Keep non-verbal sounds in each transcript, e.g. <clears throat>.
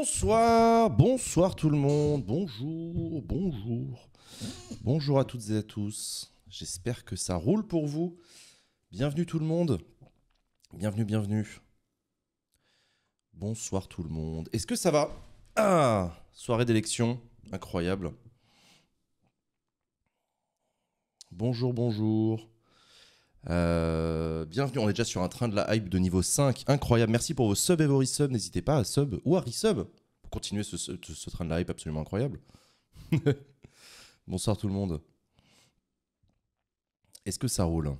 Bonsoir, bonsoir tout le monde, bonjour, bonjour, bonjour à toutes et à tous. J'espère que ça roule pour vous. Bienvenue tout le monde, bienvenue, bienvenue. Bonsoir tout le monde. Est-ce que ça va Ah, soirée d'élection, incroyable. Bonjour, bonjour. Euh, bienvenue, on est déjà sur un train de la hype de niveau 5, incroyable. Merci pour vos subs et vos resubs, n'hésitez pas à sub ou à resub pour continuer ce, train de la hype absolument incroyable. <laughs> Bonsoir tout le monde. Est-ce que ça roule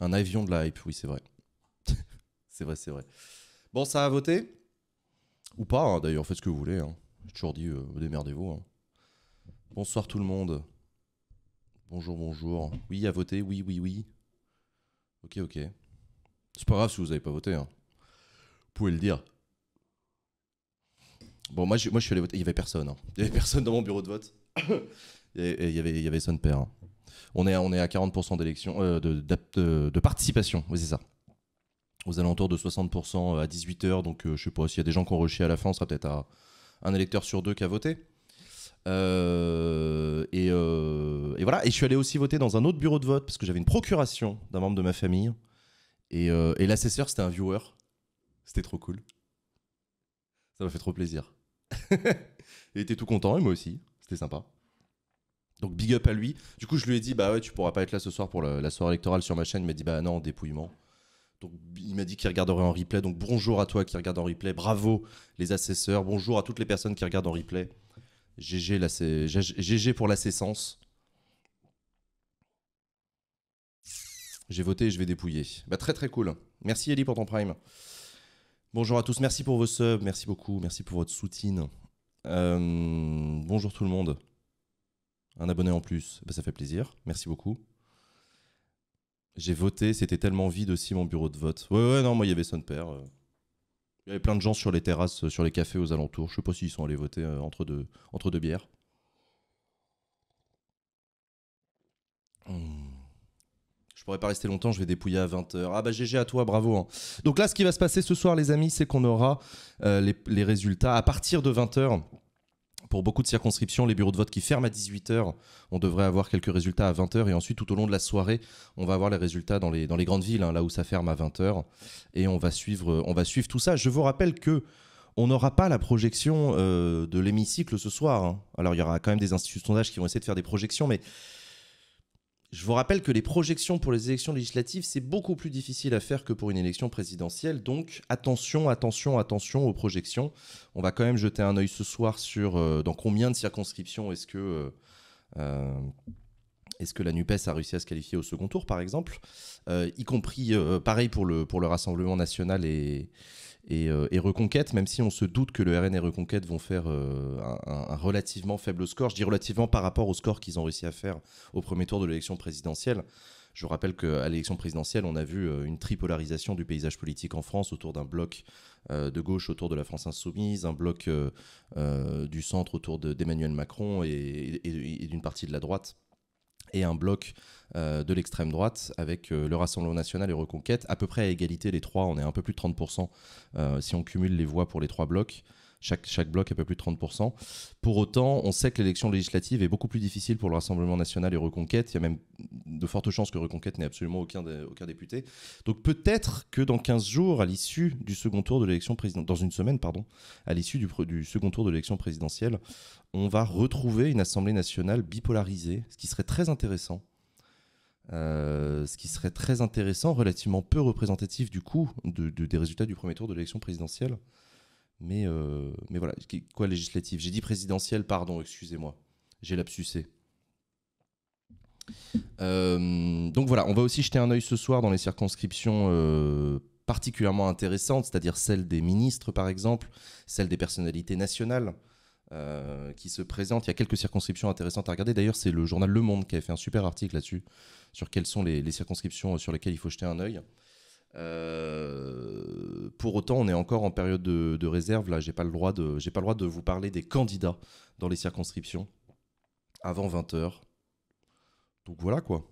Un avion de la hype, oui c'est vrai. <laughs> c'est vrai, c'est vrai. Bon, ça a voté Ou pas, hein, d'ailleurs, faites ce que vous voulez. Hein. J'ai toujours dit, euh, démerdez-vous. Hein. Bonsoir tout le monde. Bonjour, bonjour. Oui, à voter, oui, oui, oui. Ok, ok. C'est pas grave si vous n'avez pas voté. Hein. Vous pouvez le dire. Bon, moi je, moi, je suis allé voter. Il n'y avait personne. Hein. Il n'y avait personne dans mon bureau de vote. <coughs> il, y avait, il, y avait, son père. On, hein. est, on est à 40% d'élection, euh, de, de, de, participation. Oui, c'est ça. Aux alentours de 60% à 18h. Donc, euh, je sais pas, s'il y a des gens qui ont rushé à la fin, ce sera peut-être à un électeur sur deux qui a voté. Euh, euh, et, voilà. Et je suis allé aussi voter dans un autre bureau de vote parce que j'avais une procuration d'un membre de ma famille. Et, euh, l'assesseur, c'était un viewer. C'était trop cool. Ça m'a fait trop plaisir. <laughs> il était tout content et moi aussi. C'était sympa. Donc big up à lui. Du coup, je lui ai dit bah ouais, tu pourras pas être là ce soir pour la, la soirée électorale sur ma chaîne. Il m'a dit bah non, dépouillement. Donc il m'a dit qu'il regarderait en replay. Donc bonjour à toi qui regarde en replay. Bravo les assesseurs. Bonjour à toutes les personnes qui regardent en replay. GG, pour la séance. J'ai voté et je vais dépouiller. Bah, très très cool. Merci Ellie pour ton prime. Bonjour à tous, merci pour vos subs, merci beaucoup, merci pour votre soutien. Euh, bonjour tout le monde. Un abonné en plus, bah, ça fait plaisir, merci beaucoup. J'ai voté, c'était tellement vide aussi mon bureau de vote. Ouais, ouais, non, moi il y avait son père. Euh. Il y avait plein de gens sur les terrasses, sur les cafés aux alentours. Je ne sais pas s'ils sont allés voter euh, entre, deux, entre deux bières. Je hmm. Je pourrais pas rester longtemps, je vais dépouiller à 20h. Ah bah GG à toi, bravo. Hein. Donc là, ce qui va se passer ce soir, les amis, c'est qu'on aura euh, les, les, résultats à partir de 20h pour beaucoup de circonscriptions, les bureaux de vote qui ferment à 18h, on devrait avoir quelques résultats à 20h. Et ensuite, tout au long de la soirée, on va avoir les résultats dans les, dans les grandes villes, hein, là où ça ferme à 20h. Et on va suivre, on va suivre tout ça. Je vous rappelle que on n'aura pas la projection euh, de l'hémicycle ce soir. Hein. Alors, il y aura quand même des instituts de sondage qui vont essayer de faire des projections, mais je vous rappelle que les projections pour les élections législatives, c'est beaucoup plus difficile à faire que pour une élection présidentielle. Donc attention, attention, attention aux projections. On va quand même jeter un œil ce soir sur euh, dans combien de circonscriptions est-ce que, euh, euh, que la NUPES a réussi à se qualifier au second tour, par exemple. y compris, pareil, pour le, pour le Rassemblement national et, euh, et, Reconquête, même si on se doute que le RN et Reconquête vont faire euh, un, relativement faible score. Je dis relativement par rapport au score qu'ils ont réussi à faire au premier tour de l'élection présidentielle. Je rappelle qu'à l'élection présidentielle, on a vu euh, une tripolarisation du paysage politique en France autour d'un bloc de gauche autour de la France insoumise, un bloc du centre autour d'Emmanuel Macron et d'une partie de la droite, et un bloc euh, de l'extrême droite avec euh, le Rassemblement national et Reconquête, à peu près à égalité les trois, on est un peu plus de 30% euh, si on cumule les voix pour les trois blocs. Chaque, chaque, bloc à peu plus de 30%. Pour autant, on sait que l'élection législative est beaucoup plus difficile pour le Rassemblement national et Reconquête. Il y a même de fortes chances que Reconquête n'ait absolument aucun, député. Donc peut-être que dans 15 jours, à l'issue du second tour de l'élection présidentielle, dans une semaine, pardon, à l'issue du, du second tour de l'élection présidentielle, on va retrouver une Assemblée nationale bipolarisée, ce qui serait très intéressant euh, ce qui serait très intéressant, relativement peu représentatif du coup des résultats du premier tour de l'élection présidentielle. Mais, euh, voilà, quoi législatif J'ai dit présidentielle, pardon, excusez-moi, j'ai lapsusé. Euh, donc voilà, on va aussi jeter un œil ce soir dans les circonscriptions particulièrement intéressantes, c'est-à-dire celles des ministres par exemple, celles des personnalités nationales, euh, qui se présente. Il y a quelques circonscriptions intéressantes à regarder. D'ailleurs, c'est le journal Le Monde qui a fait un super article là-dessus, sur quelles sont les, circonscriptions euh, sur lesquelles il faut jeter un œil. Euh, pour autant, on est encore en période de, de réserve. Là, j'ai pas le droit de, j'ai pas le droit de vous parler des candidats dans les circonscriptions avant 20 h Donc voilà quoi.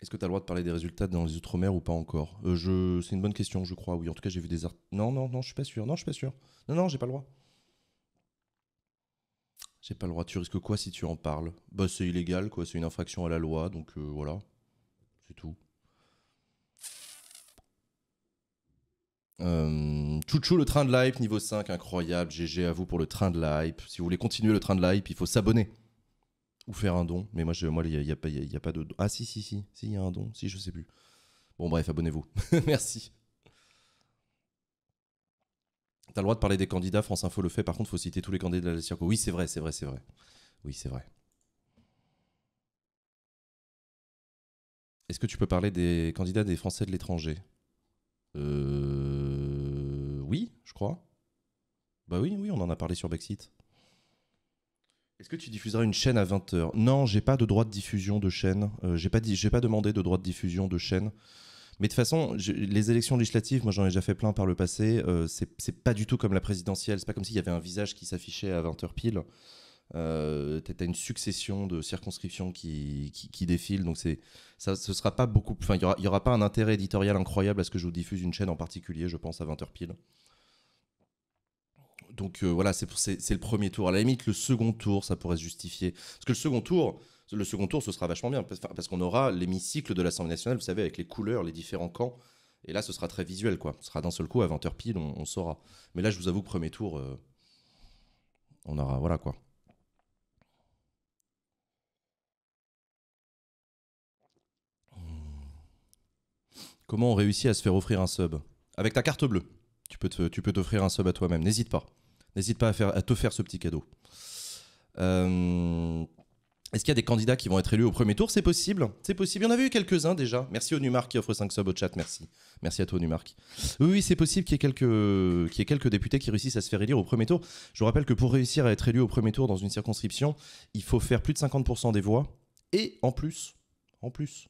Est-ce que tu as le droit de parler des résultats dans les Outre-mer ou pas encore euh, je... C'est une bonne question, je crois. Oui, en tout cas, j'ai vu des articles. Non, non, non, je suis pas sûr. Non, je suis pas sûr. Non, non, j'ai pas le droit. J'ai pas le droit. Tu risques quoi si tu en parles Bah, c'est illégal, quoi. C'est une infraction à la loi, donc euh, voilà. C'est tout. Euh, Chouchou, le train de l'hype, niveau 5, incroyable. GG à vous pour le train de l'hype. Si vous voulez continuer le train de l'hype, il faut s'abonner ou faire un don. Mais moi, je, il n'y a, y a, pas de Ah, si, si, si, si, il y a un don. Si, je sais plus. Bon, bref, abonnez-vous. <laughs> Merci. T'as le droit de parler des candidats, France Info le fait. Par contre, faut citer tous les candidats de la circo. Oui, c'est vrai, c'est vrai, c'est vrai. Oui, c'est vrai. Est-ce que tu peux parler des candidats des Français de l'étranger Euh. Oui, je crois. Bah oui, oui, on en a parlé sur Brexit. Est-ce que tu diffuseras une chaîne à 20h Non, j'ai pas de droit de diffusion de chaîne. Je euh, j'ai pas, dit, pas demandé de droit de diffusion de chaîne. Mais de toute façon, les élections législatives, moi j'en ai déjà fait plein par le passé, euh, ce c'est pas du tout comme la présidentielle. C'est pas comme s'il y avait un visage qui s'affichait à 20h pile. Euh, as une succession de circonscriptions qui, défilent, donc c'est ça, ce sera pas beaucoup. Enfin, il y aura, aura, pas un intérêt éditorial incroyable à ce que je vous diffuse une chaîne en particulier, je pense à 20h pile donc euh, voilà, c'est le premier tour. À la limite, le second tour, ça pourrait se justifier. Parce que le second tour, le second tour, ce sera vachement bien, parce, qu'on aura l'hémicycle de l'Assemblée nationale, vous savez, avec les couleurs, les différents camps. Et là, ce sera très visuel, quoi. Ce sera d'un seul coup, à 20h pile, on, saura. Mais là, je vous avoue, que premier tour, euh, on aura, voilà, quoi. Comment on réussit à se faire offrir un sub Avec ta carte bleue. Tu peux t'offrir un sub à toi-même, n'hésite pas. N'hésite pas à, faire, à te faire ce petit cadeau. Euh, est-ce qu'il y a des candidats qui vont être élus au premier tour C'est possible. C'est possible. Il y en avait eu quelques-uns déjà. Merci au Numark qui offre 5 subs au chat. Merci. Merci à toi, Numark. Oui, c'est possible qu'il y, ait quelques, quelques députés qui réussissent à se faire élire au premier tour. Je vous rappelle que pour réussir à être élu au premier tour dans une circonscription, il faut faire plus de 50% des voix. Et en plus, en plus,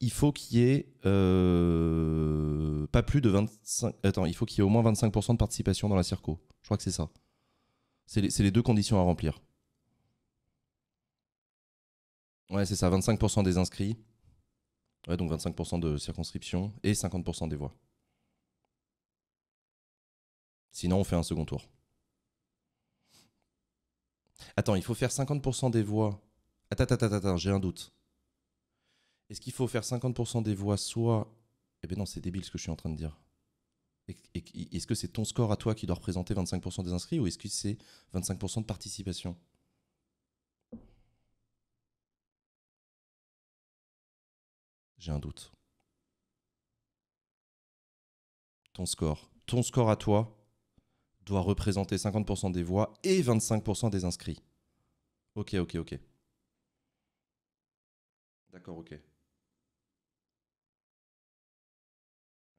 il faut qu'il y ait euh, pas plus de 25. Attends, il faut qu'il y ait au moins 25% de participation dans la circo. Je crois que c'est ça. C'est les, deux conditions à remplir. Ouais, c'est ça, 25% des inscrits. Ouais, donc 25% de circonscription et 50% des voix. Sinon, on fait un second tour. Attends, il faut faire 50% des voix. Attends, attends, attends, attends j'ai un doute. Est-ce qu'il faut faire 50% des voix soit. Eh ben non, c'est débile ce que je suis en train de dire. Est-ce que c'est ton score à toi qui doit représenter 25% des inscrits ou est-ce que c'est 25% de participation J'ai un doute. Ton score. Ton score à toi doit représenter 50% des voix et 25% des inscrits. Ok, ok, ok. D'accord, ok.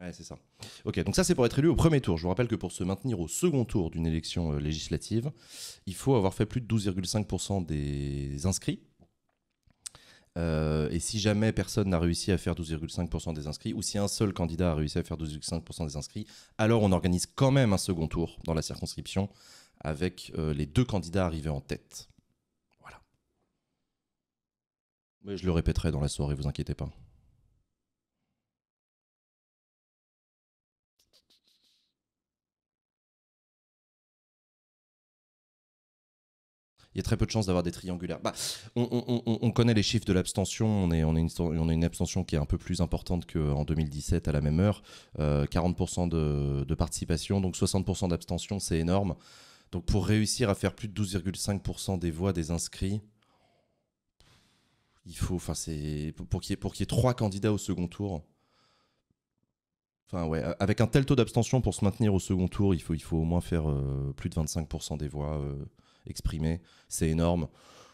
Ouais, c'est ça. Ok, donc ça c'est pour être élu au premier tour. Je vous rappelle que pour se maintenir au second tour d'une élection euh, législative, il faut avoir fait plus de 12,5% des inscrits. Euh, et si jamais personne n'a réussi à faire 12,5% des inscrits, ou si un seul candidat a réussi à faire 12,5% des inscrits, alors on organise quand même un second tour dans la circonscription avec euh, les deux candidats arrivés en tête. Voilà. Mais je le répéterai dans la soirée, vous inquiétez pas. il y a très peu de chances d'avoir des triangulaires. Bah, on, connaît les chiffres de l'abstention, on, est, on, on a une abstention qui est un peu plus importante qu'en 2017 à la même heure, 40% euh, de, participation, donc 60% d'abstention, c'est énorme. Donc pour réussir à faire plus de 12,5% des voix des inscrits, il faut, enfin c'est pour qu'il y, ait trois candidats au second tour. Enfin ouais, avec un tel taux d'abstention pour se maintenir au second tour, il faut, il faut au moins faire euh, plus de 25% des voix. Euh, exprimé. C'est énorme.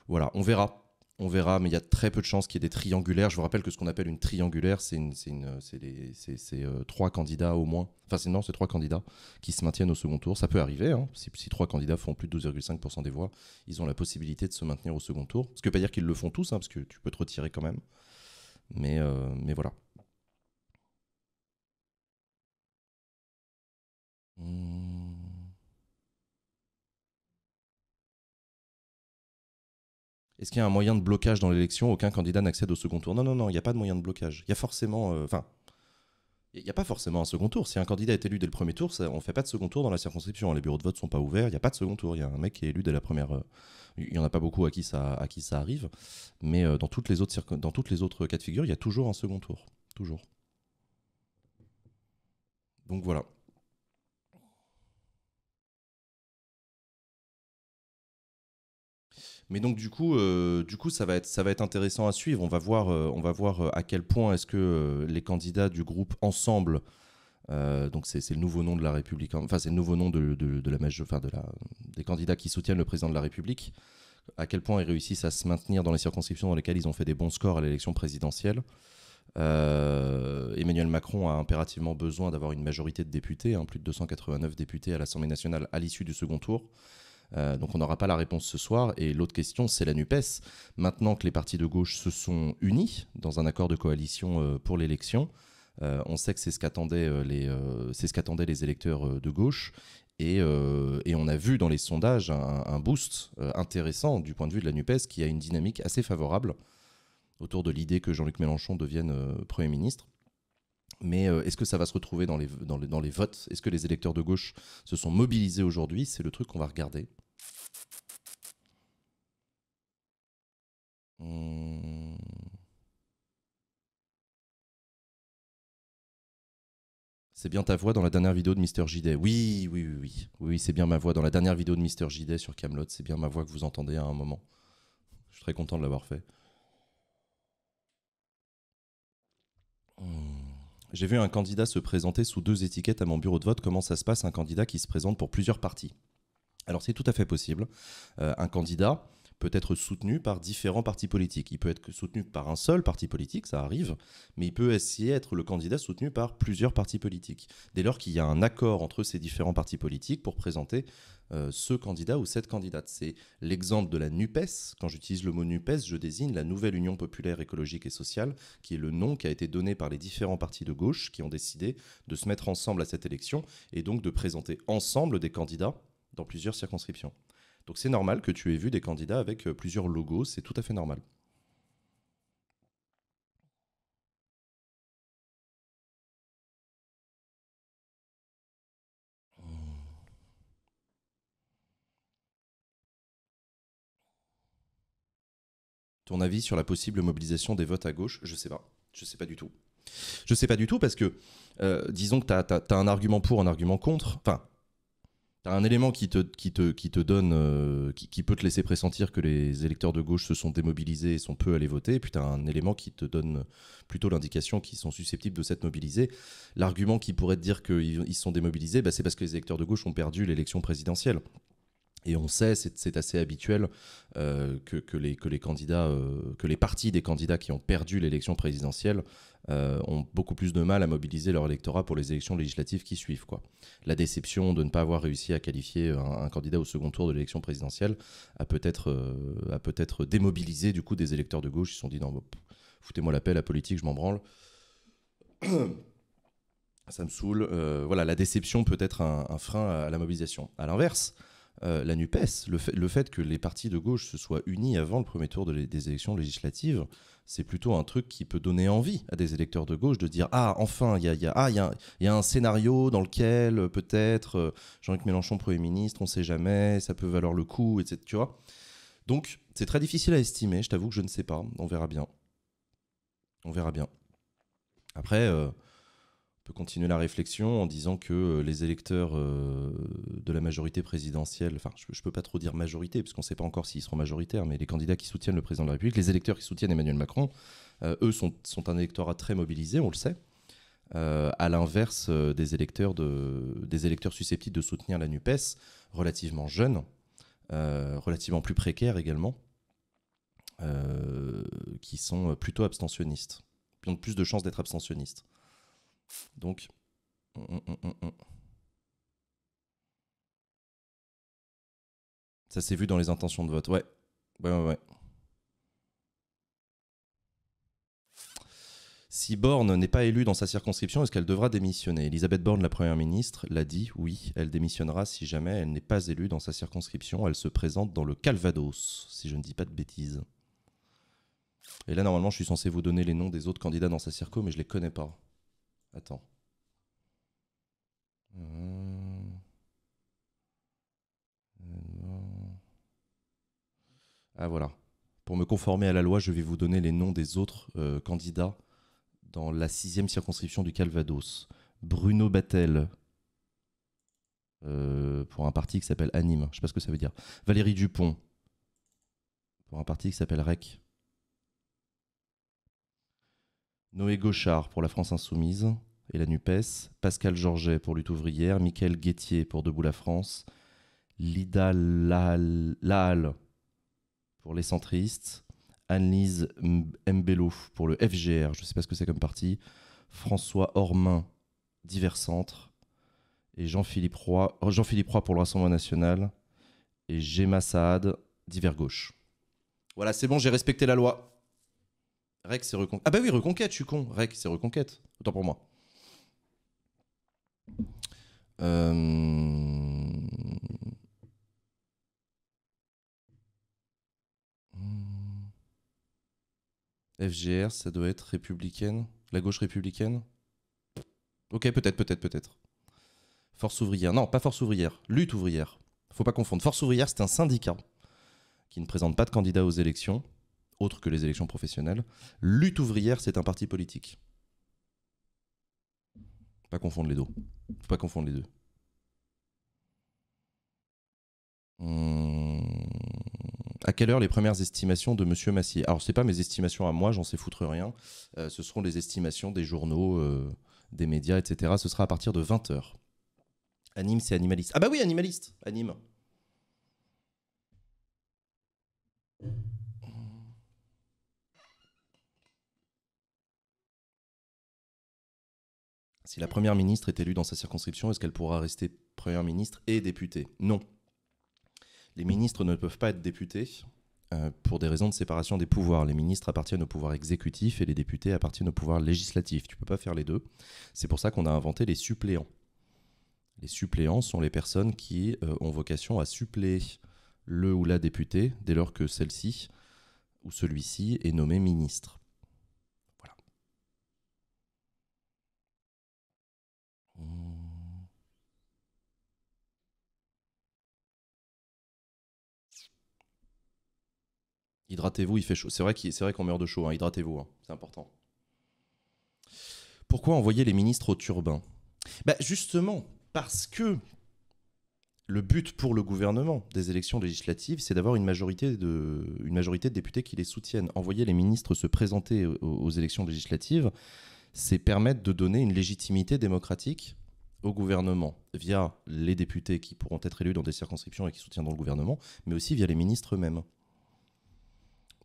Voilà, on verra. On verra, mais il y a très peu de chances qu'il y ait des triangulaires. Je vous rappelle que ce qu'on appelle une triangulaire, c'est euh, trois candidats au moins. Enfin, c'est non, c'est trois candidats qui se maintiennent au second tour. Ça peut arriver. Hein. Si, trois candidats font plus de 12,5% des voix, ils ont la possibilité de se maintenir au second tour. Ce qui ne veut pas dire qu'ils le font tous, hein, parce que tu peux te retirer quand même. Mais, euh, mais voilà. Mmh. Est-ce qu'il y a un moyen de blocage dans l'élection Aucun candidat n'accède au second tour. Non, non, non, il n'y a pas de moyen de blocage. Il y forcément. Euh, enfin. il n'y a pas forcément un second tour. Si un candidat est élu dès le premier tour, on ne fait pas de second tour dans la circonscription. Les bureaux de vote sont pas ouverts, il n'y a pas de second tour. Il y a un mec qui est élu dès la première. Euh, il n'y en a pas beaucoup à qui ça, arrive. Mais euh, dans, toutes les autres dans toutes les autres cas de figure, il y a toujours un second tour. Toujours. Donc voilà. Mais donc du coup, euh, du coup, ça va être ça va être intéressant à suivre. On va voir, euh, on va voir euh, à quel point est-ce que les candidats du groupe Ensemble, donc c'est le nouveau nom de la République, hein, enfin c'est le nouveau nom de, la, de la des candidats qui soutiennent le président de la République, à quel point ils réussissent à se maintenir dans les circonscriptions dans lesquelles ils ont fait des bons scores à l'élection présidentielle. Emmanuel Macron a impérativement besoin d'avoir une majorité de députés, hein, plus de 289 députés à l'Assemblée nationale à l'issue du second tour. Euh, donc on n'aura pas la réponse ce soir. Et l'autre question, c'est la NUPES. Maintenant que les partis de gauche se sont unis dans un accord de coalition euh, pour l'élection, euh, on sait que c'est ce qu'attendaient les, ce les électeurs de gauche. Et, on a vu dans les sondages un, un boost intéressant du point de vue de la NUPES qui a une dynamique assez favorable autour de l'idée que Jean-Luc Mélenchon devienne Premier ministre. Mais euh, est-ce que ça va se retrouver dans les, votes Est-ce que les électeurs de gauche se sont mobilisés aujourd'hui C'est le truc qu'on va regarder. Hmm. C'est bien ta voix dans la dernière vidéo de Mister JD. Oui, oui, oui, oui. Oui, c'est bien ma voix dans la dernière vidéo de Mister JD sur Camelot. C'est bien ma voix que vous entendez à un moment. Je suis très content de l'avoir fait. J'ai vu un candidat se présenter sous deux étiquettes à mon bureau de vote. Comment ça se passe, un candidat qui se présente pour plusieurs partis Alors c'est tout à fait possible. Euh, un candidat peut être soutenu par différents partis politiques. Il peut être soutenu par un seul parti politique, ça arrive, mais il peut essayer d'être le candidat soutenu par plusieurs partis politiques, dès lors qu'il y a un accord entre ces différents partis politiques pour présenter euh, ce candidat ou cette candidate. C'est l'exemple de la NUPES. Quand j'utilise le mot NUPES, je désigne la Nouvelle Union Populaire Écologique et Sociale, qui est le nom qui a été donné par les différents partis de gauche qui ont décidé de se mettre ensemble à cette élection et donc de présenter ensemble des candidats dans plusieurs circonscriptions. Donc c'est normal que tu aies vu des candidats avec euh, plusieurs logos, c'est tout à fait normal. Ton avis sur la possible mobilisation des votes à gauche Je sais pas. Je sais pas du tout. Je sais pas du tout parce que, euh, disons que tu as, as, un argument pour, un argument contre. Enfin, un élément qui te, qui qui te donne, euh, qui, peut te laisser pressentir que les électeurs de gauche se sont démobilisés et sont peu allés voter, et puis t'as un élément qui te donne plutôt l'indication qu'ils sont susceptibles de s'être mobilisés. L'argument qui pourrait te dire qu'ils se sont démobilisés, bah, c'est parce que les électeurs de gauche ont perdu l'élection présidentielle. Et on sait, c'est assez habituel euh, que, les, que, les, candidats, euh, que les partis des candidats qui ont perdu l'élection présidentielle euh, ont beaucoup plus de mal à mobiliser leur électorat pour les élections législatives qui suivent. Quoi. La déception de ne pas avoir réussi à qualifier un, candidat au second tour de l'élection présidentielle a peut-être peut démobilisé du coup des électeurs de gauche qui se sont dit non, foutez-moi la paix, la politique, je m'en branle. <coughs> Ça me saoule. voilà, la déception peut être un, un frein à la mobilisation. À l'inverse, euh, la NUPES. Le fait, que les partis de gauche se soient unis avant le premier tour des élections législatives, c'est plutôt un truc qui peut donner envie à des électeurs de gauche de dire Ah, enfin, il y a, ah, y a, un scénario dans lequel euh, peut-être euh, Jean-Luc Mélenchon, Premier ministre, on ne sait jamais, ça peut valoir le coup, etc. Tu vois Donc, c'est très difficile à estimer. Je t'avoue que je ne sais pas. On verra bien. On verra bien. Après peut continuer la réflexion en disant que euh, les électeurs euh, de la majorité présidentielle, enfin je ne peux pas trop dire majorité, puisqu'on ne sait pas encore s'ils seront majoritaires, mais les candidats qui soutiennent le président de la République, les électeurs qui soutiennent Emmanuel Macron, euh, eux sont, un électorat très mobilisé, on le sait, à l'inverse des, électeurs des électeurs susceptibles de soutenir la NUPES, relativement jeunes, relativement plus précaires également, qui sont plutôt abstentionnistes, qui ont plus de chances d'être abstentionnistes. Donc, hum, hum, hum, ça s'est vu dans les intentions de vote. Ouais, ouais, ouais. ouais. Si Borne n'est pas élue dans sa circonscription, est-ce qu'elle devra démissionner Elisabeth Borne, la Première ministre, l'a dit, oui, elle démissionnera si jamais elle n'est pas élue dans sa circonscription. Elle se présente dans le Calvados, si je ne dis pas de bêtises. Et là, normalement, je suis censé vous donner les noms des autres candidats dans sa circo, mais je ne les connais pas. Attends. Euh, ah voilà. Pour me conformer à la loi, je vais vous donner les noms des autres euh, candidats dans la sixième circonscription du Calvados. Bruno Battel, euh, pour un parti qui s'appelle Anime, je ne sais pas ce que ça veut dire. Valérie Dupont, pour un parti qui s'appelle REC. Noé Gauchard pour la France Insoumise et la NUPES, Pascal Georget pour Lutte Ouvrière, Michael Guettier pour Debout la France, Lida Lahal pour les centristes, Annelise Mbello pour le FGR, je ne sais pas ce que c'est comme parti, François Ormain, divers centres, et oh, Jean-Philippe Roy, pour le Rassemblement National, et Gemma Saad, divers gauche. Voilà, c'est bon, j'ai respecté la loi. Rec, c'est Reconquête. Ah bah oui, Reconquête, je suis con. Rec, c'est Reconquête. Autant pour moi. Euh, hmm. FGR, ça doit être républicaine. La gauche républicaine Ok, peut-être, peut-être, peut-être. Force ouvrière. Non, pas force ouvrière. Lutte ouvrière. Faut pas confondre. Force ouvrière, c'est un syndicat qui ne présente pas de candidat aux élections autre que les élections professionnelles. Lutte ouvrière, c'est un parti politique. Pas confondre les deux. pas confondre les deux. Hum, à quelle heure les premières estimations de M. Massier Alors c'est pas mes estimations à moi, j'en sais foutre rien. Euh, ce seront les estimations des journaux, euh, des médias, etc. Ce sera à partir de 20 h Anime, c'est animaliste. Ah bah oui, animaliste, anime. Si la première ministre est élue dans sa circonscription, est-ce qu'elle pourra rester première ministre et députée Non. Les ministres ne peuvent pas être députés euh, pour des raisons de séparation des pouvoirs. Les ministres appartiennent au pouvoir exécutif et les députés appartiennent au pouvoir législatif. Tu ne peux pas faire les deux. C'est pour ça qu'on a inventé les suppléants. Les suppléants sont les personnes qui euh, ont vocation à suppléer le ou la députée dès lors que celle-ci ou celui-ci est nommé ministre. Mmh. Hydratez-vous, il fait chaud. C'est vrai qu'on meurt de chaud, hein. hydratez-vous, hein. c'est important. Pourquoi envoyer les ministres au turbin bah Justement, parce que le but pour le gouvernement des élections législatives, c'est d'avoir une, majorité de, une majorité de députés qui les soutiennent. Envoyer les ministres se présenter aux élections législatives, c'est permettre de donner une légitimité démocratique au gouvernement via les députés qui pourront être élus dans des circonscriptions et qui soutiendront le gouvernement, mais aussi via les ministres eux-mêmes.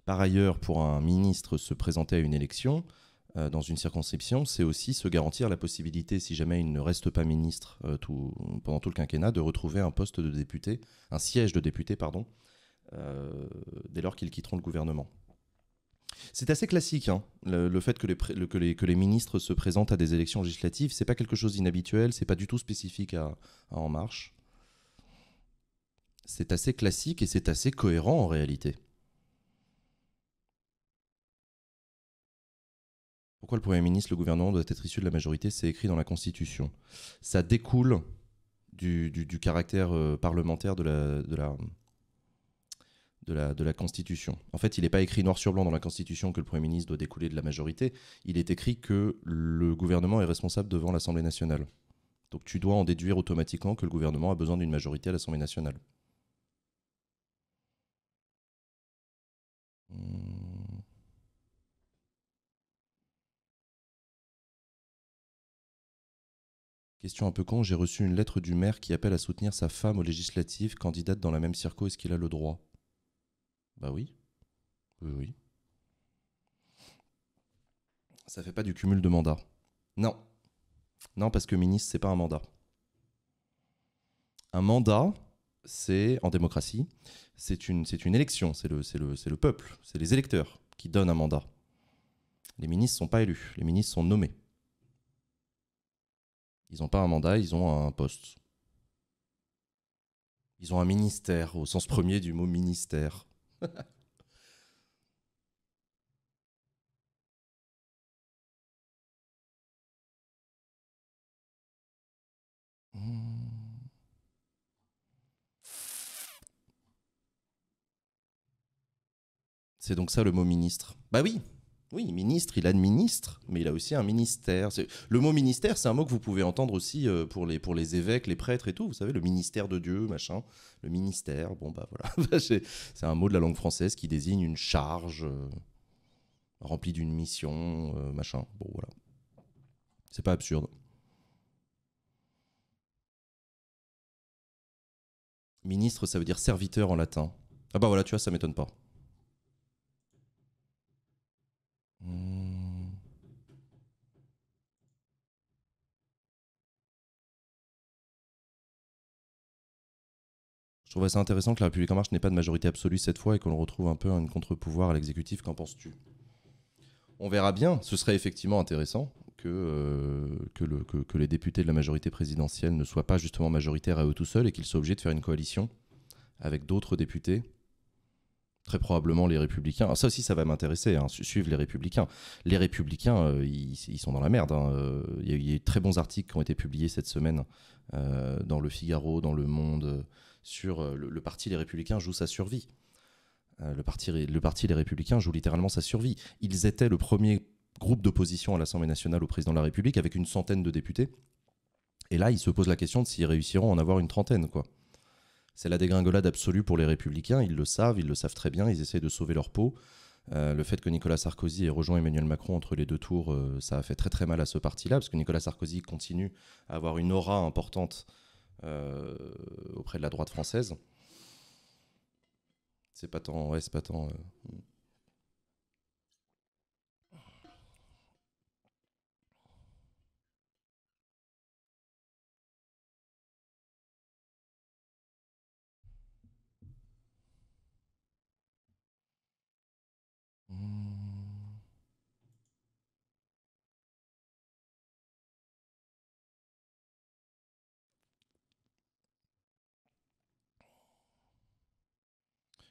Par ailleurs, pour un ministre se présenter à une élection, euh, dans une circonscription, c'est aussi se garantir la possibilité, si jamais il ne reste pas ministre euh, pendant tout le quinquennat, de retrouver un poste de député, un siège de député, pardon, euh, dès lors qu'ils quitteront le gouvernement. C'est assez classique, hein, le, fait que les, ministres se présentent à des élections législatives, c'est pas quelque chose d'inhabituel, c'est pas du tout spécifique à, En Marche. C'est assez classique et c'est assez cohérent en réalité. Pourquoi le Premier ministre, le gouvernement doit être issu de la majorité C'est écrit dans la Constitution. Ça découle du, caractère euh, parlementaire de la, de la, Constitution. En fait, il n'est pas écrit noir sur blanc dans la Constitution que le Premier ministre doit découler de la majorité. Il est écrit que le gouvernement est responsable devant l'Assemblée nationale. Donc tu dois en déduire automatiquement que le gouvernement a besoin d'une majorité à l'Assemblée nationale. Hmm. Question un peu con, j'ai reçu une lettre du maire qui appelle à soutenir sa femme aux législatives, candidate dans la même circo, est-ce qu'il a le droit bah oui. Oui, oui. Ça fait pas du cumul de mandats. Non. Non, parce que ministre, c'est pas un mandat. Un mandat, c'est, en démocratie, c'est une, c'est une élection, c'est le, le, peuple, c'est les électeurs qui donnent un mandat. Les ministres sont pas élus, les ministres sont nommés. Ils n'ont pas un mandat, ils ont un poste. Ils ont un ministère, au sens premier du mot ministère. C'est donc ça le mot ministre. Bah oui, oui, ministre, il administre, mais il a aussi un ministère. Le mot ministère, c'est un mot que vous pouvez entendre aussi euh, pour les, pour les évêques, les prêtres et tout. Vous savez, le ministère de Dieu, machin. Le ministère, bon, bah voilà. <laughs> Bah, c'est un mot de la langue française qui désigne une charge euh, remplie d'une mission, euh, machin. Bon, voilà. C'est pas absurde. Ministre, ça veut dire serviteur en latin. Ah bah voilà, tu vois, ça m'étonne pas. Hmm. Je trouvais ça intéressant que la République en marche n'ait pas de majorité absolue cette fois et qu'on retrouve un peu un contre-pouvoir à l'exécutif. Qu'en penses-tu On verra bien. Ce serait effectivement intéressant que, euh, que, que, les députés de la majorité présidentielle ne soient pas justement majoritaires à eux tout seuls et qu'ils soient obligés de faire une coalition avec d'autres députés très probablement les républicains. Ah, ça aussi, ça va m'intéresser, hein, suivre les républicains. Les républicains, euh, ils, sont dans la merde. Hein. Il y a eu très bons articles qui ont été publiés cette semaine euh, dans Le Figaro, dans Le Monde, sur euh, le, parti Les Républicains joue sa survie. le, parti, le parti Les Républicains joue littéralement sa survie. Ils étaient le premier groupe d'opposition à l'Assemblée nationale au président de la République avec une centaine de députés. Et là, ils se posent la question de s'ils réussiront à en avoir une trentaine, quoi c'est la dégringolade absolue pour les républicains. Ils le savent, ils le savent très bien, ils essayent de sauver leur peau. Euh, le fait que Nicolas Sarkozy ait rejoint Emmanuel Macron entre les deux tours, euh, ça a fait très très mal à ce parti-là, parce que Nicolas Sarkozy continue à avoir une aura importante euh, auprès de la droite française. C'est pas tant, ouais, c'est pas tant.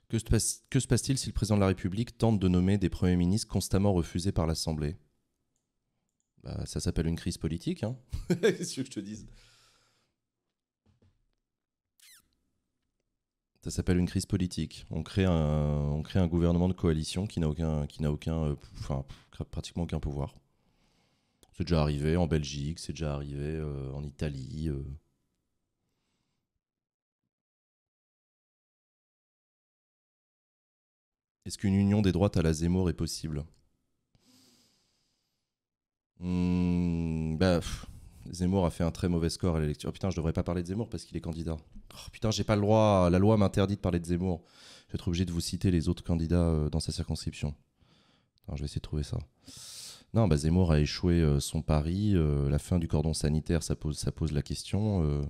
Que se, passe, t il si le président de la République tente de nommer des premiers ministres constamment refusés par l'Assemblée bah, Ça s'appelle une crise politique, hein <laughs> je te dise Ça s'appelle une crise politique. On crée un, on crée un gouvernement de coalition qui n'a aucun, qui n'a aucun, euh, enfin, pratiquement aucun pouvoir. C'est déjà arrivé en Belgique, c'est déjà arrivé euh, en Italie. Euh. Est-ce qu'une union des droites à la Zemmour est possible mmh, Zemmour a fait un très mauvais score à l'élection. Oh, putain, je devrais pas parler de Zemmour parce qu'il est candidat. Oh, putain, j'ai pas le droit. La loi m'interdit de parler de Zemmour. Je vais être obligé de vous citer les autres candidats euh, dans sa circonscription. je vais essayer de trouver ça. Non, bah, Zemmour a échoué euh, son pari. Euh, la fin du cordon sanitaire, ça pose, ça pose la question.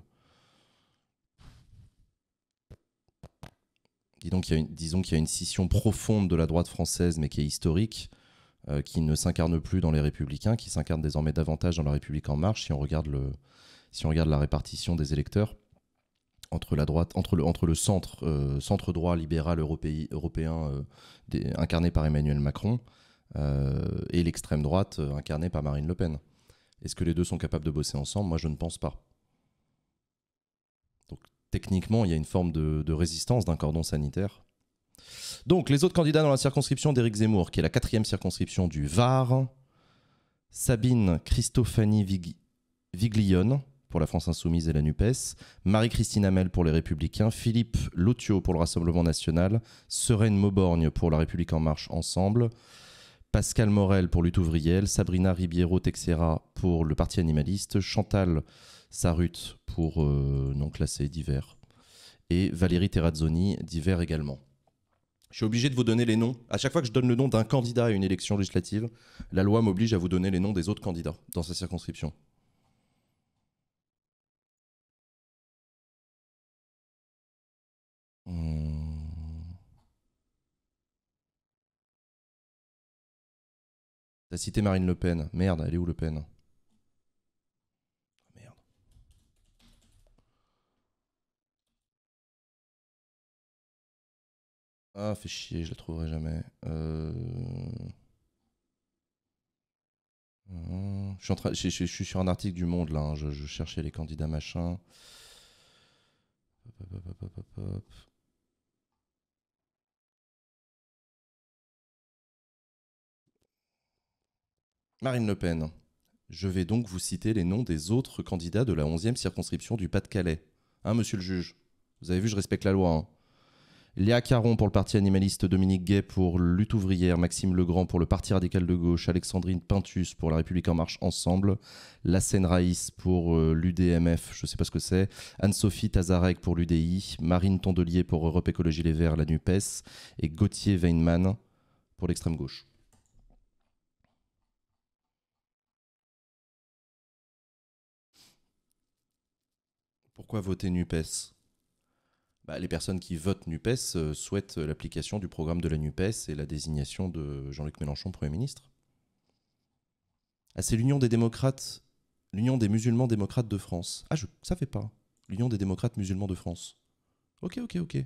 y disons qu'il y a une scission profonde de la droite française, mais qui est historique. Euh, qui ne s'incarne plus dans les Républicains, qui s'incarne désormais davantage dans la République en marche, si on regarde, le, si on regarde la répartition des électeurs entre la droite, entre le, entre le centre, euh, centre droit libéral européen euh, incarné par Emmanuel Macron et l'extrême droite incarnée par Marine Le Pen. Est-ce que les deux sont capables de bosser ensemble Moi, je ne pense pas. Donc, techniquement, il y a une forme de, de résistance d'un cordon sanitaire donc, les autres candidats dans la circonscription d'Éric Zemmour, qui est la quatrième circonscription du Var, Sabine Christophanie Viglione pour la France Insoumise et la NUPES, Marie-Christine Hamel pour les Républicains, Philippe Lotio pour le Rassemblement National, Sereine Mauborgne pour la République En Marche Ensemble, Pascal Morel pour Lutte Ouvrière, Sabrina ribiero texera pour le Parti Animaliste, Chantal Sarut pour euh, Non Classé Divers, et Valérie Terrazzoni Divers également. Je suis obligé de vous donner les noms. À chaque fois que je donne le nom d'un candidat à une élection législative, la loi m'oblige à vous donner les noms des autres candidats dans sa circonscription. Hmm. T'as cité Marine Le Pen. Merde, elle est où Le Pen Ah, fais chier, je la trouverai jamais. Euh, euh, je, suis je, suis sur un article du Monde là, hein, je, cherchais les candidats machin. Marine Le Pen, je vais donc vous citer les noms des autres candidats de la 11e circonscription du Pas-de-Calais. Hein, monsieur le juge Vous avez vu, je respecte la loi. Hein. Léa Caron pour le parti animaliste, Dominique Gay pour Lutte ouvrière, Maxime Legrand pour le parti radical de gauche, Alexandrine Pintus pour La République en marche ensemble, Lassène Raïs pour euh, l'UDMF, je ne sais pas ce que c'est, Anne-Sophie Tazarek pour l'UDI, Marine Tondelier pour Europe Écologie Les Verts, la NUPES, et Gauthier Weinmann pour l'extrême gauche. Pourquoi voter NUPES bah, les personnes qui votent NUPES euh, souhaitent l'application du programme de la NUPES et la désignation de Jean-Luc Mélenchon Premier ministre Ah, c'est l'Union des démocrates, l'Union des musulmans démocrates de France. Ah, je ne savais pas. L'Union des démocrates musulmans de France. Ok, ok, ok.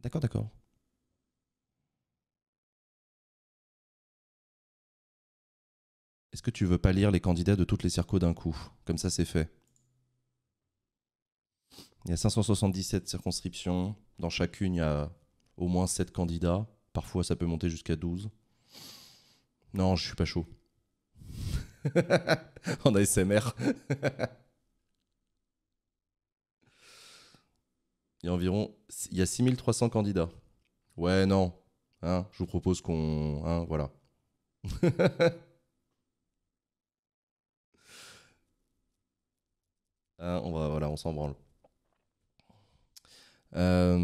D'accord, d'accord. Est-ce que tu veux pas lire les candidats de toutes les circos d'un coup Comme ça, c'est fait. Il y a 577 circonscriptions. Dans chacune, il y a au moins 7 candidats. Parfois, ça peut monter jusqu'à 12. Non, je suis pas chaud. <laughs> en ASMR. il y a environ il y a 6300 candidats. Ouais, non. Hein, je vous propose qu'on. Hein, voilà. <laughs> Hein, on va, voilà, on s'en branle. Euh,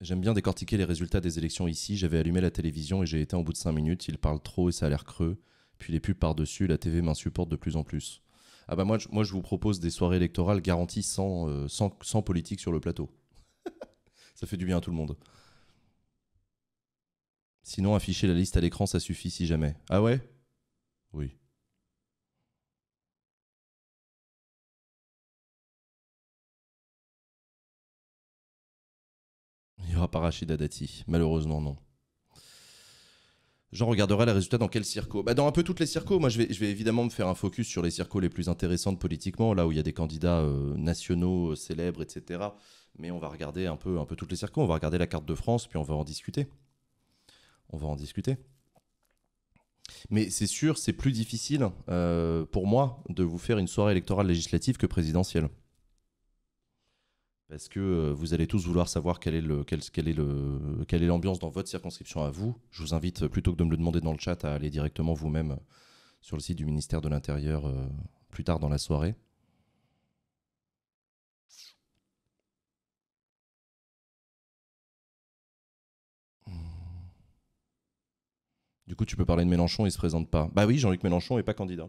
j'aime bien décortiquer les résultats des élections ici. J'avais allumé la télévision et j'ai été au bout de 5 minutes. Ils parlent trop et ça a l'air creux. Puis les pubs par-dessus, la TV m'insupporte de plus en plus. Ah bah moi, je, moi je vous propose des soirées électorales garanties sans, euh, sans politique sur le plateau. <laughs> ça fait du bien à tout le monde. Sinon, afficher la liste à l'écran, ça suffit si jamais. Ah ouais Oui. à aura Malheureusement, non. J'en regarderai les résultats dans quel circo bah, Dans un peu toutes les circos. Moi, je vais, évidemment me faire un focus sur les circos les plus intéressantes politiquement, là où il y a des candidats euh, nationaux, euh, célèbres, etc. Mais on va regarder un peu, un peu toutes les circos. On va regarder la carte de France, puis on va en discuter. On va en discuter. Mais c'est sûr, c'est plus difficile euh, pour moi de vous faire une soirée électorale législative que présidentielle parce que euh, vous allez tous vouloir savoir quelle est, le, est le, quelle est l'ambiance dans votre circonscription à vous. Je vous invite, euh, plutôt que de me le demander dans le chat, à aller directement vous-même euh, sur le site du ministère de l'Intérieur plus tard dans la soirée. Du coup, tu peux parler de Mélenchon, il ne se présente pas. Bah oui, Jean-Luc Mélenchon n'est pas candidat.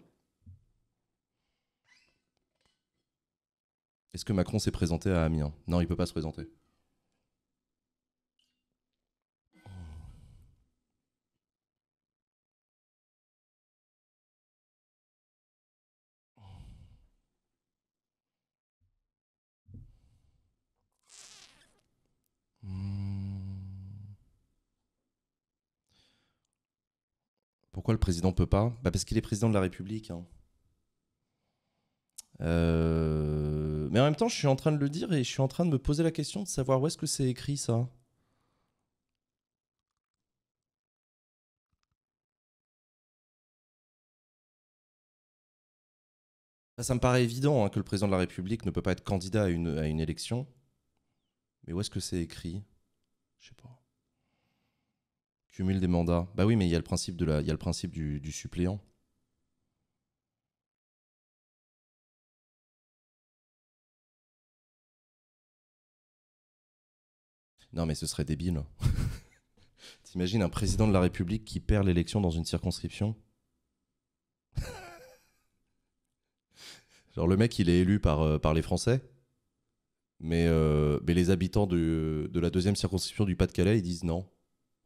Est-ce que Macron s'est présenté à Amiens Non, il peut pas se présenter. Pourquoi le président peut pas bah, Parce qu'il est président de la République. Hein. Euh mais en même temps, je suis en train de le dire et je suis en train de me poser la question de savoir où est-ce que c'est écrit ça. Ça me paraît évident hein, que le président de la République ne peut pas être candidat à une, élection. Mais où est-ce que c'est écrit Je sais pas. Cumule des mandats. Bah oui, mais il y a le principe, du suppléant. Non, mais ce serait débile. <laughs> T'imagines un président de la République qui perd l'élection dans une circonscription Genre le mec, il est élu par, euh, par les Français, mais, euh, les habitants de, la deuxième circonscription du Pas-de-Calais, ils disent non.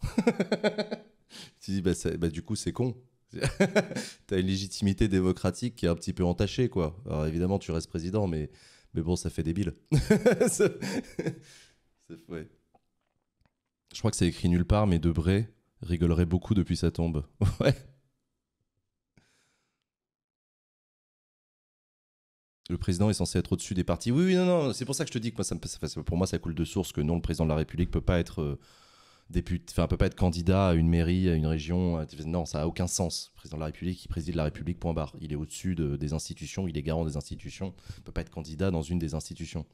<laughs> tu dis, bah, bah, du coup, c'est con. <laughs> T'as une légitimité démocratique qui est un petit peu entachée, quoi. Alors évidemment, tu restes président, mais, mais bon, ça fait débile. C'est je crois que c'est écrit nulle part, mais Debré rigolerait beaucoup depuis sa tombe. <laughs> Ouais. Le président est censé être au-dessus des partis. Oui, oui, non, non, c'est pour ça que je te dis que pour moi, ça coule de source que non, le président de la République peut pas être euh, député, enfin, peut pas être candidat à une mairie, à une région. Non, ça a aucun sens. Le président de la République, il préside la République, point barre. Il est au-dessus des institutions, il est garant des institutions, il ne peut pas être candidat dans une des institutions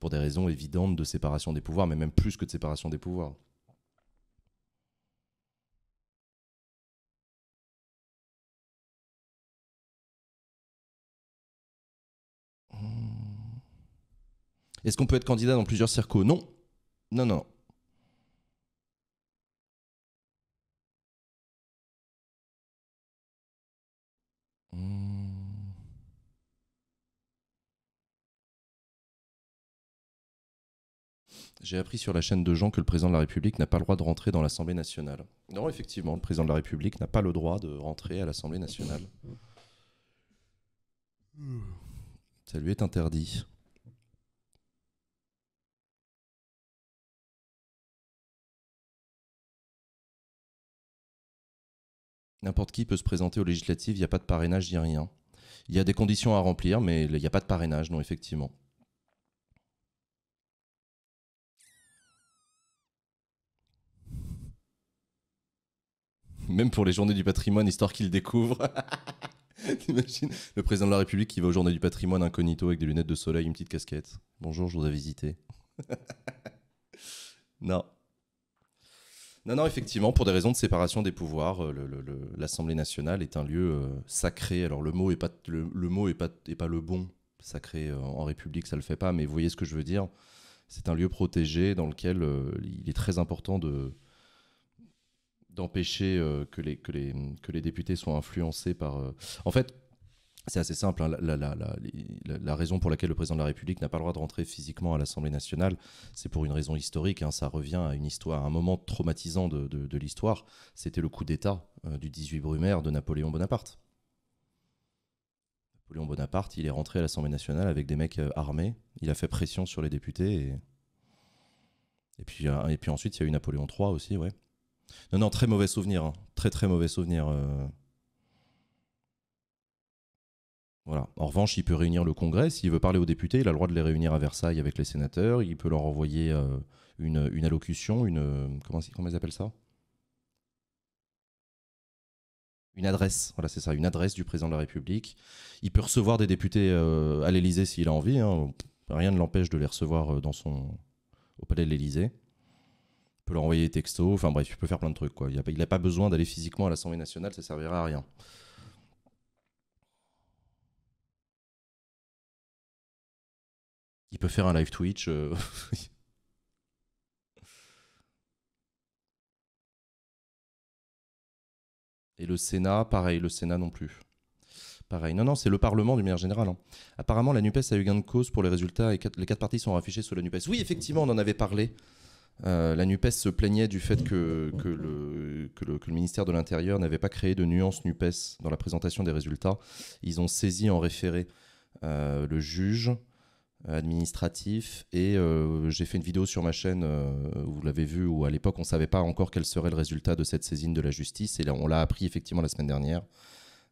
pour des raisons évidentes de séparation des pouvoirs, mais même plus que de séparation des pouvoirs. Hmm. Est-ce qu'on peut être candidat dans plusieurs circos Non. Non, non. J'ai appris sur la chaîne de Jean que le président de la République n'a pas le droit de rentrer dans l'Assemblée nationale. Non, effectivement, le président de la République n'a pas le droit de rentrer à l'Assemblée nationale. Ça lui est interdit. N'importe qui peut se présenter aux législatives, il n'y a pas de parrainage, il n'y a rien. Il y a des conditions à remplir, mais il n'y a pas de parrainage, non, effectivement. même pour les journées du patrimoine, histoire qu'il découvre. <laughs> T'imagines le président de la République qui va aux journées du patrimoine incognito avec des lunettes de soleil, une petite casquette. Bonjour, je ai visité. <laughs> non. Non, non, effectivement, pour des raisons de séparation des pouvoirs, euh, l'Assemblée nationale est un lieu euh, sacré. Alors le mot est pas le, mot est pas est pas le bon. Sacré euh, en République, ça le fait pas, mais vous voyez ce que je veux dire. C'est un lieu protégé dans lequel il est très important de d'empêcher euh, que, les, que, les, que les députés soient influencés par... Euh, en fait, c'est assez simple. Hein, la, raison pour laquelle le président de la République n'a pas le droit de rentrer physiquement à l'Assemblée nationale, c'est pour une raison historique. Hein, ça revient à une histoire, un moment traumatisant de, l'histoire. C'était le coup d'État euh, du 18 Brumaire de Napoléon Bonaparte. Napoléon Bonaparte, il est rentré à l'Assemblée nationale avec des mecs armés. Il a fait pression sur les députés. Et, puis, et puis ensuite, il y a eu Napoléon III aussi, ouais. Non, non, très mauvais souvenir. Hein. Très, très mauvais souvenir. Euh. Voilà. En revanche, il peut réunir le Congrès. S'il veut parler aux députés, il a le droit de les réunir à Versailles avec les sénateurs. Il peut leur envoyer euh, une, allocution, une. Comment, comment ils appellent ça une adresse, voilà c'est ça, une adresse du président de la République. Il peut recevoir des députés euh, à l'Élysée s'il a envie, hein. rien ne l'empêche de les recevoir dans son, au palais de l'Élysée peut leur envoyer des textos, enfin bref, il peut faire plein de trucs. Quoi. Il n'a pas besoin d'aller physiquement à l'Assemblée nationale, ça ne servira à rien. Il peut faire un live Twitch. Euh. <laughs> Et le Sénat, pareil, le Sénat non plus. Pareil. Non, non, c'est le Parlement d'une manière générale. Hein. Apparemment, la NUPES a eu gain de cause pour les résultats et les quatre parties sont affichées sur la NUPES. Oui, effectivement, on en avait parlé. Euh, la NUPES se plaignait du fait que, le, ministère de l'Intérieur n'avait pas créé de nuance NUPES dans la présentation des résultats. Ils ont saisi en référé euh, le juge administratif et euh, j'ai fait une vidéo sur ma chaîne, vous l'avez vu, où à l'époque on ne savait pas encore quel serait le résultat de cette saisine de la justice et là, on l'a appris effectivement la semaine dernière.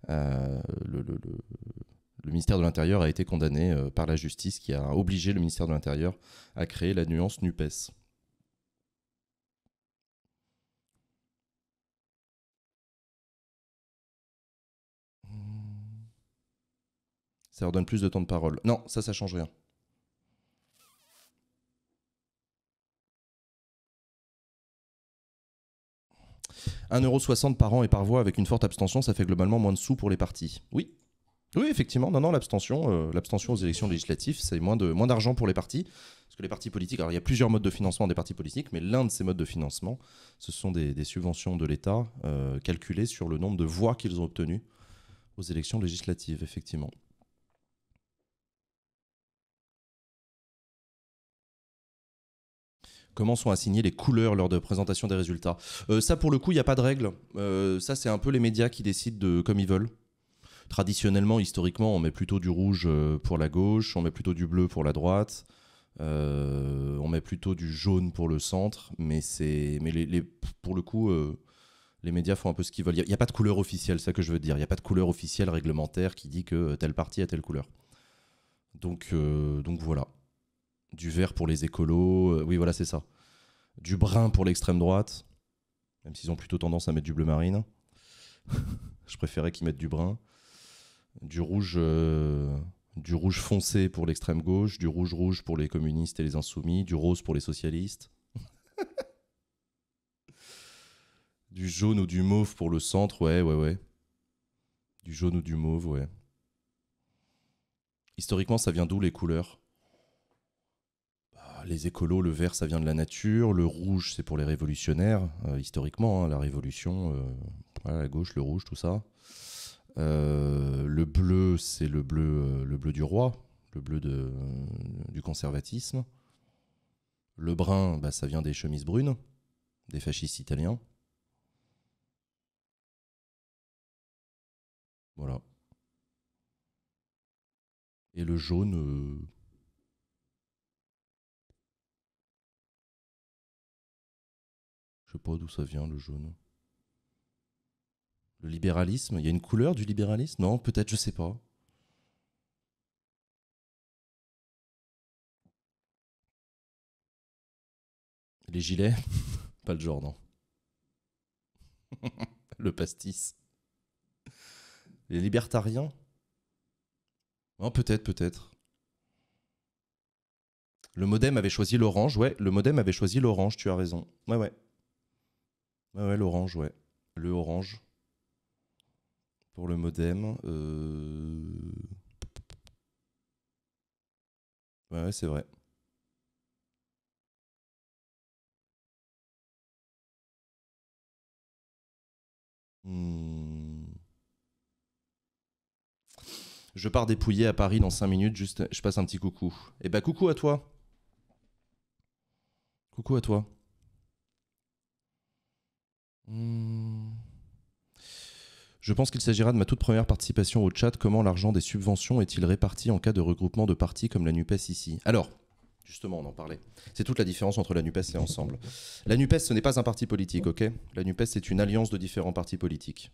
le, le ministère de l'Intérieur a été condamné par la justice qui a obligé le ministère de l'Intérieur à créer la nuance NUPES. Ça leur donne plus de temps de parole. Non, ça, ça change rien. soixante par an et par voix avec une forte abstention, ça fait globalement moins de sous pour les partis. Oui. Oui, effectivement. Non, non, l'abstention, euh, l'abstention aux élections législatives, c'est moins de moins d'argent pour les partis, parce que les partis politiques. Alors, il y a plusieurs modes de financement des partis politiques, mais l'un de ces modes de financement, ce sont des, subventions de l'État euh, calculées sur le nombre de voix qu'ils ont obtenues aux élections législatives, effectivement. comment sont assignées les couleurs lors de présentation des résultats. Euh, ça, pour le coup, il n'y a pas de règle. Euh, ça, c'est un peu les médias qui décident de comme ils veulent. Traditionnellement, historiquement, on met plutôt du rouge euh, pour la gauche, on met plutôt du bleu pour la droite, on met plutôt du jaune pour le centre, mais, c'est, mais pour le coup, les médias font un peu ce qu'ils veulent. Il n'y a, pas de couleur officielle, c'est ça que je veux dire. Il n'y a pas de couleur officielle réglementaire qui dit que telle partie a telle couleur. Donc, donc voilà du vert pour les écolos, euh, oui voilà c'est ça, du brun pour l'extrême droite, même s'ils ont plutôt tendance à mettre du bleu marine, <laughs> je préférais qu'ils mettent du brun, du rouge, euh, du rouge foncé pour l'extrême gauche, du rouge rouge pour les communistes et les insoumis, du rose pour les socialistes, <laughs> du jaune ou du mauve pour le centre, ouais ouais ouais, du jaune ou du mauve, ouais. Historiquement, ça vient d'où les couleurs les écolos, le vert, ça vient de la nature, le rouge, c'est pour les révolutionnaires, euh, historiquement, hein, la révolution, euh, la gauche, le rouge, tout ça. Euh, le bleu, c'est le bleu, le bleu du roi, le bleu du conservatisme. Le brun, bah, ça vient des chemises brunes, des fascistes italiens. Voilà. Et le jaune, pas d'où ça vient le jaune. Le libéralisme, il y a une couleur du libéralisme Non, peut-être, je sais pas. Les gilets <laughs> Pas le genre, non. <laughs> le pastis. Les libertariens Non, peut-être, peut-être. Le modem avait choisi l'orange, ouais, le modem avait choisi l'orange, tu as raison. Ouais, ouais ouais, l'orange, ouais. Le orange. Pour le modem. Euh, ouais, Ouais, c'est vrai. Hmm. Je pars dépouiller à Paris dans 5 minutes, juste je passe un petit coucou. Et eh bah coucou à toi. Coucou à toi. Hmm. Je pense qu'il s'agira de ma toute première participation au chat. Comment l'argent des subventions est-il réparti en cas de regroupement de partis comme la NUPES ici Alors, justement, on en parlait. C'est toute la différence entre la NUPES et Ensemble. La NUPES, ce n'est pas un parti politique, ok La NUPES, c'est une alliance de différents partis politiques.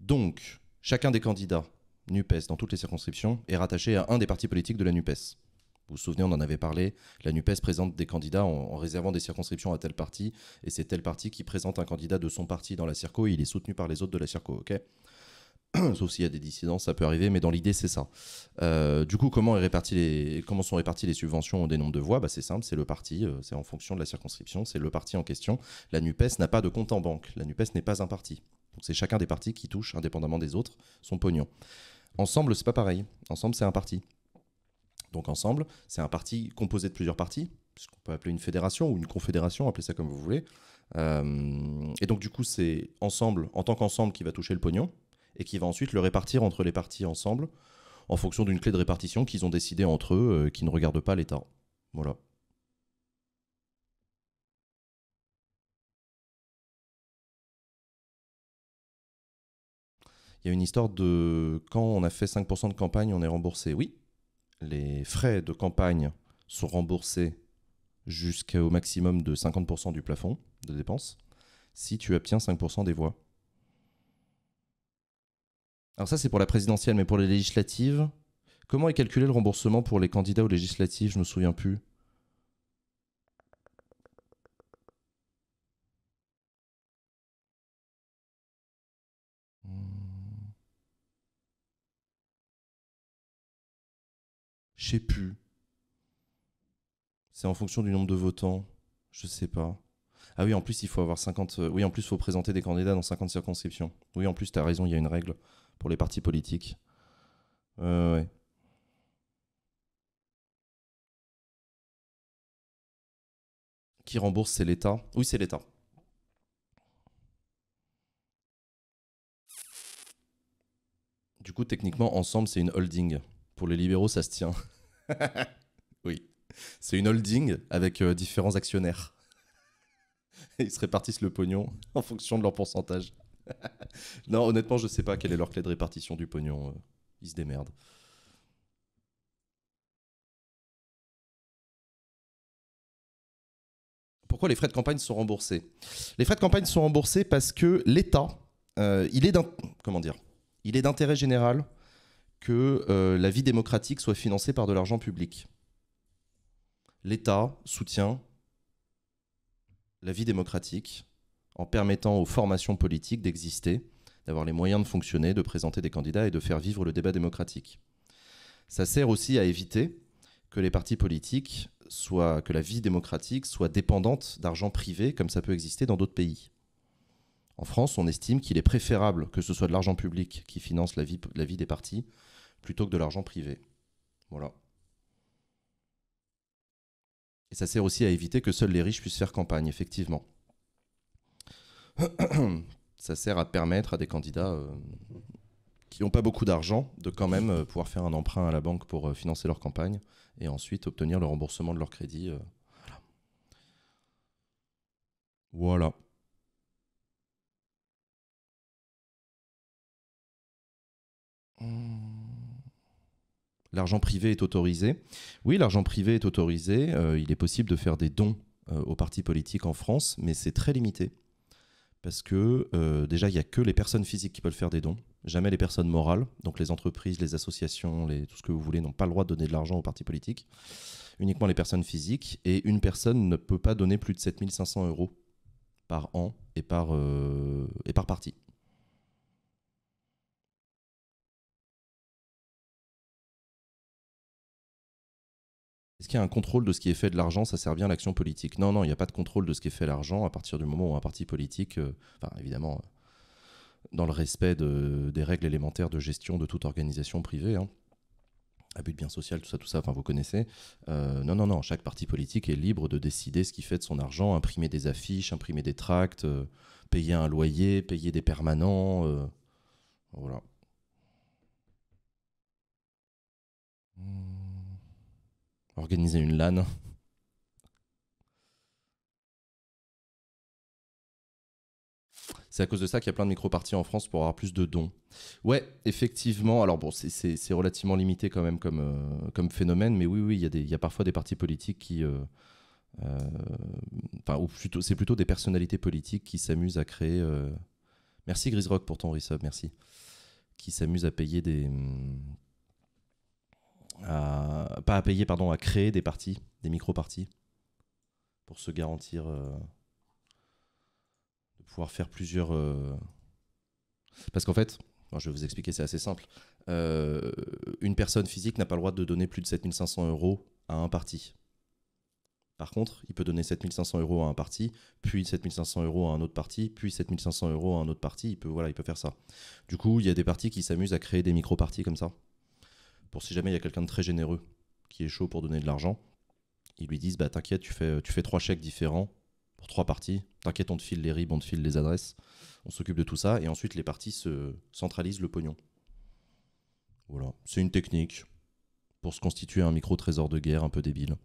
Donc, chacun des candidats NUPES dans toutes les circonscriptions est rattaché à un des partis politiques de la NUPES. Vous vous souvenez, on en avait parlé. La NUPES présente des candidats en, réservant des circonscriptions à tel parti, et c'est tel parti qui présente un candidat de son parti dans la circo, et il est soutenu par les autres de la circo, <clears throat> Sauf s'il y a des dissidences, ça peut arriver, mais dans l'idée, c'est ça. Euh, du coup, comment, est réparti les, comment sont réparties les subventions des nombres de voix bah, C'est simple, c'est le parti, euh, c'est en fonction de la circonscription, c'est le parti en question. La NUPES n'a pas de compte en banque, la NUPES n'est pas un parti. c'est chacun des partis qui touche, indépendamment des autres, son pognon. Ensemble, c'est pas pareil. Ensemble, c'est un parti donc ensemble. C'est un parti composé de plusieurs parties, ce qu'on peut appeler une fédération ou une confédération, appelez ça comme vous voulez. Euh, et donc du coup, c'est ensemble, en tant qu'ensemble, qui va toucher le pognon et qui va ensuite le répartir entre les parties ensemble en fonction d'une clé de répartition qu'ils ont décidée entre eux, euh, qui ne regarde pas l'État. Voilà. Il y a une histoire de quand on a fait 5% de campagne, on est remboursé. Oui, les frais de campagne sont remboursés jusqu'au maximum de 50% du plafond de dépenses si tu obtiens 5% des voix. Alors ça c'est pour la présidentielle, mais pour les législatives, comment est calculé le remboursement pour les candidats aux législatives Je ne me souviens plus. Je sais plus. C'est en fonction du nombre de votants. Je sais pas. Ah oui, en plus, il faut avoir 50. Euh, oui, en plus, il faut présenter des candidats dans 50 circonscriptions. Oui, en plus, tu as raison, il y a une règle pour les partis politiques. Euh, Qui rembourse, c'est l'État. Oui, c'est l'État. Du coup, techniquement, ensemble, c'est une holding. Pour les libéraux, ça se tient. <laughs> oui. C'est une holding avec euh, différents actionnaires. <laughs> ils se répartissent le pognon en fonction de leur pourcentage. <laughs> non, honnêtement, je ne sais pas quelle est leur clé de répartition du pognon. Euh. Ils se démerdent. Pourquoi les frais de campagne sont remboursés Les frais de campagne sont remboursés parce que l'État, euh, il est comment dire, il est d'intérêt général que euh, la vie démocratique soit financée par de l'argent public. L'État soutient la vie démocratique en permettant aux formations politiques d'exister, d'avoir les moyens de fonctionner, de présenter des candidats et de faire vivre le débat démocratique. Ça sert aussi à éviter que les partis politiques soient, que la vie démocratique soit dépendante d'argent privé comme ça peut exister dans d'autres pays. En France, on estime qu'il est préférable que ce soit de l'argent public qui finance la vie, des partis plutôt que de l'argent privé. Voilà. Et ça sert aussi à éviter que seuls les riches puissent faire campagne, effectivement. <clears throat> ça sert à permettre à des candidats euh, qui n'ont pas beaucoup d'argent de quand même euh, pouvoir faire un emprunt à la banque pour euh, financer leur campagne et ensuite obtenir le remboursement de leur crédit. voilà. L'argent privé est autorisé. Oui, l'argent privé est autorisé. Euh, il est possible de faire des dons euh, aux partis politiques en France, mais c'est très limité. Parce que euh, déjà, il n'y a que les personnes physiques qui peuvent faire des dons, jamais les personnes morales. Donc les entreprises, les associations, les, tout ce que vous voulez n'ont pas le droit de donner de l'argent aux partis politiques. Uniquement les personnes physiques. Et une personne ne peut pas donner plus de 7500 euros par an et par, et par parti. qu'il y a un contrôle de ce qui est fait de l'argent Ça sert bien à l'action politique. Non, non, il n'y a pas de contrôle de ce qui est fait de l'argent à partir du moment où un parti politique, euh, enfin, évidemment, euh, dans le respect des règles élémentaires de gestion de toute organisation privée, à hein, but de bien social, tout ça, tout ça, enfin vous connaissez. Euh, non, non, non, chaque parti politique est libre de décider ce qu'il fait de son argent, imprimer des affiches, imprimer des tracts, payer un loyer, payer des permanents. voilà. Hmm. Organiser une LAN. C'est à cause de ça qu'il y a plein de micro-parties en France pour avoir plus de dons. Ouais, effectivement. Alors bon, c'est relativement limité quand même euh, comme, phénomène, mais oui, oui, il y, a y parfois des partis politiques qui. Euh, euh, enfin, plutôt, c'est plutôt des personnalités politiques qui s'amusent à créer. merci Grisrock pour ton resub, merci. Qui s'amusent à payer des, hum, pas à payer, pardon, à créer des parties, des micro-parties, pour se garantir euh, de pouvoir faire plusieurs. Euh, parce qu'en fait, je vais vous expliquer, c'est assez simple. Euh, une personne physique n'a pas le droit de donner plus de 7500 euros à un parti. Par contre, il peut donner 7500 euros à un parti, puis 7500 euros à un autre parti, puis 7500 euros à un autre parti. Il peut, voilà, il peut faire ça. Du coup, il y a des partis qui s'amusent à créer des micro-partis comme ça si jamais il y a quelqu'un de très généreux qui est chaud pour donner de l'argent, ils lui disent bah t'inquiète, tu fais, tu fais trois chèques différents pour trois parties, t'inquiète, on te file les ribs, on te file les adresses, on s'occupe de tout ça, et ensuite les parties se centralisent le pognon. Voilà, c'est une technique pour se constituer un micro-trésor de guerre un peu débile.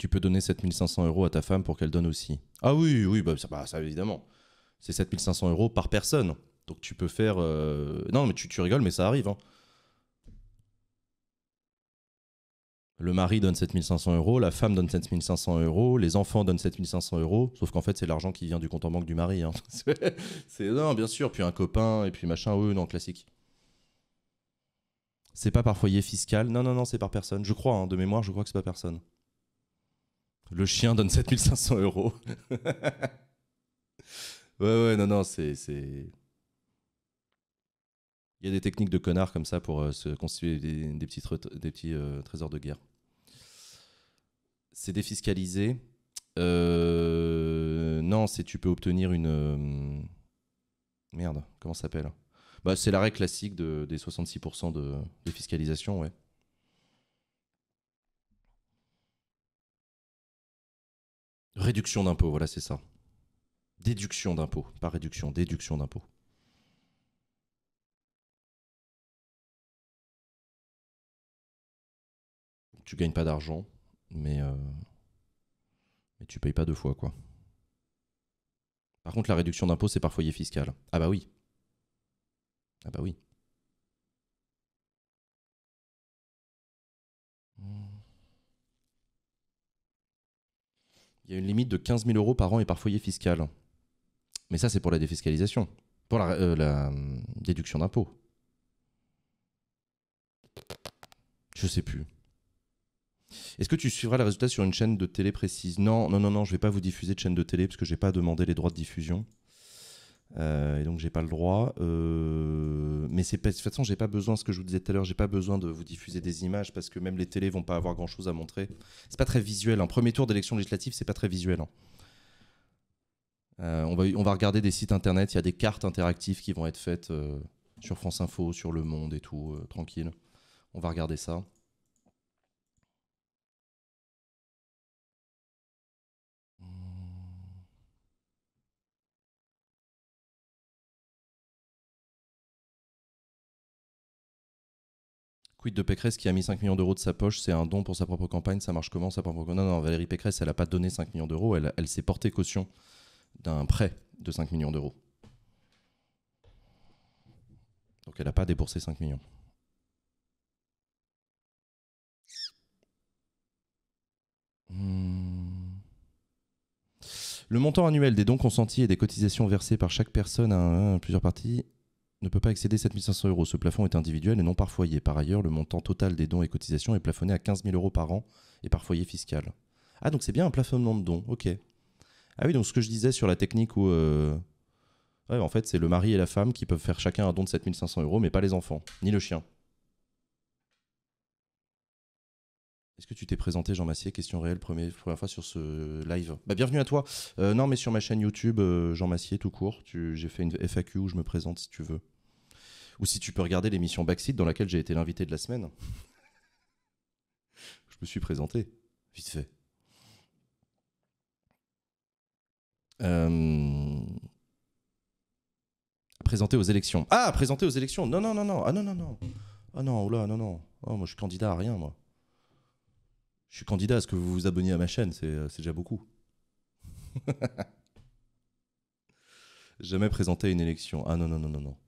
tu peux donner 7500 euros à ta femme pour qu'elle donne aussi. Ah oui, oui, bah, bah, ça, évidemment. C'est 7500 euros par personne. Donc tu peux faire... Euh, non, mais tu, rigoles, mais ça arrive. Hein. Le mari donne 7500 euros, la femme donne 7500 euros, les enfants donnent 7500 euros, sauf qu'en fait c'est l'argent qui vient du compte en banque du mari. Hein. <laughs> c'est non, bien sûr, puis un copain, et puis machin, oui, non, classique. C'est pas par foyer fiscal, non, non, non, c'est par personne. Je crois, hein, de mémoire, je crois que c'est par personne. Le chien donne 7500 euros. <laughs> ouais, ouais, non, non, c'est. Il y a des techniques de connard comme ça pour euh, se constituer des, petits, des petits euh, trésors de guerre. C'est défiscalisé. Euh, non, c'est tu peux obtenir une. merde, comment ça s'appelle bah, C'est l'arrêt classique de, des 66% de défiscalisation, ouais. Réduction d'impôt, voilà, c'est ça. Déduction d'impôt, pas réduction, déduction d'impôt. Tu gagnes pas d'argent, mais, euh, mais tu payes pas deux fois, quoi. Par contre, la réduction d'impôt, c'est par foyer fiscal. Ah bah oui. Ah bah oui. il y a une limite de 15 000 euros par an et par foyer fiscal. Mais ça, c'est pour la défiscalisation, pour la, euh, hum, déduction d'impôts. Je sais plus. Est-ce que tu suivras le résultat sur une chaîne de télé précise Non, non, non, non, je vais pas vous diffuser de chaîne de télé parce que j'ai pas demandé les droits de diffusion. Euh, et donc j'ai pas le droit. Euh, mais c'est de toute façon j'ai pas besoin, ce que je vous disais tout à l'heure, j'ai pas besoin de vous diffuser des images parce que même les télés vont pas avoir grand chose à montrer. C'est pas très visuel. Un premier tour d'élection législative, c'est pas très visuel. Hein. Euh, on, va, on va regarder des sites internet, il y a des cartes interactives qui vont être faites sur France Info, sur Le Monde et tout, tranquille. On va regarder ça. Quid de Pécresse qui a mis 5 millions d'euros de sa poche, c'est un don pour sa propre campagne, ça marche comment sa propre... Non, non, Valérie Pécresse, elle n'a pas donné 5 millions d'euros, elle, s'est portée caution d'un prêt de 5 millions d'euros. Donc elle n'a pas déboursé 5 millions. Hmm. Le montant annuel des dons consentis et des cotisations versées par chaque personne à plusieurs parties ne peut pas excéder 7500 euros. Ce plafond est individuel et non par foyer. Par ailleurs, le montant total des dons et cotisations est plafonné à 15 000 euros par an et par foyer fiscal. Ah, donc c'est bien un plafonnement de dons, ok. Ah oui, donc ce que je disais sur la technique où. Euh, en fait, c'est le mari et la femme qui peuvent faire chacun un don de 7500 euros, mais pas les enfants, ni le chien. Est-ce que tu t'es présenté, Jean Massier Question réelle, première, fois sur ce live. Bah, bienvenue à toi. Euh, non, mais sur ma chaîne YouTube, euh, Jean Massier, tout court, j'ai fait une FAQ où je me présente si tu veux. Ou si tu peux regarder l'émission Backseat dans laquelle j'ai été l'invité de la semaine. je me suis présenté, vite fait. Euh... Présenté aux élections. Ah, présenté aux élections. Non, non, non, non. Ah non, non, non. Ah non, oula, non, non. Oh, moi, je suis candidat à rien, moi. Je suis candidat à ce que vous vous abonniez à ma chaîne, c'est euh, déjà beaucoup. <laughs> Jamais présenté à une élection. Ah non, non, non, non, non.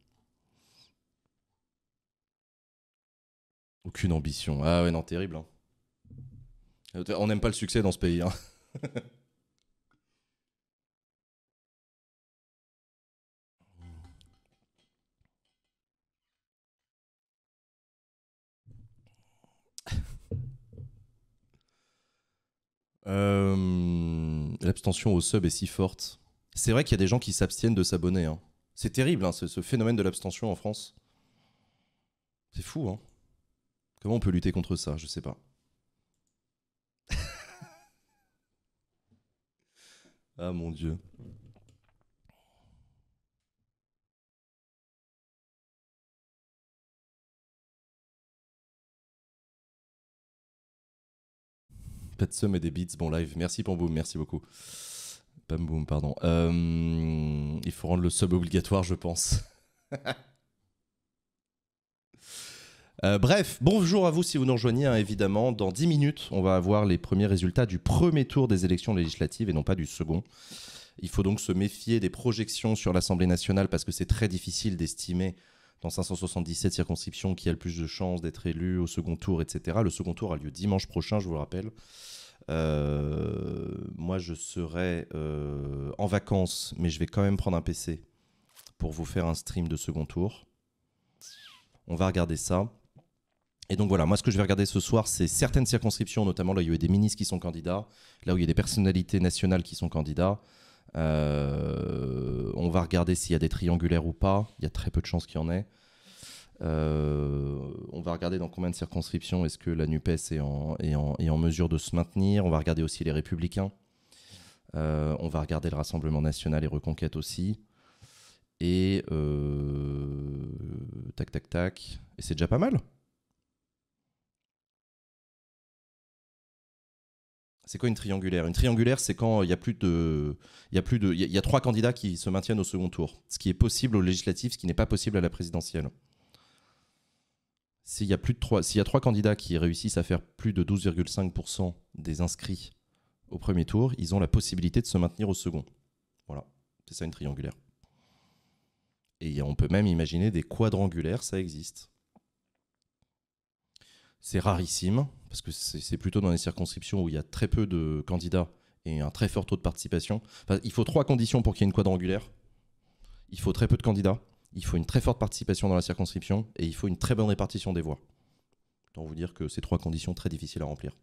Aucune ambition. Ah ouais, non, terrible. Hein. On n'aime pas le succès dans ce pays. Hein. <laughs> Euh, l'abstention au sub est si forte. C'est vrai qu'il y a des gens qui s'abstiennent de s'abonner. Hein. C'est terrible, ce, ce phénomène de l'abstention en France. C'est fou, hein. Comment on peut lutter contre ça Je sais pas. <laughs> ah mon dieu. Sum et des beats, bon live. Merci Pamboum, merci beaucoup. Pamboum, pardon. Euh, il faut rendre le sub obligatoire, je pense. <laughs> Euh, bref, bonjour à vous si vous nous rejoignez, hein, évidemment. Dans 10 minutes, on va avoir les premiers résultats du premier tour des élections législatives et non pas du second. Il faut donc se méfier des projections sur l'Assemblée nationale parce que c'est très difficile d'estimer dans 577 circonscriptions qui a le plus de chances d'être élu au second tour, etc. Le second tour a lieu dimanche prochain, je vous le rappelle. Euh, moi, je serai euh, en vacances, mais je vais quand même prendre un PC pour vous faire un stream de second tour. On va regarder ça. Et donc voilà, moi ce que je vais regarder ce soir, c'est certaines circonscriptions, notamment là où il y a des ministres qui sont candidats, là où il y a des personnalités nationales qui sont candidats. Euh, on va regarder s'il y a des triangulaires ou pas. Il y a très peu de chances qu'il y en ait. Euh, on va regarder dans combien de circonscriptions est-ce que la NUPES est en, mesure de se maintenir. On va regarder aussi les Républicains. Euh, on va regarder le Rassemblement National et Reconquête aussi. Et tac, tac, tac. Et c'est déjà pas mal. C'est quoi une triangulaire Une triangulaire, c'est quand il y a plus de, il y a plus de, il y, trois candidats qui se maintiennent au second tour, ce qui est possible au législatif, ce qui n'est pas possible à la présidentielle. S'il y a plus de trois, s'il y a trois candidats qui réussissent à faire plus de 12,5% des inscrits au premier tour, ils ont la possibilité de se maintenir au second. Voilà, c'est ça une triangulaire. Et on peut même imaginer des quadrangulaires, ça existe. C'est rarissime, parce que c'est plutôt dans les circonscriptions où il y a très peu de candidats et un très fort taux de participation. il faut trois conditions pour qu'il y ait une quadrangulaire. Il faut très peu de candidats, il faut une très forte participation dans la circonscription et il faut une très bonne répartition des voix. Autant vous dire que ces trois conditions très difficiles à remplir.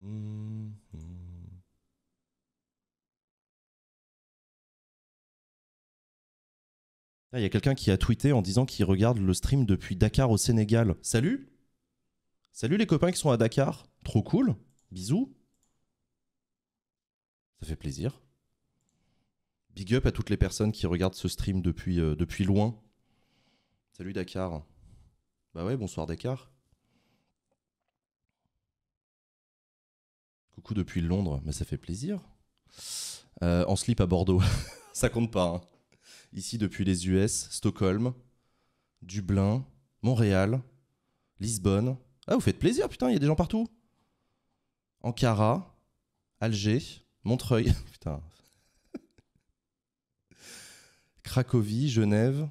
Hmm. Il y a quelqu'un qui a tweeté en disant qu'il regarde le stream depuis Dakar au Sénégal. Salut Salut les copains qui sont à Dakar. Trop cool. Bisous. Ça fait plaisir. Big up à toutes les personnes qui regardent ce stream depuis, euh, depuis loin. Salut Dakar. Bah ouais, bonsoir Dakar. Coucou depuis Londres, mais ça fait plaisir. Euh, en slip à Bordeaux, <laughs> ça compte pas. Hein ici depuis les US, Stockholm, Dublin, Montréal, Lisbonne. Ah, vous faites plaisir, putain, il y a des gens partout. Ankara, Alger, Montreuil, <laughs> putain. Cracovie, Genève,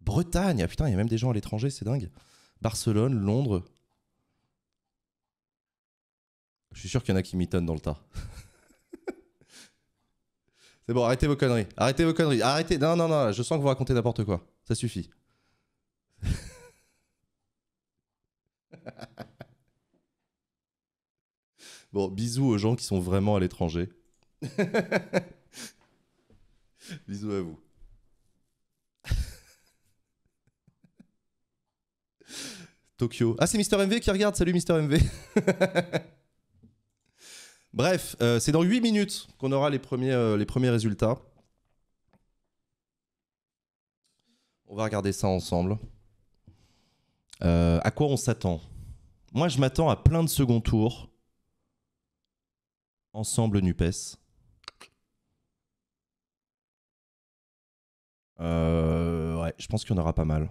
Bretagne, ah putain, il y a même des gens à l'étranger, c'est dingue. Barcelone, Londres. Je suis sûr qu'il y en a qui m'étonnent dans le tas. <laughs> bon, arrêtez vos conneries. Arrêtez vos conneries. Arrêtez. Non, non, non, je sens que vous racontez n'importe quoi. Ça suffit. <laughs> bon, bisous aux gens qui sont vraiment à l'étranger. <laughs> bisous à vous. <laughs> Tokyo. Ah, c'est Mister MV qui regarde. Salut Mister MV. Bref, euh, c'est dans 8 minutes qu'on aura les premiers, euh, les premiers résultats. On va regarder ça ensemble. Euh, à quoi on s'attend Moi, je m'attends à plein de second tours. Ensemble NUPES. ouais, je pense qu'il y en aura pas mal.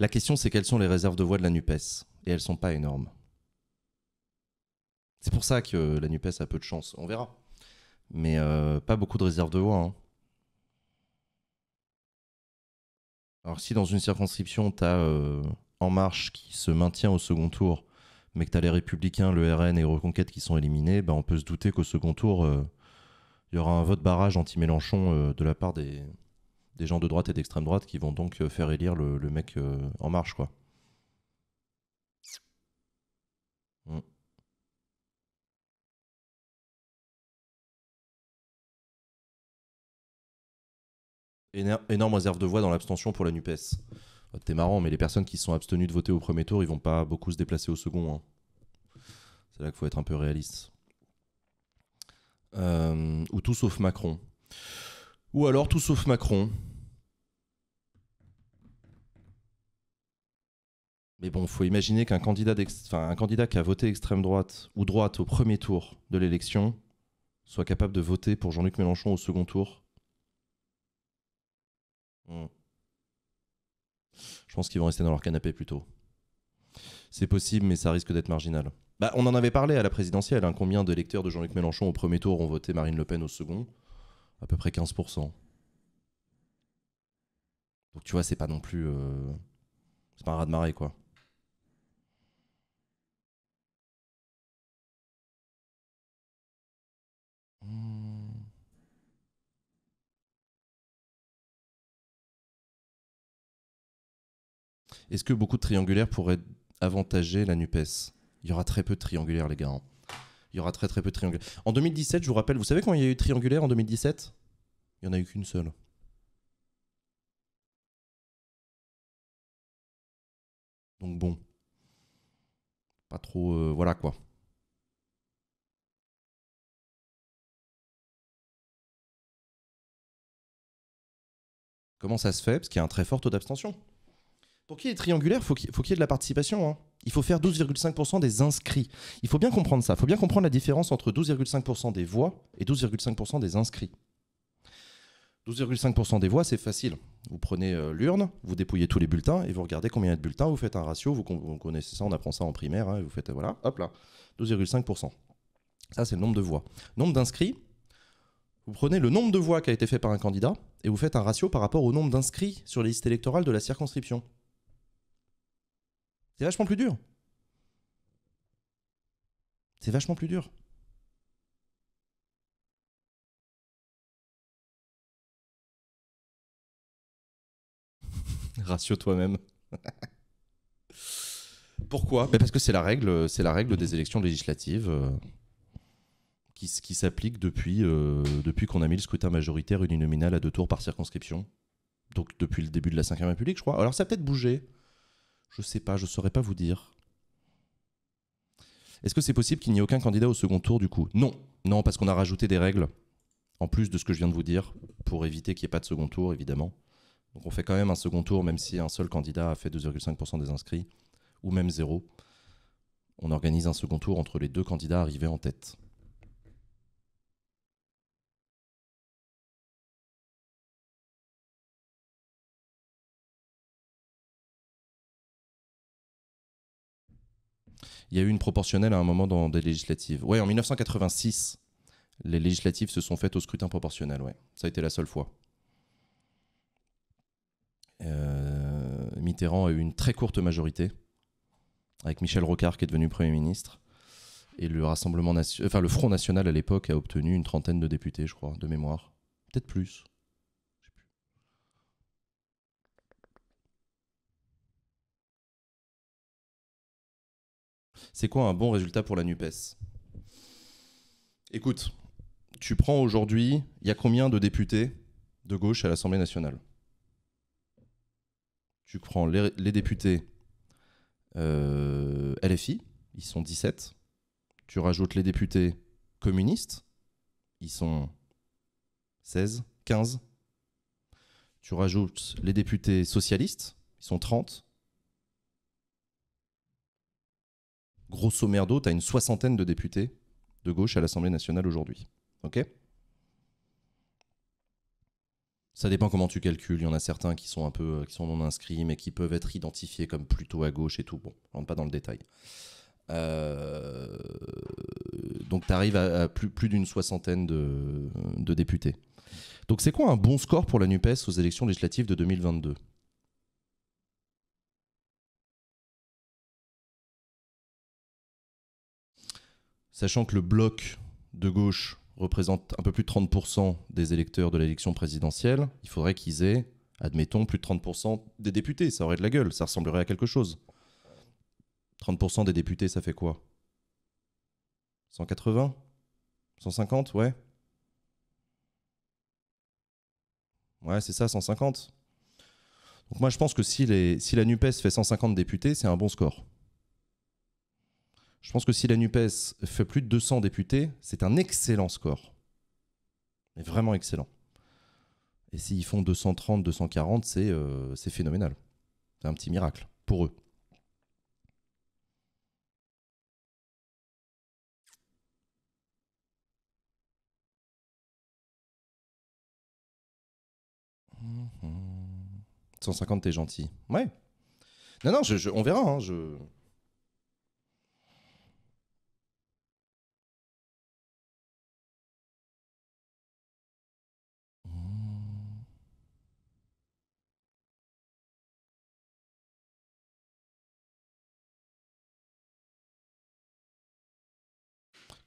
La question, c'est quelles sont les réserves de voix de la NUPES. Et elles sont pas énormes. C'est pour ça que la NUPES a peu de chance. On verra. Mais euh, pas beaucoup de réserve de voix. Hein. Alors, si dans une circonscription, tu as euh, En Marche qui se maintient au second tour, mais que tu as les Républicains, le RN et Reconquête qui sont éliminés, bah, on peut se douter qu'au second tour, euh, il y aura un vote barrage anti-Mélenchon de la part des, gens de droite et d'extrême droite qui vont donc faire élire le, le mec En Marche, quoi. énorme réserve de voix dans l'abstention pour la NUPES. C'est oh, marrant, mais les personnes qui sont abstenues de voter au premier tour, ils vont pas beaucoup se déplacer au second. Hein. C'est là qu'il faut être un peu réaliste. Euh, ou tout sauf Macron. Ou alors tout sauf Macron. Mais bon, faut imaginer qu'un candidat qui a voté extrême droite ou droite au premier tour de l'élection soit capable de voter pour Jean-Luc Mélenchon au second tour Mm. Je pense qu'ils vont rester dans leur canapé plutôt. C'est possible, mais ça risque d'être marginal. Bah, on en avait parlé à la présidentielle. Hein. Combien de lecteurs de Jean-Luc Mélenchon au premier tour ont voté Marine Le Pen au second À peu près 15%. Donc tu vois, c'est pas non plus. Euh, c'est pas un raz de marée, quoi. Hmm. Est-ce que beaucoup de triangulaires pourraient avantager la NUPES Il y aura très peu de triangulaires, les gars. Hein. Il y aura très très peu de triangulaires. En 2017, je vous rappelle, vous savez quand il y a eu triangulaire en 2017 Il n'y en a eu qu'une seule. Donc bon. Pas trop. Euh, voilà quoi. Comment ça se fait Parce qu'il y a un très fort taux d'abstention. Pour qu'il y ait triangulaire, faut il faut qu'il y ait de la participation. Hein. Il faut faire 12,5% des inscrits. Il faut bien comprendre ça. Il faut bien comprendre la différence entre 12,5% des voix et 12,5% des inscrits. 12,5% des voix, c'est facile. Vous prenez euh, l'urne, vous dépouillez tous les bulletins et vous regardez combien il y a de bulletins, vous faites un ratio, vous, connaissez ça, on apprend ça en primaire, hein, et vous faites, voilà, hop là, 12,5%. Ça, c'est le nombre de voix. Nombre d'inscrits, vous prenez le nombre de voix qui a été fait par un candidat et vous faites un ratio par rapport au nombre d'inscrits sur les listes électorales de la circonscription. C'est vachement plus dur. C'est vachement plus dur. <laughs> Ratio toi-même. <laughs> Pourquoi Parce que c'est la règle, c'est la règle des élections législatives euh, qui, s'applique depuis, euh, depuis qu'on a mis le scrutin majoritaire uninominal à deux tours par circonscription. Donc depuis le début de la 5 République, je crois. Alors ça a peut-être bougé. Je sais pas, je saurais pas vous dire. Est-ce que c'est possible qu'il n'y ait aucun candidat au second tour du coup Non, non, parce qu'on a rajouté des règles, en plus de ce que je viens de vous dire, pour éviter qu'il n'y ait pas de second tour, évidemment. Donc on fait quand même un second tour, même si un seul candidat a fait 2,5% des inscrits, ou même zéro. On organise un second tour entre les deux candidats arrivés en tête. Il y a eu une proportionnelle à un moment dans des législatives. Oui, en 1986, les législatives se sont faites au scrutin proportionnel. Ouais, ça a été la seule fois. Euh, Mitterrand a eu une très courte majorité avec Michel Rocard qui est devenu Premier ministre. Et le Rassemblement enfin, le Front National à l'époque a obtenu une trentaine de députés, je crois, de mémoire. Peut-être plus. C'est quoi un bon résultat pour la NUPES Écoute, tu prends aujourd'hui, il y a combien de députés de gauche à l'Assemblée nationale Tu prends les, députés euh, LFI, ils sont 17. Tu rajoutes les députés communistes, ils sont 16, 15. Tu rajoutes les députés socialistes, ils sont 30. grosso merdo, tu as une soixantaine de députés de gauche à l'Assemblée nationale aujourd'hui. OK ça dépend comment tu calcules. Il y en a certains qui sont un peu euh, qui sont non inscrits, mais qui peuvent être identifiés comme plutôt à gauche et tout. Bon, on rentre pas dans le détail. Euh, donc tu arrives à, plus, d'une soixantaine de députés. Donc c'est quoi un bon score pour la NUPES aux élections législatives de 2022 sachant que le bloc de gauche représente un peu plus de 30% des électeurs de l'élection présidentielle, il faudrait qu'ils aient, admettons, plus de 30% des députés. Ça aurait de la gueule, ça ressemblerait à quelque chose. 30% des députés, ça fait quoi 180 150, ouais Ouais, c'est ça, 150. Donc moi, je pense que si, les, si la NUPES fait 150 députés, c'est un bon score. Je pense que si la NUPES fait plus de 200 députés, c'est un excellent score. Mais vraiment excellent. Et s'ils font 230, 240, euh, c'est phénoménal. C'est un petit miracle pour eux. 150, t'es gentil. Ouais. Non, non, on verra. Hein, je...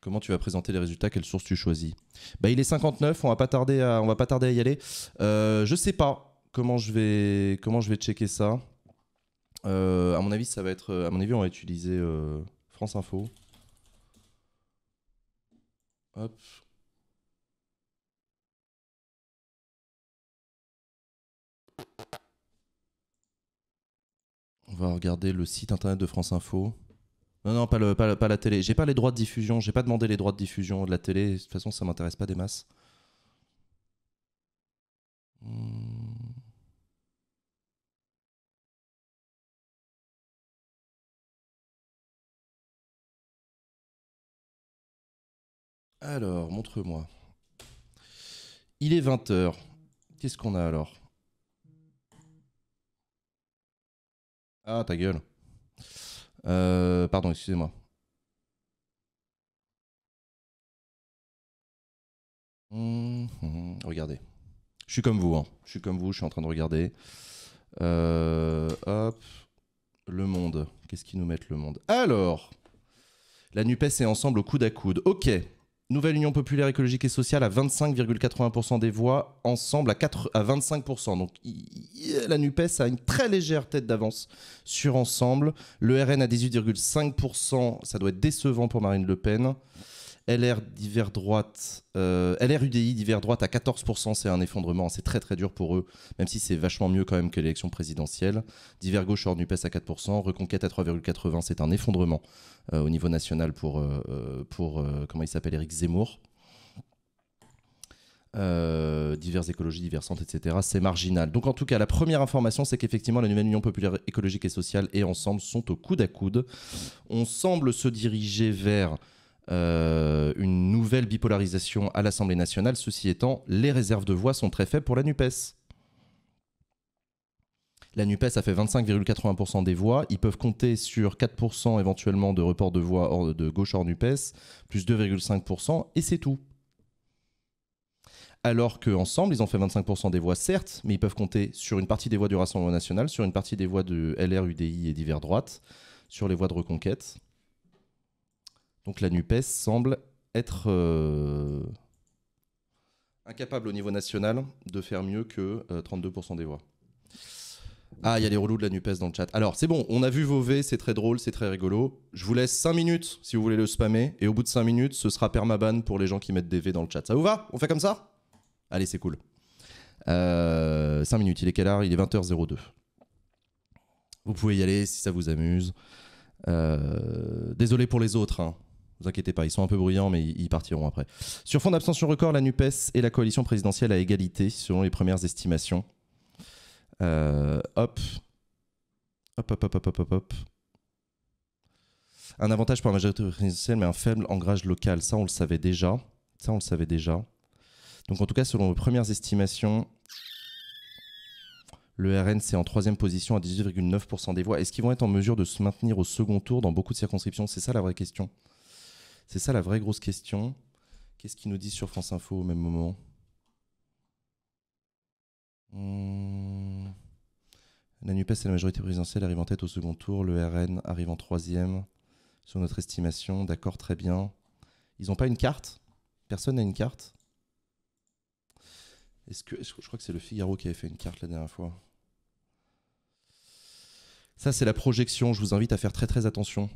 Comment tu vas présenter les résultats Quelle source tu choisis bah, Il est 59, on va pas tarder à, on va pas tarder à y aller. Je euh, je sais pas comment je vais, comment je vais checker ça. Euh, à mon avis, ça va être, à mon avis, on va utiliser euh, France Info. On va regarder le site internet de France Info. Non, non, pas, le, pas, la télé. J'ai pas les droits de diffusion, j'ai pas demandé les droits de diffusion de la télé. De toute façon, ça m'intéresse pas des masses. Hmm. Alors, montre-moi. Il est 20h. Qu'est-ce qu'on a alors Ah, ta gueule. Euh, pardon, excusez-moi. Mmh, mmh, mmh. regardez. Je suis comme vous, hein. je suis comme vous, je suis en train de regarder. Euh, hop, le monde. Qu'est-ce qu'ils nous mettent le monde Alors, la NUPES est ensemble au coude à coude. Ok, Nouvelle Union populaire écologique et sociale à 25,80% des voix, ensemble à, à 25%. Donc la NUPES a une très légère tête d'avance sur ensemble. Le RN à 18,5%, ça doit être décevant pour Marine Le Pen. LR divers droite, euh, LRUDI divers droite à 14%, c'est un effondrement, c'est très très dur pour eux, même si c'est vachement mieux quand même que l'élection présidentielle. Divers gauche hors NUPES à 4%, Reconquête à 3,80, c'est un effondrement euh, au niveau national pour, euh, pour comment il s'appelle, Eric Zemmour. divers écologies, diversantes, etc. C'est marginal. Donc en tout cas, la première information, c'est qu'effectivement, la nouvelle Union populaire écologique et sociale et Ensemble sont au coude à coude. On semble se diriger vers euh, une nouvelle bipolarisation à l'Assemblée nationale. Ceci étant, les réserves de voix sont très faibles pour la NUPES. La NUPES a fait 25,80% des voix. Ils peuvent compter sur 4% éventuellement de report de voix de gauche hors NUPES, plus 2,5%, et c'est tout. Alors qu'ensemble, ils ont fait 25% des voix, certes, mais ils peuvent compter sur une partie des voix du Rassemblement national, sur une partie des voix de LR, UDI et divers droites, sur les voix de reconquête. Donc la NUPES semble être euh, incapable au niveau national de faire mieux que 32% euh, des voix. Ah, il y a les relous de la NUPES dans le chat. Alors, c'est bon, on a vu vos V, c'est très drôle, c'est très rigolo. Je vous laisse 5 minutes si vous voulez le spammer. Et au bout de 5 minutes, ce sera permaban pour les gens qui mettent des V dans le chat. Ça vous va On fait comme ça Allez, c'est cool. 5 euh, minutes, il est quelle heure Il est 20h02. Vous pouvez y aller si ça vous amuse. désolé pour les autres. Hein. Ne vous inquiétez pas, ils sont un peu bruyants, mais ils partiront après. Sur fond d'abstention record, la NUPES et la coalition présidentielle à égalité, selon les premières estimations. Euh, hop. Hop, hop, hop, hop, hop, Un avantage pour la majorité présidentielle, mais un faible engrage local. Ça, on le savait déjà. Ça, on le savait déjà. Donc, en tout cas, selon les premières estimations, le RN, c'est en troisième position à 18,9% des voix. Est-ce qu'ils vont être en mesure de se maintenir au second tour dans beaucoup de circonscriptions C'est ça la vraie question. C'est ça la vraie grosse question. Qu'est-ce qu'ils nous disent sur France Info au même moment La hmm. NUPES et la majorité présidentielle arrivent en tête au second tour. Le RN arrive en troisième, sur notre estimation. D'accord, très bien. Ils n'ont pas une carte Personne n'a une carte Est-ce que, Je crois que c'est le Figaro qui avait fait une carte la dernière fois. Ça, c'est la projection. Je vous invite à faire très très attention.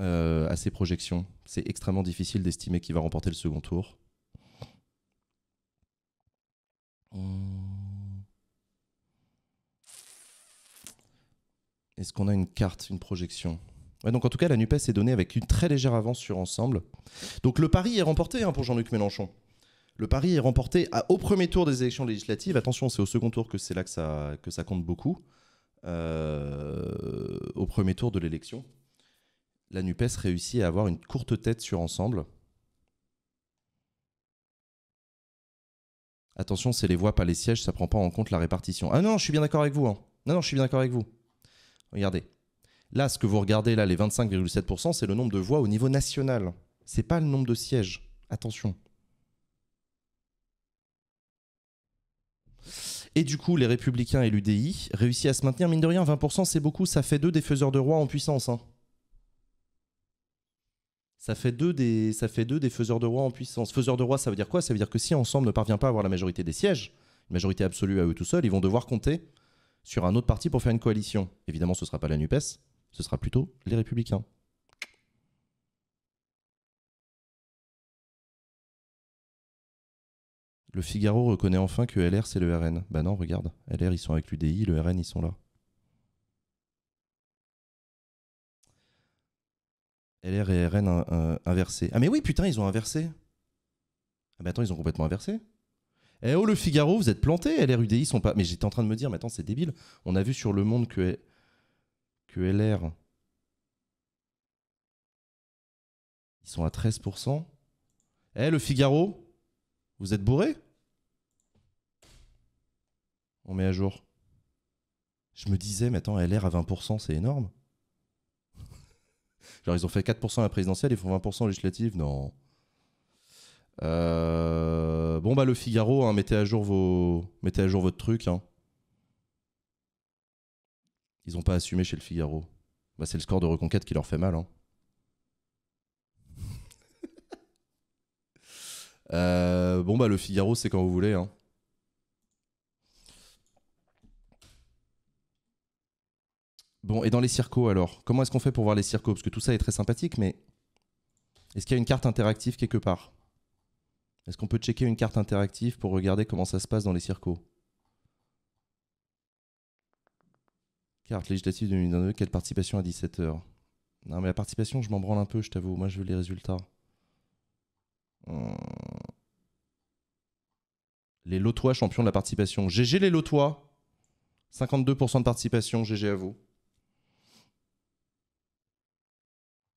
Euh, à ses projections. C'est extrêmement difficile d'estimer qui va remporter le second tour. Est-ce qu'on a une carte, une projection Donc en tout cas, la NUPES est donnée avec une très légère avance sur ensemble. Donc le pari est remporté hein, pour Jean-Luc Mélenchon. Le pari est remporté au premier tour des élections législatives. Attention, c'est au second tour que c'est là que ça, compte beaucoup. Euh, au premier tour de l'élection la NUPES réussit à avoir une courte tête sur ensemble. Attention, c'est les voix, pas les sièges, ça prend pas en compte la répartition. Ah non, je suis bien d'accord avec vous. Hein. Non, non, je suis bien d'accord avec vous. Regardez. Là, ce que vous regardez, là, les 25,7%, c'est le nombre de voix au niveau national. C'est pas le nombre de sièges. Attention. Et du coup, les Républicains et l'UDI réussissent à se maintenir. Mine de rien, 20%, c'est beaucoup. Ça fait deux des faiseurs de roi en puissance. Hein ça fait deux des, ça fait deux des faiseurs de roi en puissance. Faiseurs de roi, ça veut dire quoi Ça veut dire que si Ensemble ne parvient pas à avoir la majorité des sièges, une majorité absolue à eux tout seuls, ils vont devoir compter sur un autre parti pour faire une coalition. Évidemment, ce ne sera pas la NUPES, ce sera plutôt les Républicains. Le Figaro reconnaît enfin que LR c'est le RN. Bah non, regarde, LR ils sont avec l'UDI, le RN ils sont là. LR et RN inversés. Ah mais oui, putain, ils ont inversé. Ah mais attends, ils ont complètement inversé. Eh oh, le Figaro, vous êtes planté. LR, UDI sont pas... Mais j'étais en train de me dire, mais attends, c'est débile. On a vu sur Le Monde que, que LR... Ils sont à 13%. Eh, le Figaro, vous êtes bourré On met à jour. Je me disais, mais attends, LR à 20%, c'est énorme. Genre, ils ont fait 4% à la présidentielle, ils font 20% législative Non. Euh, bon, bah, le Figaro, hein, mettez, à jour vos... mettez à jour votre truc. Hein. Ils n'ont pas assumé chez le Figaro. Bah, c'est le score de reconquête qui leur fait mal. Hein. <laughs> Euh, bon, bah, le Figaro, c'est quand vous voulez. Bon, et dans les circos alors Comment est-ce qu'on fait pour voir les circos Parce que tout ça est très sympathique, mais est-ce qu'il y a une carte interactive quelque part Est-ce qu'on peut checker une carte interactive pour regarder comment ça se passe dans les circos Carte législative de 2022, quelle participation à 17h Non, mais la participation, je m'en branle un peu, je t'avoue. Moi, je veux les résultats. Hum. Les Lotois champions de la participation. GG les Lotois 52% de participation, GG à vous.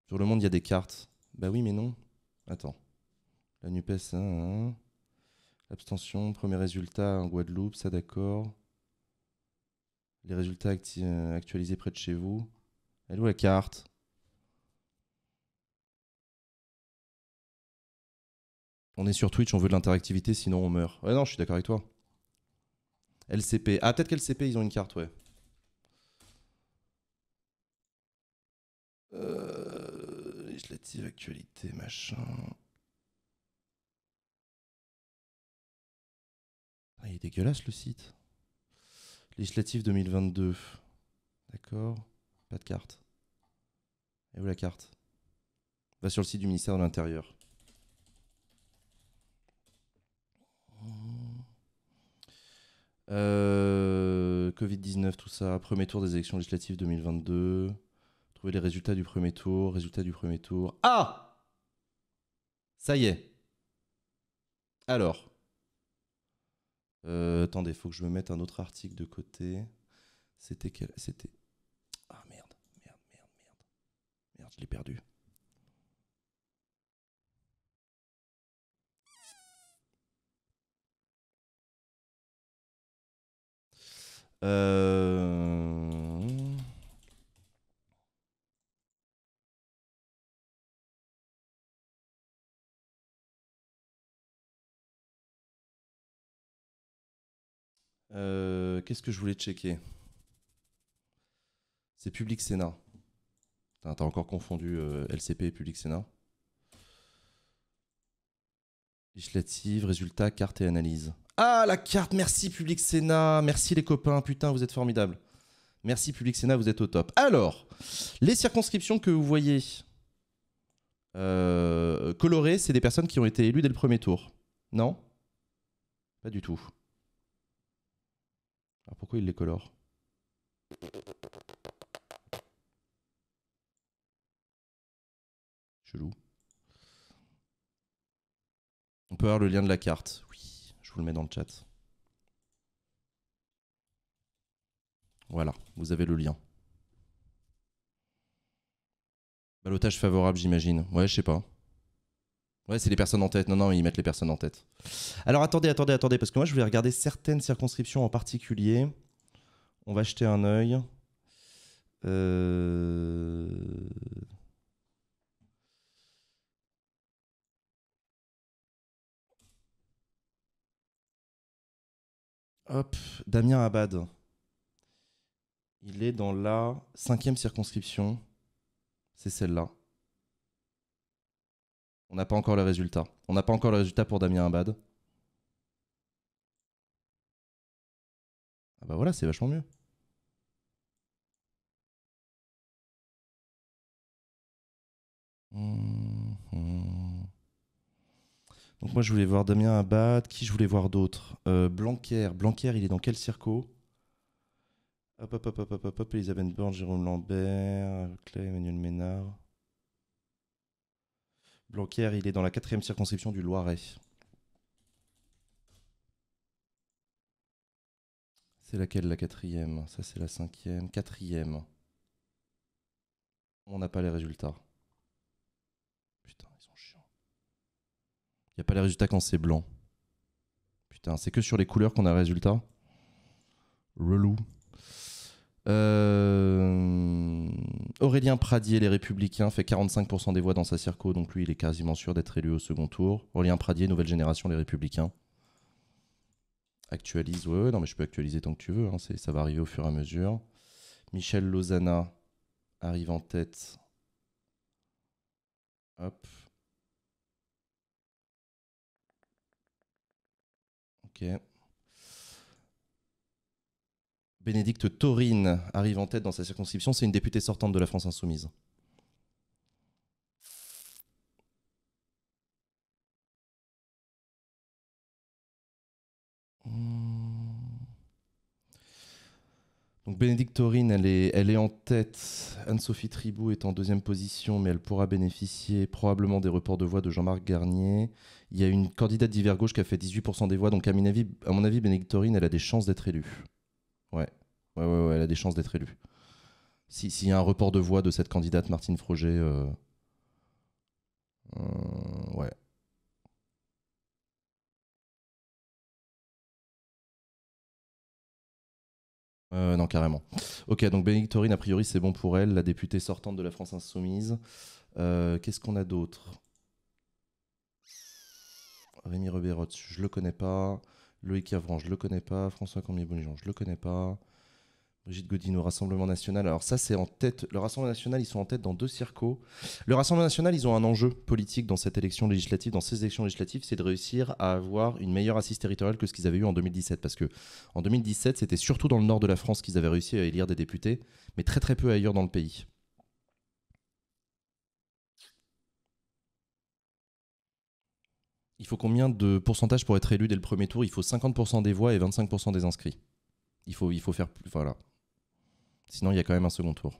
Sur le monde, il y a des cartes. Bah oui, mais non. Attends. La NUPES, 1, hein, hein, hein. Abstention, premier résultat en Guadeloupe, ça d'accord. Les résultats euh, actualisés près de chez vous. Elle est où la carte On est sur Twitch, on veut de l'interactivité, sinon on meurt. Ouais, non, je suis d'accord avec toi. LCP. Ah, peut-être qu'LCP, ils ont une carte, ouais. Euh législative, actualité, machin. Ah, il est dégueulasse le site. Législative 2022. D'accord. Pas de carte. Et où la carte Va sur le site du ministère de l'Intérieur. Euh, Covid-19, tout ça. Premier tour des élections législatives 2022. Trouver les résultats du premier tour. Résultats du premier tour. Ah Ça y est. Alors. Euh, attendez, faut que je me mette un autre article de côté. C'était quel C'était. Ah merde, merde, merde, merde. Merde, je l'ai perdu. Euh... Euh, qu'est-ce que je voulais checker C'est Public Sénat. T'as encore confondu euh, LCP et Public Sénat. Législative, résultat, carte et analyse. Ah, la carte Merci Public Sénat Merci les copains Putain, vous êtes formidables Merci Public Sénat, vous êtes au top. Alors, les circonscriptions que vous voyez euh, colorées, c'est des personnes qui ont été élues dès le premier tour. Non Pas du tout. Alors pourquoi il les colore Chelou. On peut avoir le lien de la carte. Oui, je vous le mets dans le chat. Voilà, vous avez le lien. Balotage favorable, j'imagine. Ouais, je sais pas. Ouais, c'est les personnes en tête. Non, non, ils mettent les personnes en tête. Alors attendez, attendez, attendez, parce que moi je voulais regarder certaines circonscriptions en particulier. On va jeter un œil. Euh, Hop, Damien Abad. Il est dans la cinquième circonscription. C'est celle-là. On n'a pas encore le résultat. On n'a pas encore le résultat pour Damien Abad. Ah bah voilà, c'est vachement mieux. Mmh, mmh. Donc moi je voulais voir Damien Abad, qui je voulais voir d'autre euh, Blanquer, Blanquer il est dans quel circo Hop hop hop hop hop hop, Elisabeth Borne, Jérôme Lambert, Clay, Emmanuel Ménard il est dans la quatrième circonscription du Loiret. C'est laquelle la quatrième Ça c'est la cinquième. Quatrième. On n'a pas les résultats. Putain, ils sont chiants. Il n'y a pas les résultats quand c'est blanc. Putain, c'est que sur les couleurs qu'on a les résultats. Relou. Euh, Aurélien Pradier, Les Républicains, fait 45% des voix dans sa circo, donc lui, il est quasiment sûr d'être élu au second tour. Aurélien Pradier, Nouvelle Génération, Les Républicains. Actualise, ouais, non, mais je peux actualiser tant que tu veux, hein, ça va arriver au fur et à mesure. Michel Lozana arrive en tête. Hop. Ok. Bénédicte Taurine arrive en tête dans sa circonscription. C'est une députée sortante de la France insoumise. Hmm. Donc Bénédicte Taurine, elle est, elle est en tête. Anne-Sophie Tribou est en deuxième position, mais elle pourra bénéficier probablement des reports de voix de Jean-Marc Garnier. Il y a une candidate d'hiver gauche qui a fait 18% des voix, donc à mon avis, Bénédicte Taurine, elle a des chances d'être élue. Ouais. Ouais, ouais, elle a des chances d'être élue. S'il y a un report de voix de cette candidate Martine Froger, euh, euh, ouais. Euh, non, carrément. Ok, donc Bénédictorine, a priori, c'est bon pour elle, la députée sortante de la France Insoumise. Qu'est-ce qu'on a d'autre Rémi Reberot, je le connais pas. Loïc Avran, je le connais pas. François cormier bonnijon je le connais pas. Brigitte au Rassemblement National. Alors ça, c'est en tête. Le Rassemblement National, ils sont en tête dans deux circos. Le Rassemblement National, ils ont un enjeu politique dans cette élection législative, dans ces élections législatives, c'est de réussir à avoir une meilleure assise territoriale que ce qu'ils avaient eu en 2017. Parce que en 2017, c'était surtout dans le nord de la France qu'ils avaient réussi à élire des députés, mais très très peu ailleurs dans le pays. Il faut combien de pourcentage pour être élu dès le premier tour Il faut 50% des voix et 25% des inscrits. Il faut, il faut faire plus. Voilà. Sinon, il y a quand même un second tour.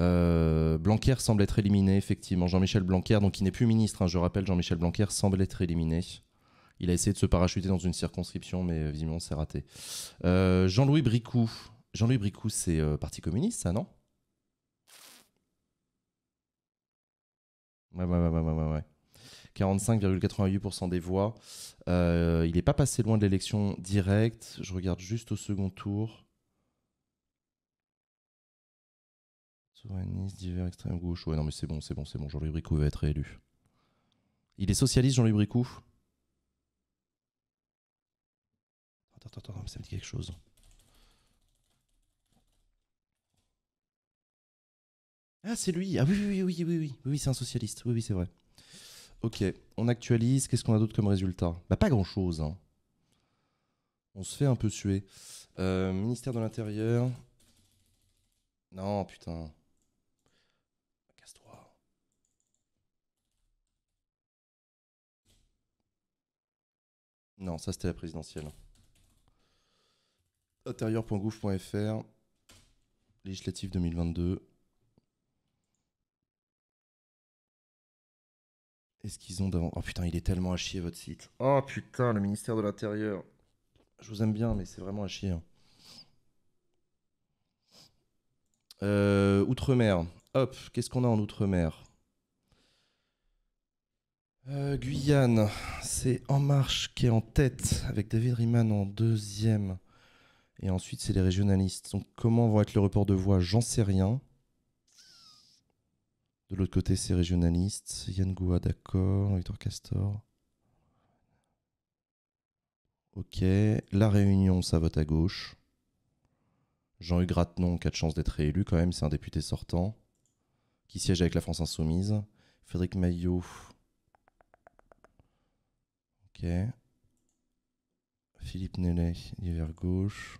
Euh, Blanquer semble être éliminé, effectivement. Jean-Michel Blanquer, donc il n'est plus ministre, hein, je rappelle, Jean-Michel Blanquer semble être éliminé. Il a essayé de se parachuter dans une circonscription, mais euh, visiblement, c'est raté. Euh, Jean-Louis Bricou. Jean-Louis Bricou, c'est Parti communiste, ça, non Ouais, ouais, ouais, ouais, ouais, ouais. 45,88% des voix. Euh, il n'est pas passé loin de l'élection directe. Je regarde juste au second tour. Souverainiste, divers, extrême gauche. Ouais, non, mais c'est bon, c'est bon, c'est bon. Jean-Louis Bricou va être réélu. Il est socialiste, Jean-Louis Bricou Attends, attends, attends, ça me dit quelque chose. Ah, c'est lui. Ah oui, oui, oui, oui, oui, oui, oui, c'est un socialiste. Oui, oui, c'est vrai. Ok, on actualise. Qu'est-ce qu'on a d'autre comme résultat Bah, pas grand-chose. Hein. On se fait un peu suer. Euh, ministère de l'Intérieur. Non, putain. casse Non, ça c'était la présidentielle. Intérieur.gouv.fr. Législatif 2022. Est-ce qu'ils ont devant Oh putain, il est tellement à chier votre site. Oh putain, le ministère de l'Intérieur. Je vous aime bien, mais c'est vraiment à chier. Hein. Euh, outre-mer. Hop, qu'est-ce qu'on a en Outre-mer euh, Guyane, c'est En Marche qui est en tête, avec David Riemann en deuxième. Et ensuite, c'est les régionalistes. Donc, comment vont être le report de voix J'en sais rien. De l'autre côté, c'est régionaliste. Yann Goua, d'accord. Victor Castor. Ok. La Réunion, ça vote à gauche. Jean-Hugues Rattenon, qui a de chance d'être réélu quand même, c'est un député sortant, qui siège avec la France Insoumise. Frédéric Maillot. Ok. Philippe Nellet, divers gauche.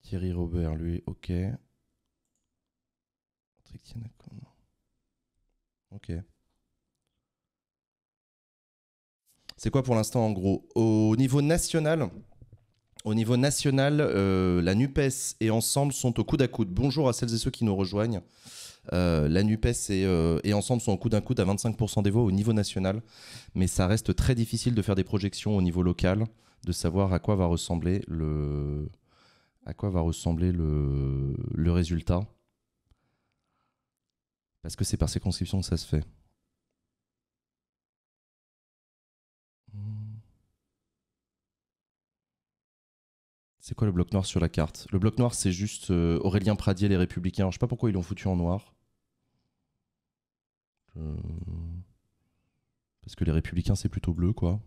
Thierry Robert, lui, ok. Ok. C'est quoi pour l'instant en gros Au niveau national, au niveau national, euh, la NUPES et Ensemble sont au coude à coude. Bonjour à celles et ceux qui nous rejoignent. Euh, la NUPES et, euh, et, Ensemble sont au coude à coude à 25% des voix au niveau national, mais ça reste très difficile de faire des projections au niveau local, de savoir à quoi va ressembler le, à quoi va ressembler le résultat. Parce que c'est par ces conscriptions que ça se fait. C'est quoi le bloc noir sur la carte Le bloc noir, c'est juste euh, Aurélien Pradier, les Républicains. Je sais pas pourquoi ils l'ont foutu en noir. Euh, parce que les Républicains, c'est plutôt bleu, quoi.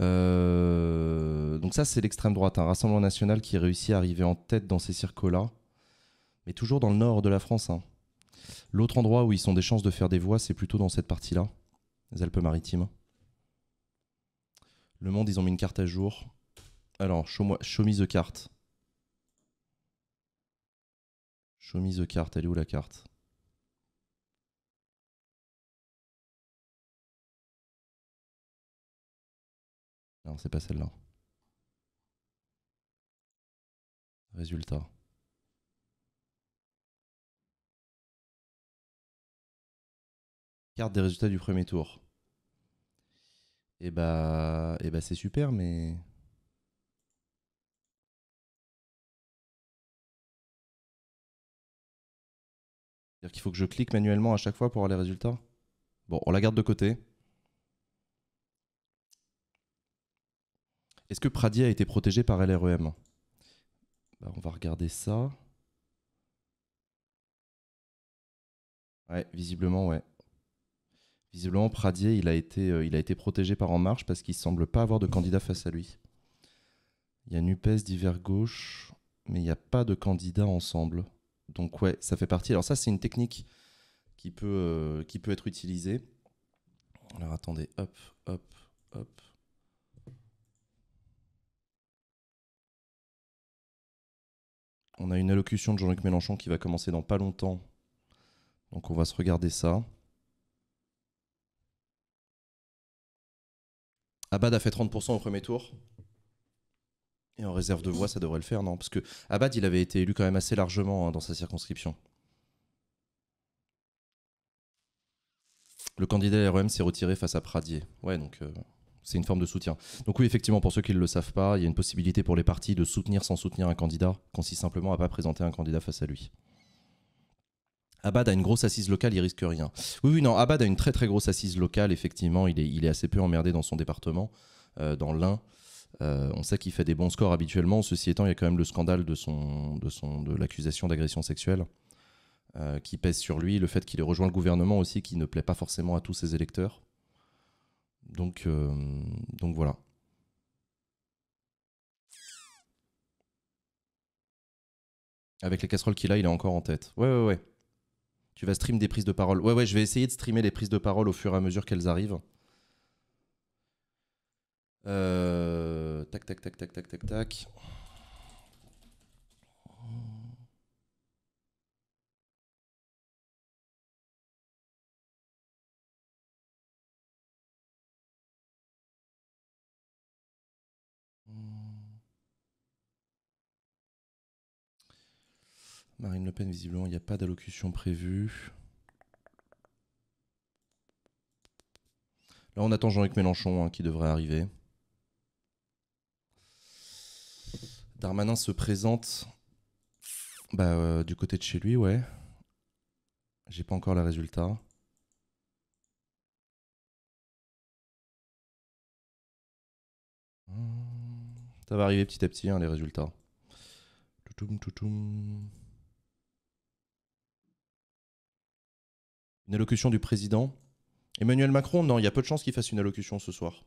Euh, donc ça, c'est l'extrême droite, un Rassemblement national qui réussit à arriver en tête dans ces circos-là mais toujours dans le nord de la France. Hein. L'autre endroit où ils ont des chances de faire des voix, c'est plutôt dans cette partie-là, les Alpes-Maritimes. Le Monde, ils ont mis une carte à jour. Alors, show, moi, carte. Chemise me carte, elle est où la carte Non, c'est pas celle-là. Résultat. carte des résultats du premier tour. Et eh bah, eh bah c'est super, mais. C'est-à-dire qu'il faut que je clique manuellement à chaque fois pour avoir les résultats Bon, on la garde de côté. Est-ce que Pradi a été protégé par LREM bah, On va regarder ça. Ouais, visiblement, ouais. Visiblement, Pradier, il a été, euh, il a été protégé par En Marche parce qu'il semble pas avoir de candidat face à lui. Il y a NUPES d'hiver gauche, mais il n'y a pas de candidat ensemble. Donc ouais, ça fait partie. Alors ça, c'est une technique qui peut, euh, qui peut être utilisée. Alors attendez, hop, hop, hop. On a une allocution de Jean-Luc Mélenchon qui va commencer dans pas longtemps. Donc on va se regarder ça. Abad a fait 30% au premier tour. Et en réserve de voix, ça devrait le faire, non Parce que Abad, il avait été élu quand même assez largement hein, dans sa circonscription. Le candidat REM s'est retiré face à Pradier. Ouais, donc euh, c'est une forme de soutien. Donc oui, effectivement, pour ceux qui ne le savent pas, il y a une possibilité pour les partis de soutenir sans soutenir un candidat, consiste simplement à pas présenter un candidat face à lui. Abad a une grosse assise locale, il risque rien. Oui, non, Abad a une très très grosse assise locale, effectivement, il est, assez peu emmerdé dans son département, euh, dans l'Ain. Euh, on sait qu'il fait des bons scores habituellement, ceci étant, il y a quand même le scandale de, son, de, son, de l'accusation d'agression sexuelle euh, qui pèse sur lui, le fait qu'il ait rejoint le gouvernement aussi, qui ne plaît pas forcément à tous ses électeurs. Donc, donc voilà. Avec les casseroles qu'il a, il est encore en tête. Ouais, ouais, ouais. Tu vas stream des prises de parole. Ouais, ouais, je vais essayer de streamer les prises de parole au fur et à mesure qu'elles arrivent. Euh, tac, tac, tac, tac, tac, tac, tac. Marine Le Pen, visiblement, il n'y a pas d'allocution prévue. Là, on attend Jean-Luc Mélenchon hein, qui devrait arriver. Darmanin se présente bah, euh, du côté de chez lui, ouais. J'ai pas encore le résultat. Ça va arriver petit à petit, hein, les résultats. Toutoum, toutoum. Une allocution du président. Emmanuel Macron, non, il y a peu de chances qu'il fasse une allocution ce soir.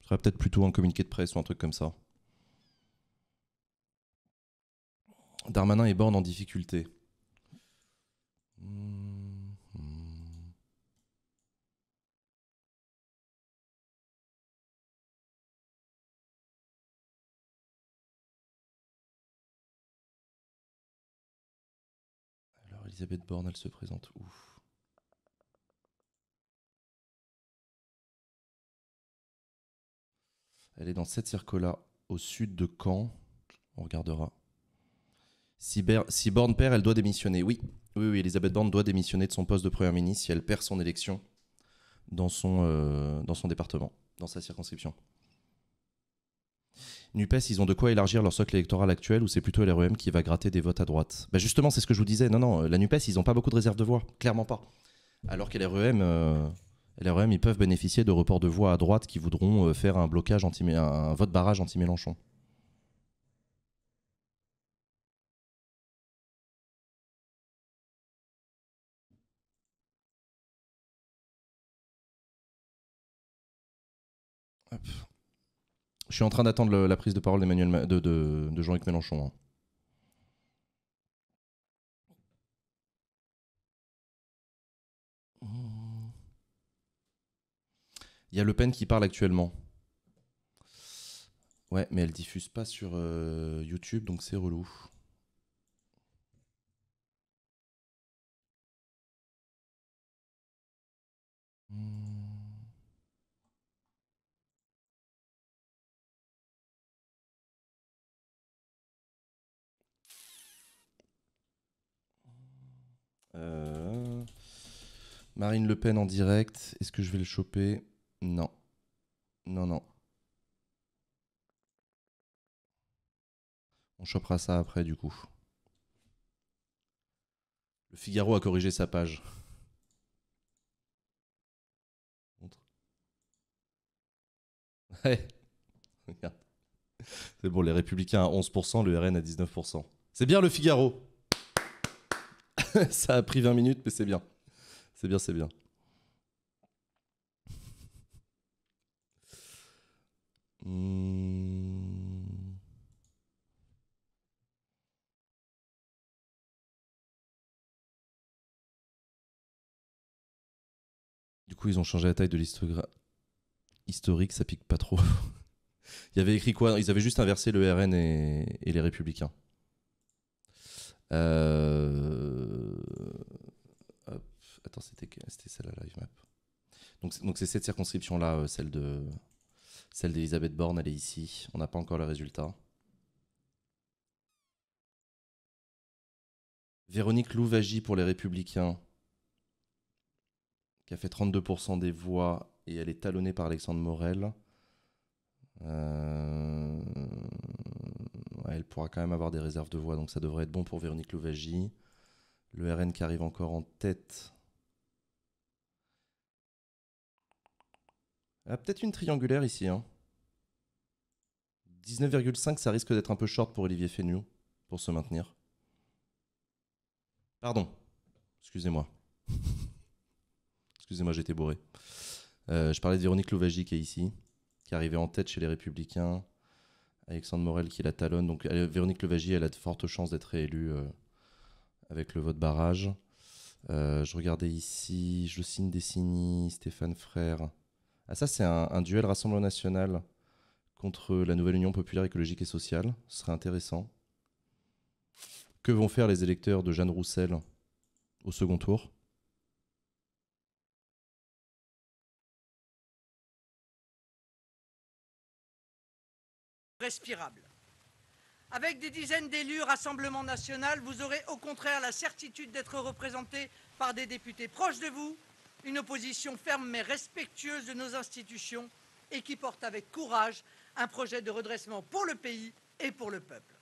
Ce serait peut-être plutôt un communiqué de presse ou un truc comme ça. Darmanin et Borne en difficulté. Alors Elisabeth Borne, elle se présente où Elle est dans cette circo-là, au sud de Caen. On regardera. Si, Borne perd, elle doit démissionner. Oui, oui, oui, Elisabeth Borne doit démissionner de son poste de première ministre si elle perd son élection dans son, euh, dans son département, dans sa circonscription. NUPES, ils ont de quoi élargir leur socle électoral actuel ou c'est plutôt l'REM qui va gratter des votes à droite bah Justement, c'est ce que je vous disais. Non, non, euh, la NUPES, ils n'ont pas beaucoup de réserves de voix, clairement pas. Alors que l'REM, euh, ils peuvent bénéficier de reports de voix à droite qui voudront euh, faire un blocage anti un vote barrage anti-Mélenchon. Je suis en train d'attendre la prise de parole d'Emmanuel de, de, Jean-Luc Mélenchon. Hein. Il y a Le Pen qui parle actuellement. Ouais, mais elle diffuse pas sur euh, YouTube, donc c'est relou. Hmm. Euh, Marine Le Pen en direct, est-ce que je vais le choper non. Non, non. On chopera ça après, du coup. Le Figaro a corrigé sa page. <laughs> C'est bon, les Républicains à 11%, le RN à 19%. C'est bien le Figaro. <laughs> ça a pris 20 minutes, mais c'est bien. C'est bien, c'est bien. Hmm. Du coup, ils ont changé la taille de l'histogramme historique, ça pique pas trop. <laughs> Il y avait écrit quoi Ils avaient juste inversé le RN et, les Républicains. Euh, Attends, c'était celle-là, live map. Donc c'est cette circonscription-là, euh, celle de, celle d'Elisabeth Borne, elle est ici. On n'a pas encore le résultat. Véronique Louvagie pour les Républicains, qui a fait 32% des voix et elle est talonnée par Alexandre Morel. Euh, elle pourra quand même avoir des réserves de voix, donc ça devrait être bon pour Véronique Louvagie. Le RN qui arrive encore en tête Ah, peut-être une triangulaire ici. 19,5, hein. ça risque d'être un peu short pour Olivier Fénu, pour se maintenir. Pardon. Excusez-moi. <laughs> Excusez-moi, j'étais bourré. Euh, je parlais de Véronique Louvagie qui est ici, qui est arrivée en tête chez les Républicains. Alexandre Morel qui la talonne. Donc Véronique Levagie, elle a de fortes chances d'être réélue euh, avec le vote barrage. Euh, je regardais ici Jocelyne Dessigny, Stéphane Frère. Ah ça, c'est un, duel Rassemblement National contre la nouvelle Union Populaire Écologique et Sociale. Ce serait intéressant. Que vont faire les électeurs de Jeanne Roussel au second tour Respirable. Avec des dizaines d'élus Rassemblement national, vous aurez au contraire la certitude d'être représenté par des députés proches de vous, une opposition ferme mais respectueuse de nos institutions et qui porte avec courage un projet de redressement pour le pays et pour le peuple.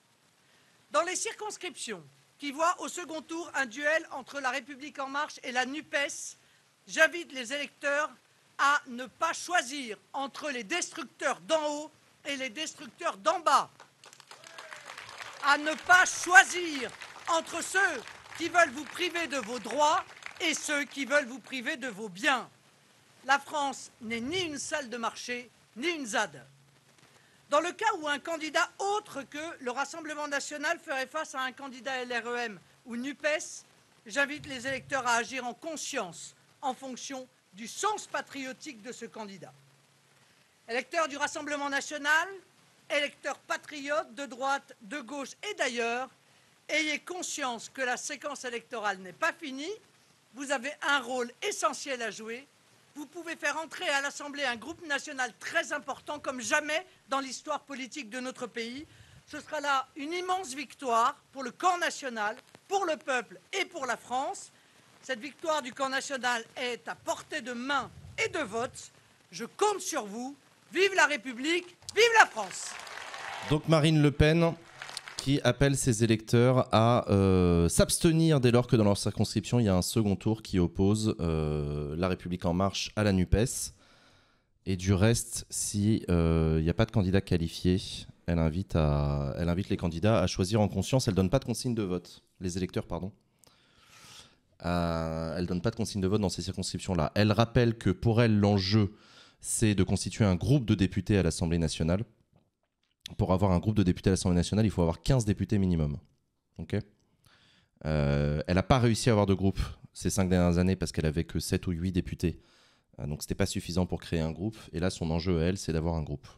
Dans les circonscriptions qui voient au second tour un duel entre la République en marche et la NUPES, j'invite les électeurs à ne pas choisir entre les destructeurs d'en haut et les destructeurs d'en bas, à ne pas choisir entre ceux qui veulent vous priver de vos droits et ceux qui veulent vous priver de vos biens. La France n'est ni une salle de marché, ni une ZAD. Dans le cas où un candidat autre que le Rassemblement national ferait face à un candidat LREM ou NUPES, j'invite les électeurs à agir en conscience en fonction du sens patriotique de ce candidat. Électeurs du Rassemblement national, électeurs patriotes de droite, de gauche et d'ailleurs, ayez conscience que la séquence électorale n'est pas finie vous avez un rôle essentiel à jouer. Vous pouvez faire entrer à l'Assemblée un groupe national très important comme jamais dans l'histoire politique de notre pays. Ce sera là une immense victoire pour le camp national, pour le peuple et pour la France. Cette victoire du camp national est à portée de main et de vote. Je compte sur vous. Vive la République, vive la France. Donc Marine Le Pen, qui appelle ses électeurs à euh, s'abstenir dès lors que dans leur circonscription, il y a un second tour qui oppose euh, La République en marche à la NUPES. Et du reste, s'il euh, n'y a pas de candidat qualifié, elle invite, à, elle invite les candidats à choisir en conscience. Elle ne donne pas de consigne de vote. Les électeurs, pardon. elle ne donne pas de consigne de vote dans ces circonscriptions-là. Elle rappelle que pour elle, l'enjeu, c'est de constituer un groupe de députés à l'Assemblée nationale pour avoir un groupe de députés à l'Assemblée nationale, il faut avoir 15 députés minimum. ok euh, elle n'a pas réussi à avoir de groupe ces cinq dernières années parce qu'elle avait que 7 ou 8 députés. Euh, donc ce n'était pas suffisant pour créer un groupe. Et là, son enjeu à elle, c'est d'avoir un groupe.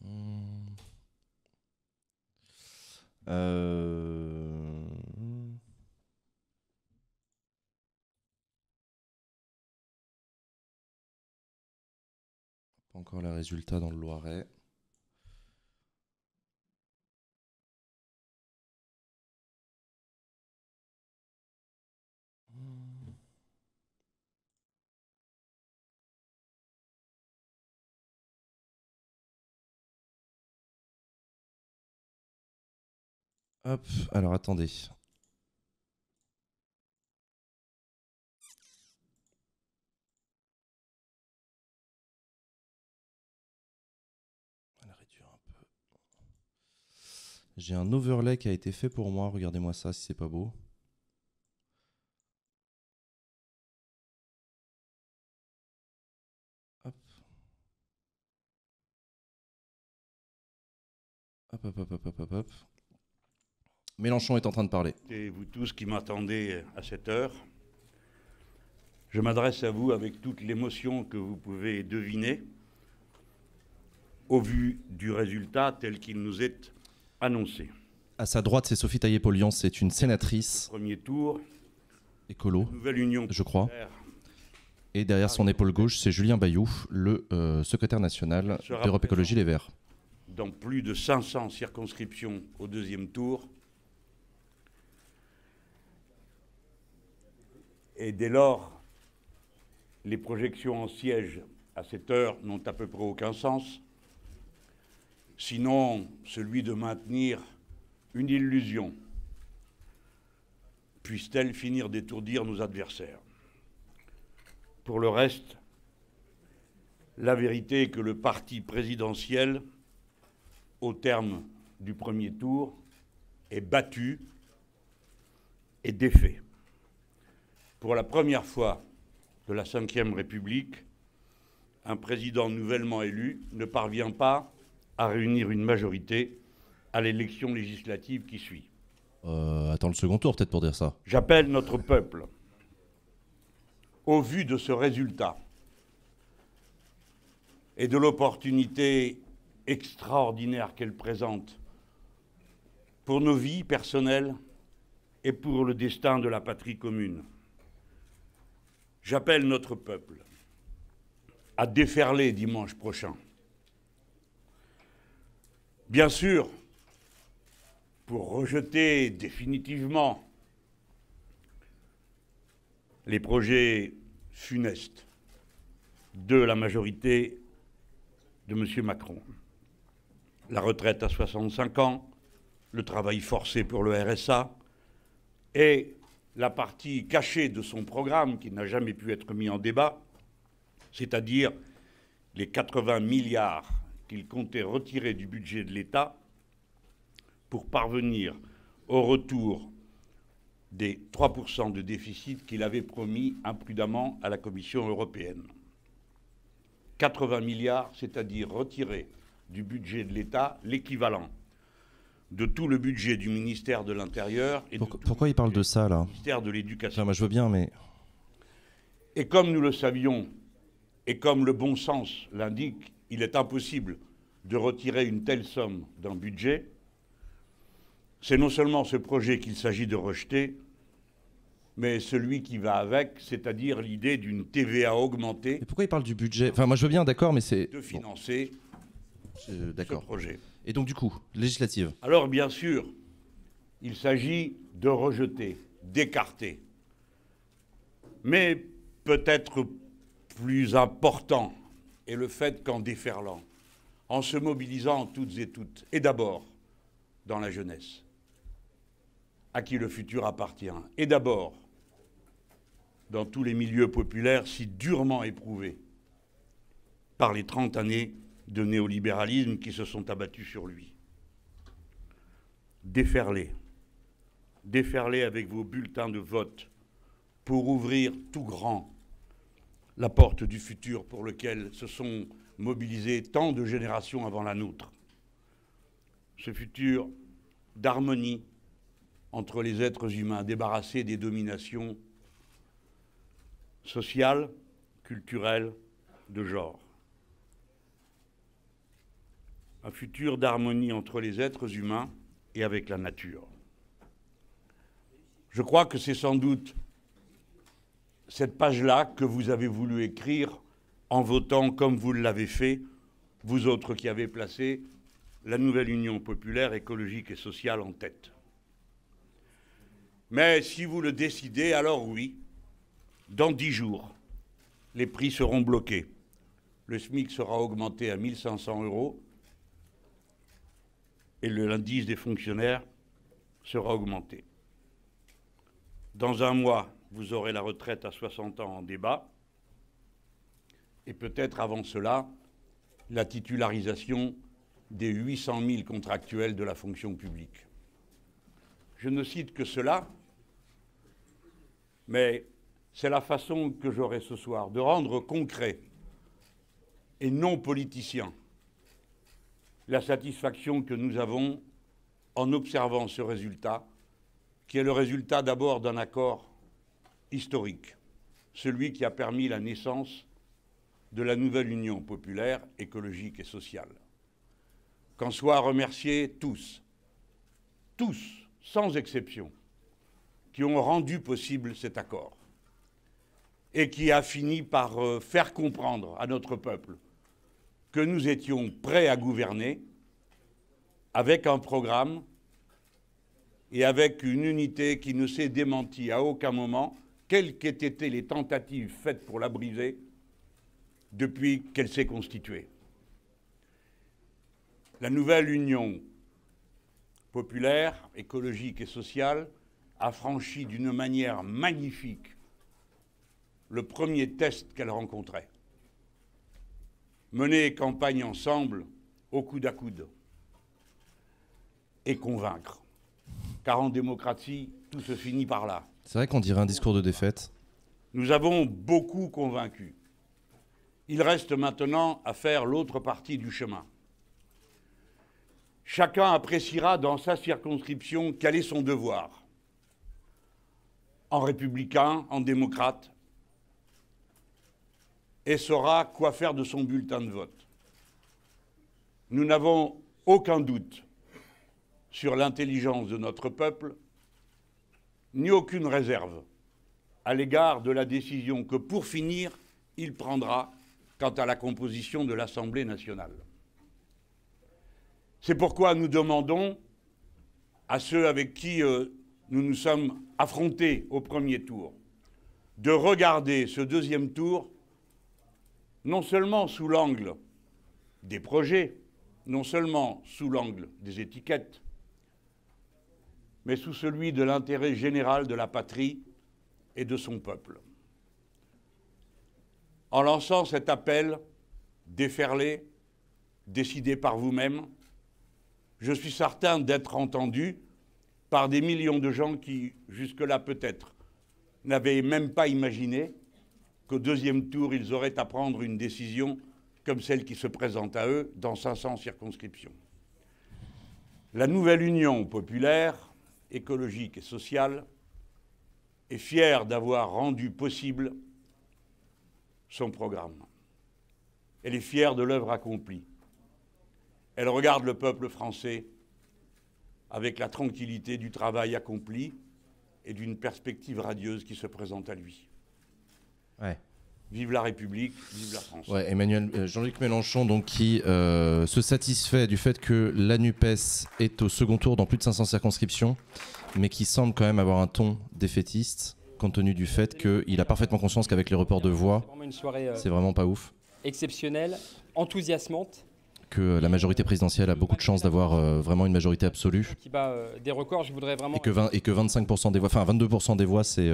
Hmm. Euh... encore les résultats dans le Loiret. Hop, alors attendez, J'ai un overlay qui a été fait pour moi. Regardez-moi ça si c'est pas beau. Hop. Hop, hop, hop, hop, hop, Mélenchon est en train de parler. Et vous tous qui m'attendez à cette heure, je m'adresse à vous avec toute l'émotion que vous pouvez deviner au vu du résultat tel qu'il nous est annoncé. À sa droite, c'est Sophie Taillé-Polian, c'est une sénatrice. Premier tour. Écolo, nouvelle union je crois. Et derrière son épaule gauche, c'est Julien Bayou, le euh, secrétaire national d'Europe Écologie Les Verts. Dans plus de 500 circonscriptions au deuxième tour. Et dès lors, les projections en siège à cette heure n'ont à peu près aucun sens sinon celui de maintenir une illusion, puisse-t-elle finir d'étourdir nos adversaires. Pour le reste, la vérité est que le parti présidentiel, au terme du premier tour, est battu et défait. Pour la première fois de la Ve République, un président nouvellement élu ne parvient pas à réunir une majorité à l'élection législative qui suit. Euh, attends le second tour peut-être pour dire ça. J'appelle notre peuple, au vu de ce résultat et de l'opportunité extraordinaire qu'elle présente pour nos vies personnelles et pour le destin de la patrie commune. J'appelle notre peuple à déferler dimanche prochain Bien sûr, pour rejeter définitivement les projets funestes de la majorité de M. Macron. La retraite à 65 ans, le travail forcé pour le RSA et la partie cachée de son programme qui n'a jamais pu être mis en débat, c'est-à-dire les 80 milliards qu'il comptait retirer du budget de l'État pour parvenir au retour des 3% de déficit qu'il avait promis imprudemment à la Commission européenne. 80 milliards, c'est-à-dire retirer du budget de l'État l'équivalent de tout le budget du ministère de l'Intérieur. et pourquoi, pourquoi il parle de ça, là ministère de l'Éducation. je veux bien, mais... Et comme nous le savions, et comme le bon sens l'indique, il est impossible de retirer une telle somme d'un budget, c'est non seulement ce projet qu'il s'agit de rejeter, mais celui qui va avec, c'est-à-dire l'idée d'une TVA augmentée. Mais pourquoi il parle du budget Enfin, moi je veux bien, d'accord, mais c'est. De financer ce projet. Et donc, du coup, législative Alors, bien sûr, il s'agit de rejeter, d'écarter. Mais peut-être plus important, et le fait qu'en déferlant, en se mobilisant toutes et toutes, et d'abord dans la jeunesse, à qui le futur appartient, et d'abord dans tous les milieux populaires si durement éprouvés par les 30 années de néolibéralisme qui se sont abattus sur lui. Déferlez, déferlez avec vos bulletins de vote pour ouvrir tout grand la porte du futur pour lequel se sont mobilisées tant de générations avant la nôtre. Ce futur d'harmonie entre les êtres humains débarrassés des dominations sociales, culturelles, de genre. Un futur d'harmonie entre les êtres humains et avec la nature. Je crois que c'est sans doute cette page-là que vous avez voulu écrire en votant comme vous l'avez fait, vous autres qui avez placé la nouvelle Union populaire écologique et sociale en tête. Mais si vous le décidez, alors oui, dans dix jours, les prix seront bloqués. Le SMIC sera augmenté à 1500 euros et l'indice des fonctionnaires sera augmenté. Dans un mois, vous aurez la retraite à 60 ans en débat, et peut-être avant cela, la titularisation des 800 000 contractuels de la fonction publique. Je ne cite que cela, mais c'est la façon que j'aurai ce soir de rendre concret et non politicien la satisfaction que nous avons en observant ce résultat, qui est le résultat d'abord d'un accord historique, celui qui a permis la naissance de la nouvelle union populaire, écologique et sociale. Qu'en soit remerciés tous, tous, sans exception, qui ont rendu possible cet accord et qui a fini par euh, faire comprendre à notre peuple que nous étions prêts à gouverner avec un programme et avec une unité qui ne s'est démentie à aucun moment quelles qu'aient été les tentatives faites pour la briser depuis qu'elle s'est constituée. La nouvelle Union populaire, écologique et sociale a franchi d'une manière magnifique le premier test qu'elle rencontrait. Mener campagne ensemble, au coude à coude, et convaincre. Car en démocratie, tout se finit par là. C'est vrai qu'on dirait un discours de défaite. Nous avons beaucoup convaincu. Il reste maintenant à faire l'autre partie du chemin. Chacun appréciera dans sa circonscription quel est son devoir. En républicain, en démocrate, et saura quoi faire de son bulletin de vote. Nous n'avons aucun doute sur l'intelligence de notre peuple ni aucune réserve à l'égard de la décision que, pour finir, il prendra quant à la composition de l'Assemblée nationale. C'est pourquoi nous demandons à ceux avec qui euh, nous nous sommes affrontés au premier tour de regarder ce deuxième tour non seulement sous l'angle des projets, non seulement sous l'angle des étiquettes, mais sous celui de l'intérêt général de la patrie et de son peuple. En lançant cet appel déferlé, décidé par vous-même, je suis certain d'être entendu par des millions de gens qui, jusque-là peut-être, n'avaient même pas imaginé qu'au deuxième tour, ils auraient à prendre une décision comme celle qui se présente à eux dans 500 circonscriptions. La nouvelle Union populaire écologique et sociale est fière d'avoir rendu possible son programme. Elle est fière de l'œuvre accomplie. Elle regarde le peuple français avec la tranquillité du travail accompli et d'une perspective radieuse qui se présente à lui. Ouais. Vive la République, vive la France. Emmanuel, euh, Jean-Luc Mélenchon, donc, qui euh, se satisfait du fait que la NUPES est au second tour dans plus de 500 circonscriptions, mais qui semble quand même avoir un ton défaitiste, compte tenu du fait qu'il a parfaitement conscience qu'avec les reports de voix, c'est vraiment euh, pas ouf. exceptionnel, enthousiasmante. Que la majorité présidentielle a beaucoup de chances d'avoir vraiment une majorité absolue. Qui bat des records, je voudrais vraiment. Et que, 20, et que 25% des voix, enfin 22% des voix, c'est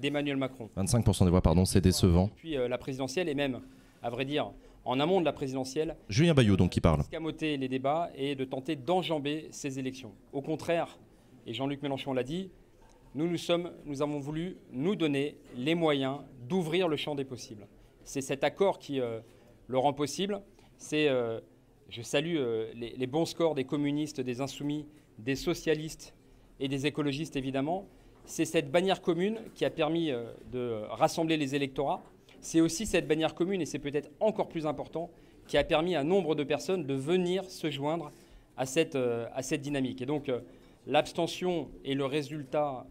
d'Emmanuel Macron. 25% des voix, pardon, c'est décevant. Puis euh, la présidentielle et même, à vrai dire, en amont de la présidentielle. Julien Bayou, donc, qui parle. Escamoter les débats et de tenter d'enjamber ces élections. Au contraire, et Jean-Luc Mélenchon l'a dit, nous, nous, sommes, nous avons voulu nous donner les moyens d'ouvrir le champ des possibles. C'est cet accord qui euh, le rend possible. C'est, euh, je salue les, les bons scores des communistes, des insoumis, des socialistes et des écologistes, évidemment c'est cette bannière commune qui a permis euh, de rassembler les électorats. C'est aussi cette bannière commune, et c'est peut-être encore plus important, qui a permis à nombre de personnes de venir se joindre à cette, euh, à cette dynamique. Et donc, euh, l'abstention est le résultat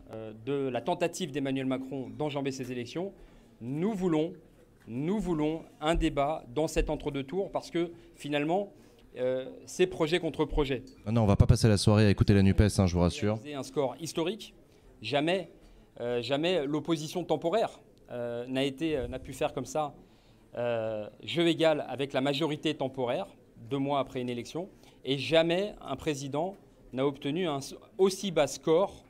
de la tentative d'Emmanuel Macron d'enjamber ces élections. Nous voulons, nous voulons un débat dans cet entre-deux tours parce que finalement, c'est projet contre projet. Ah non, on va pas passer la soirée à écouter la NUPES, hein, je vous rassure. C'est un score historique Jamais, euh, jamais l'opposition temporaire euh, n'a été, euh, n'a pu faire comme ça jeu égal avec la majorité temporaire deux mois après une élection, et jamais un président n'a obtenu un aussi bas score,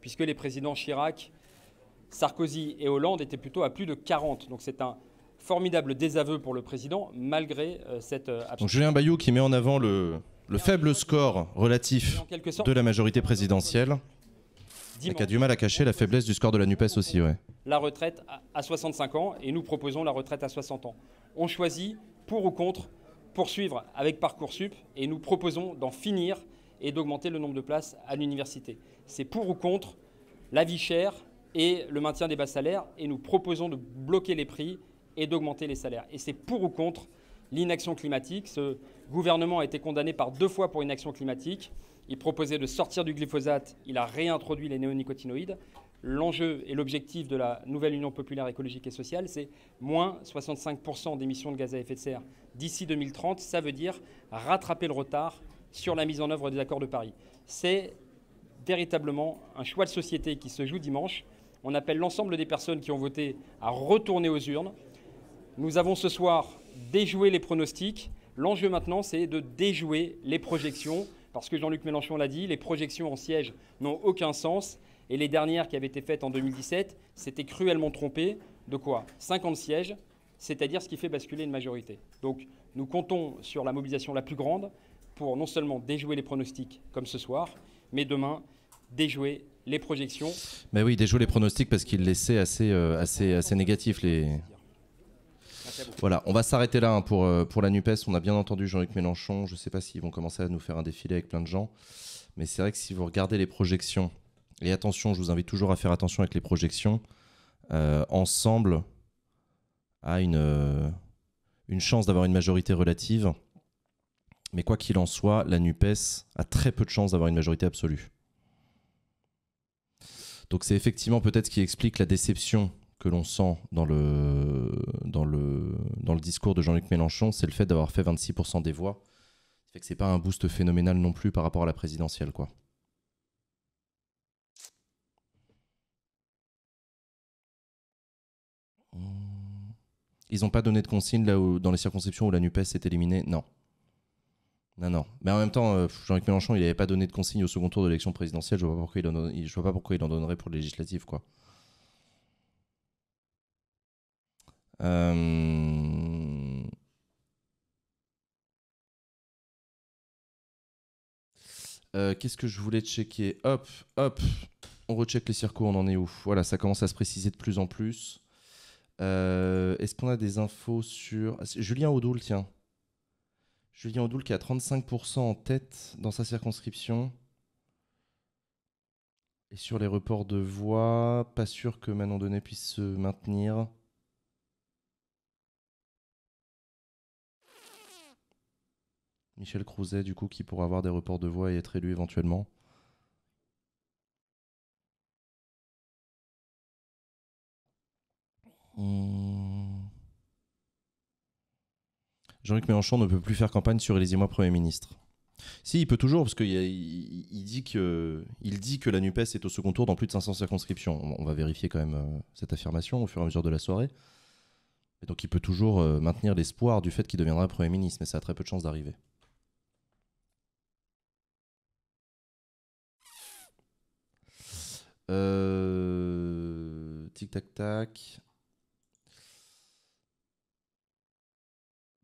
puisque les présidents Chirac, Sarkozy et Hollande étaient plutôt à plus de 40. Donc c'est un formidable désaveu pour le président, malgré cette Donc Julien Bayou qui met en avant le faible score relatif de la majorité présidentielle. Qui a du mal à cacher la faiblesse du score de la NUPES aussi, ouais. La retraite à 65 ans et nous proposons la retraite à 60 ans. On choisit pour ou contre poursuivre avec Parcoursup et nous proposons d'en finir et d'augmenter le nombre de places à l'université. C'est pour ou contre la vie chère et le maintien des bas salaires et nous proposons de bloquer les prix et d'augmenter les salaires. Et c'est pour ou contre l'inaction climatique. Ce gouvernement a été condamné par deux fois pour inaction climatique. Il proposait de sortir du glyphosate, il a réintroduit les néonicotinoïdes. L'enjeu et l'objectif de la nouvelle Union populaire écologique et sociale, c'est moins 65% d'émissions de gaz à effet de serre d'ici 2030. Ça veut dire rattraper le retard sur la mise en œuvre des accords de Paris. C'est véritablement un choix de société qui se joue dimanche. On appelle l'ensemble des personnes qui ont voté à retourner aux urnes. Nous avons ce soir déjoué les pronostics. L'enjeu maintenant, c'est de déjouer les projections parce que Jean-Luc Mélenchon l'a dit, les projections en siège n'ont aucun sens, et les dernières qui avaient été faites en 2017 s'étaient cruellement trompées. De quoi 50 sièges, c'est-à-dire ce qui fait basculer une majorité. Donc nous comptons sur la mobilisation la plus grande pour non seulement déjouer les pronostics comme ce soir, mais demain déjouer les projections. Mais oui, déjouer les pronostics parce qu'ils laissaient assez, euh, assez, assez négatifs les... Voilà, on va s'arrêter là hein, pour, euh, pour la NUPES. On a bien entendu Jean-Luc Mélenchon. Je ne sais pas s'ils vont commencer à nous faire un défilé avec plein de gens. Mais c'est vrai que si vous regardez les projections, et attention, je vous invite toujours à faire attention avec les projections, euh, ensemble a une, euh, une chance d'avoir une majorité relative. Mais quoi qu'il en soit, la NUPES a très peu de chances d'avoir une majorité absolue. Donc c'est effectivement peut-être ce qui explique la déception que l'on sent dans le, dans, le, dans le discours de Jean-Luc Mélenchon, c'est le fait d'avoir fait 26% des voix. C'est que c'est pas un boost phénoménal non plus par rapport à la présidentielle, quoi. Hum. Ils n'ont pas donné de consigne là dans les circonscriptions où la NUPES s'est éliminée Non. Non, non. Mais en même temps, euh, Jean-Luc Mélenchon, il n'avait pas donné de consigne au second tour de l'élection présidentielle. Je ne vois, pas pourquoi il en donnerait pour le quoi. Euh, euh, qu'est-ce que je voulais checker Hop, hop, on recheck les circos, on en est où Voilà, ça commence à se préciser de plus en plus. Euh, est-ce qu'on a des infos sur... Julien O'Doul, tiens. Julien Audoul qui a 35% en tête dans sa circonscription. Et sur les reports de voix, pas sûr que Manon Donnet puisse se maintenir. Michel Crouzet, du coup, qui pourra avoir des reports de voix et être élu éventuellement hmm. Jean-Luc Mélenchon ne peut plus faire campagne sur élisez moi Premier ministre. Si, il peut toujours, parce qu'il dit, que, il dit que la NUPES est au second tour dans plus de 500 circonscriptions. On va vérifier quand même euh, cette affirmation au fur et à mesure de la soirée. Et donc il peut toujours euh, maintenir l'espoir du fait qu'il deviendra Premier ministre, mais ça a très peu de chances d'arriver. Euh, tic tac tac.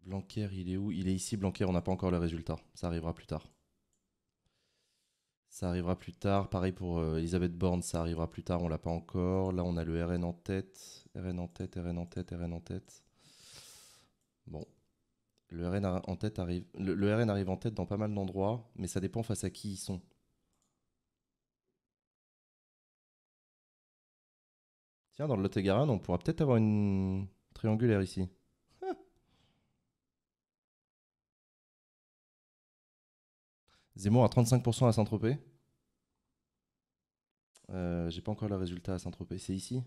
Blanquer, il est où Il est ici, Blanquer, on n'a pas encore le résultat. Ça arrivera plus tard. Ça arrivera plus tard. Pareil pour euh, Elisabeth Borne, ça arrivera plus tard, on l'a pas encore. Là, on a le RN en tête. RN en tête, RN en tête, RN en tête. Bon. Le RN, en tête arrive... le RN arrive en tête dans pas mal d'endroits, mais ça dépend face à qui ils sont. Tiens, dans le lot on pourra peut-être avoir une triangulaire ici. Zemmour à 35% à Saint-Tropez. Euh, j'ai pas encore le résultat à Saint-Tropez. C'est ici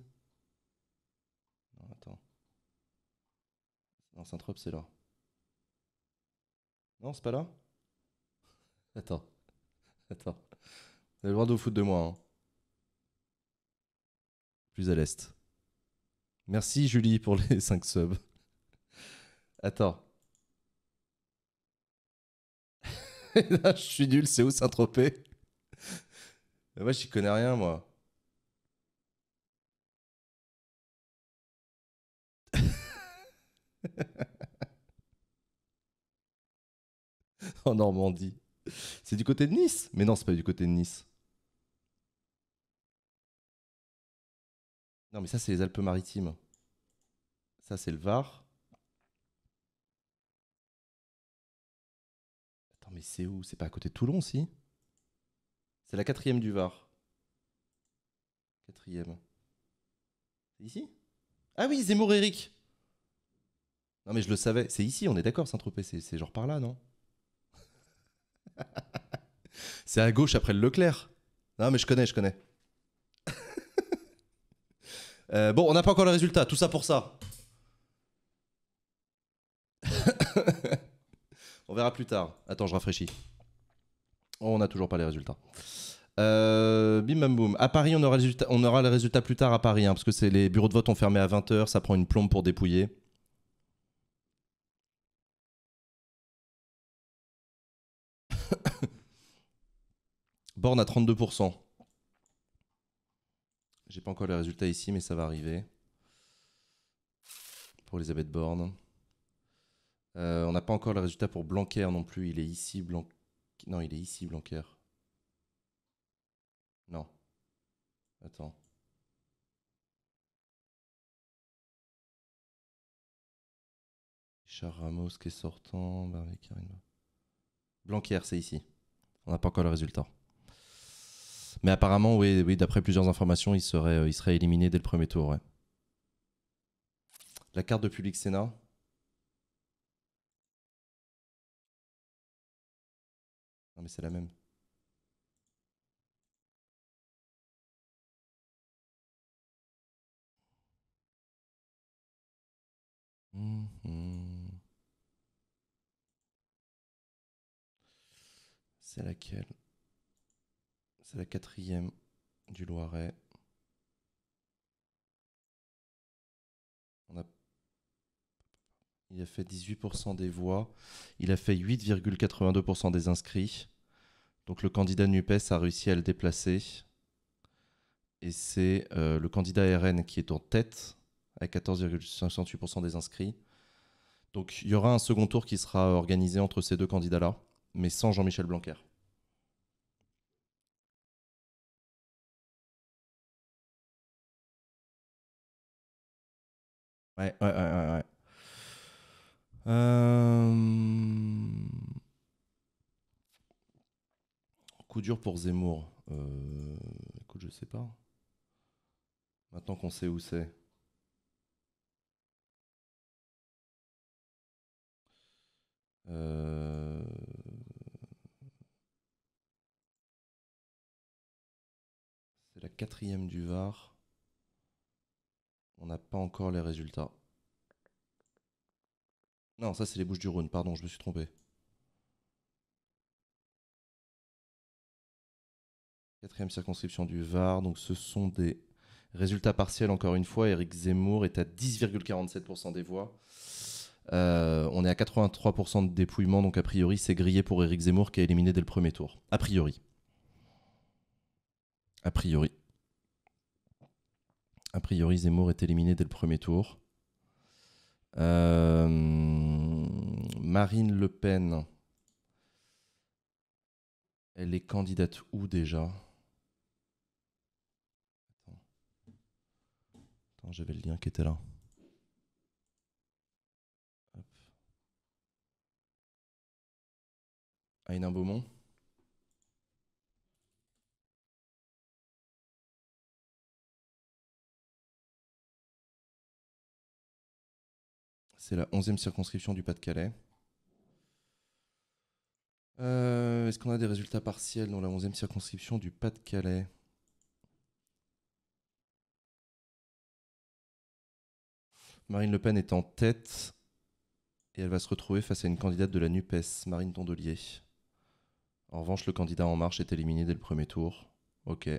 Non, attends. Non, Saint-Tropez, c'est là. Non, c'est pas là Attends. Attends. Vous avez le droit de vous foutre de moi. Hein plus à l'est. Merci Julie pour les 5 <laughs> subs. Attends. <laughs> je suis nul, c'est où Saint-Tropez Moi, j'y connais rien, moi. <laughs> en Normandie. C'est du côté de Nice Mais non, c'est pas du côté de Nice. Non, mais ça, c'est les Alpes-Maritimes. Ça, c'est le Var. Attends, mais c'est où C'est pas à côté de Toulon, si C'est la quatrième du Var. Quatrième. C'est ici Ah oui, Zemmour Eric Non, mais je le savais. C'est ici, on est d'accord, Saint-Tropez. C'est genre par là, non <laughs> C'est à gauche après le Leclerc. Non, mais je connais, je connais. Euh, bon, on n'a pas encore le résultat, tout ça pour ça. <laughs> on verra plus tard. Attends, je rafraîchis. Oh, on n'a toujours pas les résultats. Euh, bim bam boum. À Paris, on aura, les résultats plus tard à Paris, hein, parce que c'est les bureaux de vote ont fermé à 20h, ça prend une plombe pour dépouiller. <coughs> Borne à 32%. J'ai pas encore les résultats ici, mais ça va arriver. Pour Elisabeth Borne. Euh, on n'a pas encore le résultat pour Blanquer non plus. Il est ici, Blanquer. Non, il est ici, Blanquer. Non. Attends. Richard Ramos qui est sortant. Blanquer, c'est ici. On n'a pas encore le résultat. Mais apparemment, oui, oui d'après plusieurs informations, il serait, euh, il serait éliminé dès le premier tour. La carte de public Sénat Non, mais c'est la même. Mhm. C'est laquelle c'est la quatrième du Loiret. a... Il a fait 18% des voix. Il a fait 8,82% des inscrits. Donc le candidat NUPES a réussi à le déplacer. Et c'est euh, le candidat RN qui est en tête à 14,58% des inscrits. Donc il y aura un second tour qui sera organisé entre ces deux candidats-là, mais sans Jean-Michel Blanquer. Ouais, ouais, ouais, ouais. Euh, coup dur pour Zemmour. Euh, écoute, je sais pas. Maintenant qu'on sait où c'est. Euh, c'est la quatrième du Var. On n'a pas encore les résultats. Non, ça c'est les Bouches du Rhône, pardon, je me suis trompé. Quatrième circonscription du Var, donc ce sont des résultats partiels encore une fois. Éric Zemmour est à 10,47% des voix. Euh, on est à 83% de dépouillement, donc a priori c'est grillé pour Éric Zemmour qui est éliminé dès le premier tour. A priori. A priori. A priori, Zemmour est éliminé dès le premier tour. Euh, Marine Le Pen, elle est candidate où déjà Attends, j'avais le lien qui était là. Aïna Beaumont C'est la 11e circonscription du Pas-de-Calais. Euh, est-ce qu'on a des résultats partiels dans la 11e circonscription du Pas-de-Calais Marine Le Pen est en tête et elle va se retrouver face à une candidate de la NUPES, Marine Tondelier. En revanche, le candidat En Marche est éliminé dès le premier tour. Ok.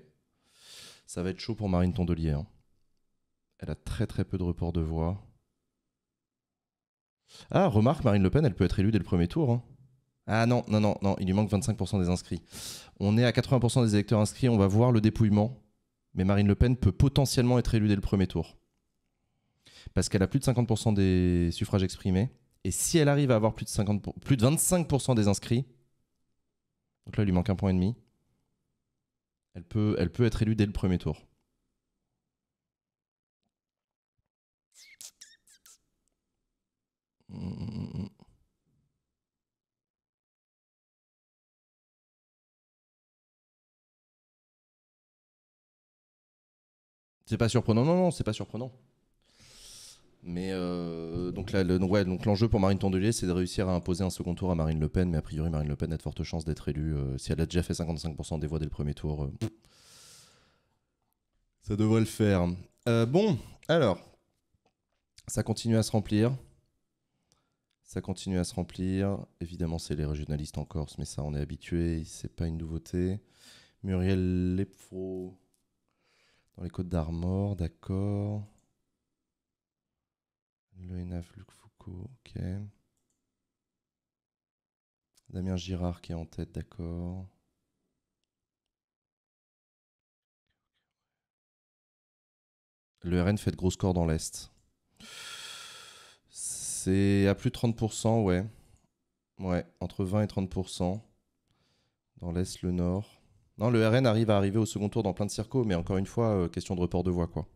Ça va être chaud pour Marine Tondelier. Hein. Elle a très très peu de reports de voix. Ah, remarque, Marine Le Pen, elle peut être élue dès le premier tour. Hein. Ah non, non, non, non, il lui manque 25% des inscrits. On est à 80% des électeurs inscrits, on va voir le dépouillement. Mais Marine Le Pen peut potentiellement être élue dès le premier tour. Parce qu'elle a plus de 50% des suffrages exprimés. Et si elle arrive à avoir plus de, plus de 25% des inscrits, donc là, il lui manque un point et demi, elle peut, elle peut être élue dès le premier tour. C'est pas surprenant, non, non, c'est pas surprenant. Mais euh, donc, là, donc, ouais, donc l'enjeu pour Marine Tondelier, c'est de réussir à imposer un second tour à Marine Le Pen. Mais a priori, Marine Le Pen a de fortes chances d'être élue. Euh, si elle a déjà fait 55% des voix dès le premier tour, euh. ça devrait le faire. bon, alors, ça continue à se remplir. Ça continue à se remplir. Évidemment, c'est les régionalistes en Corse, mais ça, on est habitué. C'est pas une nouveauté. Muriel Lepfro dans les Côtes d'Armor, d'accord. Le NAF Luc Foucault, ok. Damien Girard qui est en tête, d'accord. Le RN fait de gros scores dans l'Est. C'est à plus de 30%, ouais. Ouais, entre 20 et 30% dans l'Est, le Nord. Non, le RN arrive à arriver au second tour dans plein de circos, mais encore une fois, euh, question de report de voix, quoi.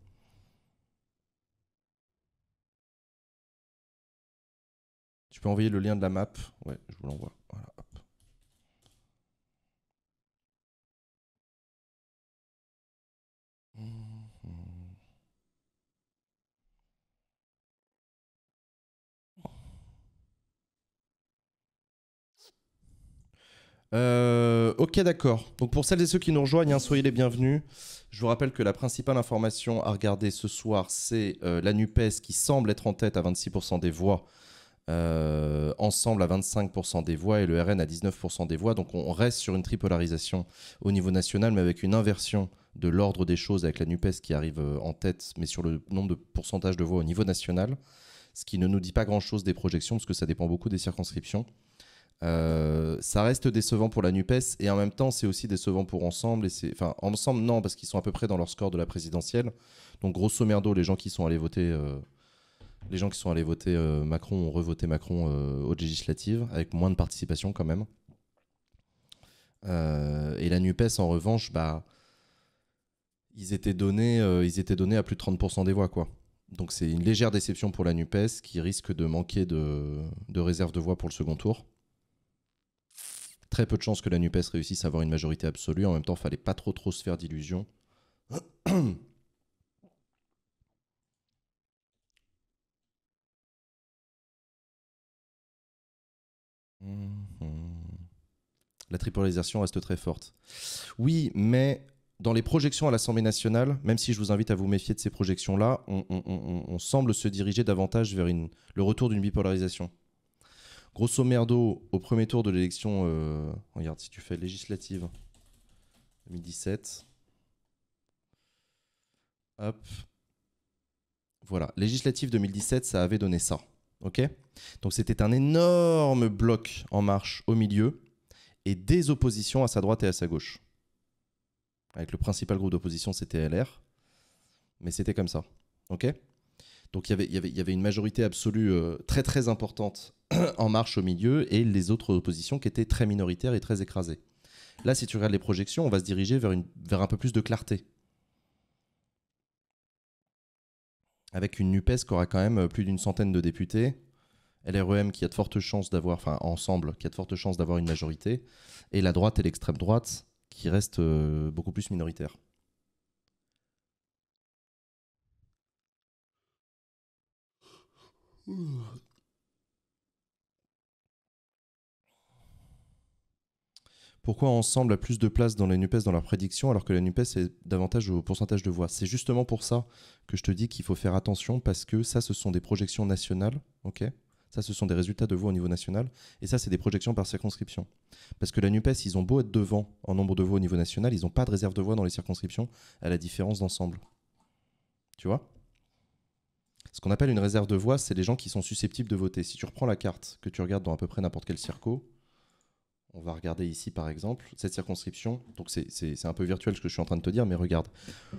Tu peux envoyer le lien de la map Ouais, je vous l'envoie. Voilà. Euh, ok, d'accord. Donc pour celles et ceux qui nous rejoignent, hein, soyez les bienvenus. Je vous rappelle que la principale information à regarder ce soir, c'est euh, la NUPES qui semble être en tête à 26% des voix, euh, ensemble à 25% des voix et le RN à 19% des voix. Donc on reste sur une tripolarisation au niveau national, mais avec une inversion de l'ordre des choses avec la NUPES qui arrive en tête, mais sur le nombre de pourcentages de voix au niveau national, ce qui ne nous dit pas grand-chose des projections, parce que ça dépend beaucoup des circonscriptions. Euh, ça reste décevant pour la NUPES et en même temps c'est aussi décevant pour Ensemble. Et enfin, Ensemble non parce qu'ils sont à peu près dans leur score de la présidentielle. Donc grosso merdo, les gens qui sont allés voter, euh, les gens qui sont allés voter euh, Macron ont revoté Macron aux législatives avec moins de participation quand même. et la NUPES en revanche, bah, ils étaient donnés, ils étaient donnés à plus de 30% des voix quoi. Donc c'est une légère déception pour la NUPES qui risque de manquer de, de réserve de voix pour le second tour très peu de chances que la NUPES réussisse à avoir une majorité absolue. En même temps, il fallait pas trop trop se faire d'illusions. <coughs> La tripolarisation reste très forte. Oui, mais dans les projections à l'Assemblée nationale, même si je vous invite à vous méfier de ces projections-là, on, semble se diriger davantage vers le retour d'une bipolarisation. Grosso merdo, au premier tour de l'élection, euh, regarde, si tu fais législative 2017, hop, voilà, législative 2017, ça avait donné ça. Ok Donc c'était un énorme bloc en marche au milieu et des oppositions à sa droite et à sa gauche. Avec le principal groupe d'opposition, c'était LR. Mais c'était comme ça. Ok donc il y, avait, une majorité absolue euh, très très importante <clears throat> en marche au milieu et les autres oppositions qui étaient très minoritaires et très écrasées. Là, si tu regardes les projections, on va se diriger vers, vers un peu plus de clarté. Avec une NUPES qui aura quand même euh, plus d'une centaine de députés, LREM qui a de fortes chances d'avoir, enfin ensemble, qui a de fortes chances d'avoir une majorité, et la droite et l'extrême droite qui restent euh, beaucoup plus minoritaires. Pourquoi Ensemble a plus de place dans les NUPES dans leurs prédictions alors que la NUPES est davantage au pourcentage de voix C'est justement pour ça que je te dis qu'il faut faire attention parce que ça, ce sont des projections nationales, ok Ça, ce sont des résultats de voix au niveau national et ça, c'est des projections par circonscription. Parce que la NUPES, ils ont beau être devant en nombre de voix au niveau national, ils n'ont pas de réserve de voix dans les circonscriptions à la différence d'Ensemble. Tu vois ce qu'on appelle une réserve de voix, c'est les gens qui sont susceptibles de voter. Si tu reprends la carte que tu regardes dans à peu près n'importe quel circo, on va regarder ici par exemple cette circonscription. Donc c'est un peu virtuel ce que je suis en train de te dire, mais regarde.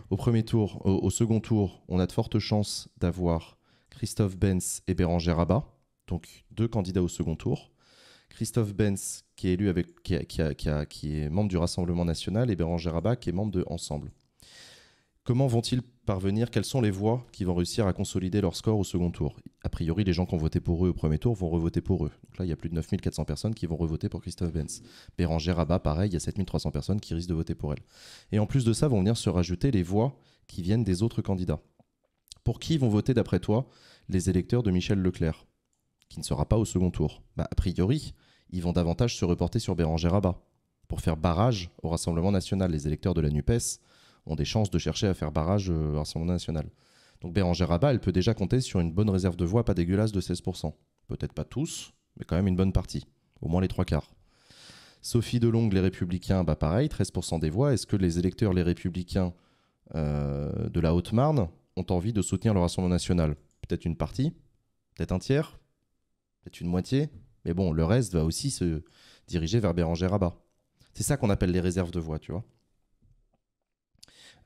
Au premier tour, au, second tour, on a de fortes chances d'avoir Christophe Benz et Béranger Rabat, donc deux candidats au second tour. Christophe Benz qui est élu avec qui, qui, est membre du Rassemblement national et Béranger Rabat qui est membre de Ensemble. Comment vont-ils parvenir Quelles sont les voix qui vont réussir à consolider leur score au second tour A priori, les gens qui ont voté pour eux au premier tour vont revoter pour eux. Donc là, il y a plus de 9400 personnes qui vont revoter pour Christophe Benz. Béranger, Rabat, pareil, il y a 7300 personnes qui risquent de voter pour elle. Et en plus de ça, vont venir se rajouter les voix qui viennent des autres candidats. Pour qui vont voter, d'après toi, les électeurs de Michel Leclerc, qui ne sera pas au second tour bah, A priori, ils vont davantage se reporter sur Béranger Rabat pour faire barrage au Rassemblement national. Les électeurs de la NUPES ont des chances de chercher à faire barrage euh, à Rassemblement national. Donc Bérangère Rabat, elle peut déjà compter sur une bonne réserve de voix pas dégueulasse de 16%. Peut-être pas tous, mais quand même une bonne partie. Au moins les trois quarts. Sophie Delong, les Républicains, bah pareil, 13% des voix. Est-ce que les électeurs, les Républicains euh, de la Haute-Marne, ont envie de soutenir le Rassemblement national Peut-être une partie, peut-être un tiers, peut-être une moitié. Mais bon, le reste va aussi se diriger vers Béranger Rabat. C'est ça qu'on appelle les réserves de voix, tu vois.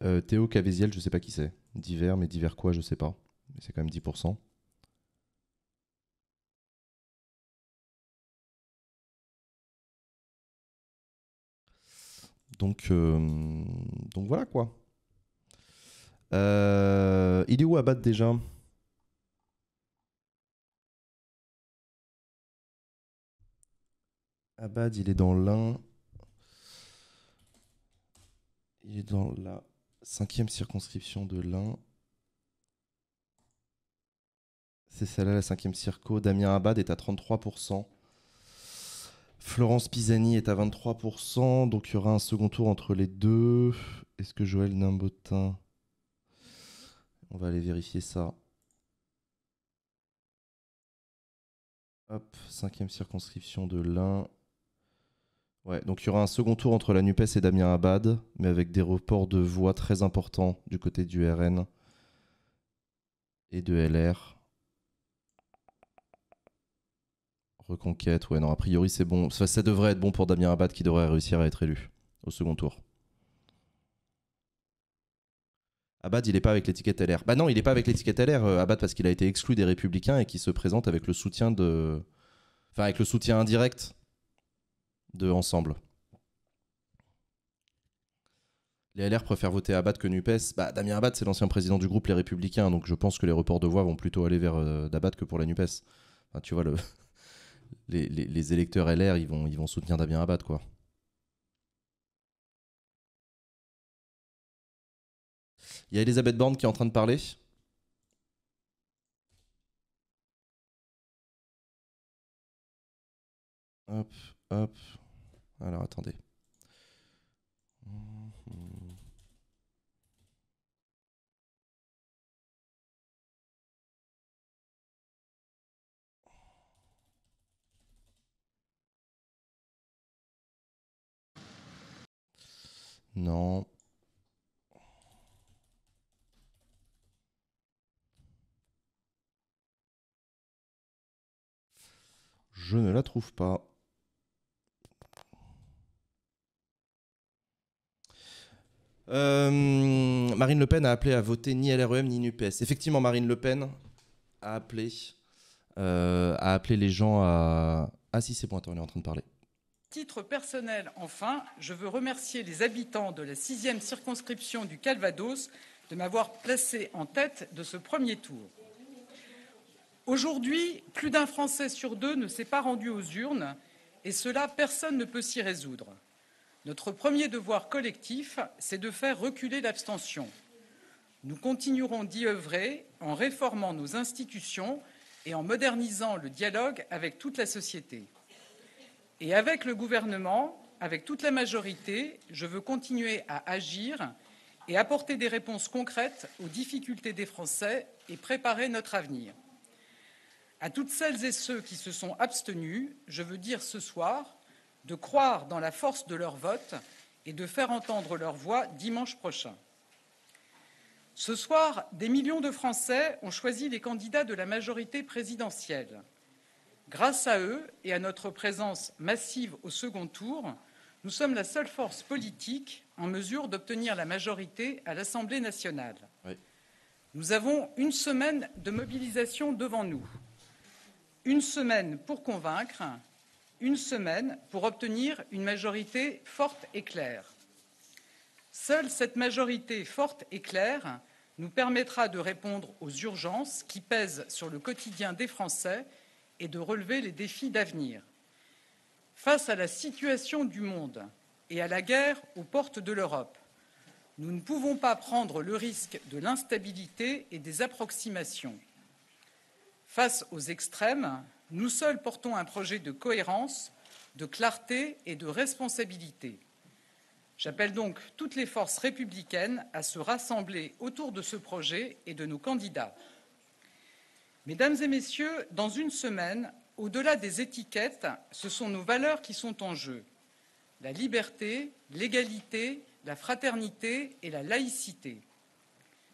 Euh, Théo Cavéziel, je sais pas qui c'est. Divers, mais divers quoi, je sais pas. Mais c'est quand même 10%. Donc, euh, donc voilà quoi. il est où Abad déjà Abad, il est dans l'un. Il est dans la Cinquième circonscription de l'un. C'est celle-là, la cinquième circo. Damien Abad est à 33%. Florence Pisani est à 23%. Donc il y aura un second tour entre les deux. Est-ce que Joël Nimbotin. On va aller vérifier ça. Hop, cinquième circonscription de l'Ain. Ouais, donc il y aura un second tour entre la NUPES et Damien Abad, mais avec des reports de voix très importants du côté du RN et de LR. Reconquête, ouais, non, a priori c'est bon. Ça, devrait être bon pour Damien Abad qui devrait réussir à être élu au second tour. Abad, il n'est pas avec l'étiquette LR. Bah non, il n'est pas avec l'étiquette LR, euh, Abad, parce qu'il a été exclu des Républicains et qui se présente avec le soutien de. Enfin, avec le soutien indirect de Ensemble. Les LR préfèrent voter Abad que Nupes. Bah, Damien Abad, c'est l'ancien président du groupe Les Républicains, donc je pense que les reports de voix vont plutôt aller vers Dabat euh, Abad que pour la Nupes. tu vois, <laughs> les, électeurs LR, ils vont, ils vont soutenir Damien Abad, quoi. Il y a Elisabeth Borne qui est en train de parler. Hop. Hop. Alors attendez. Non. Je ne la trouve pas. Euh, Marine Le Pen a appelé à voter ni LREM ni NUPS. Effectivement, Marine Le Pen a appelé, euh, a appelé les gens à. Ah si, c'est bon, on est en train de parler. Titre personnel, enfin, je veux remercier les habitants de la sixième circonscription du Calvados de m'avoir placé en tête de ce premier tour. Aujourd'hui, plus d'un Français sur deux ne s'est pas rendu aux urnes, et cela, personne ne peut s'y résoudre. Notre premier devoir collectif, c'est de faire reculer l'abstention. Nous continuerons d'y œuvrer en réformant nos institutions et en modernisant le dialogue avec toute la société. Et avec le gouvernement, avec toute la majorité, je veux continuer à agir et apporter des réponses concrètes aux difficultés des Français et préparer notre avenir. À toutes celles et ceux qui se sont abstenus, je veux dire ce soir de croire dans la force de leur vote et de faire entendre leur voix dimanche prochain. Ce soir, des millions de Français ont choisi les candidats de la majorité présidentielle. Grâce à eux et à notre présence massive au second tour, nous sommes la seule force politique en mesure d'obtenir la majorité à l'Assemblée nationale. Nous avons une semaine de mobilisation devant nous, une semaine pour convaincre une semaine pour obtenir une majorité forte et claire. Seule cette majorité forte et claire nous permettra de répondre aux urgences qui pèsent sur le quotidien des Français et de relever les défis d'avenir. Face à la situation du monde et à la guerre aux portes de l'Europe, nous ne pouvons pas prendre le risque de l'instabilité et des approximations. Face aux extrêmes, nous seuls portons un projet de cohérence, de clarté et de responsabilité. J'appelle donc toutes les forces républicaines à se rassembler autour de ce projet et de nos candidats. Mesdames et Messieurs, dans une semaine, au-delà des étiquettes, ce sont nos valeurs qui sont en jeu la liberté, l'égalité, la fraternité et la laïcité.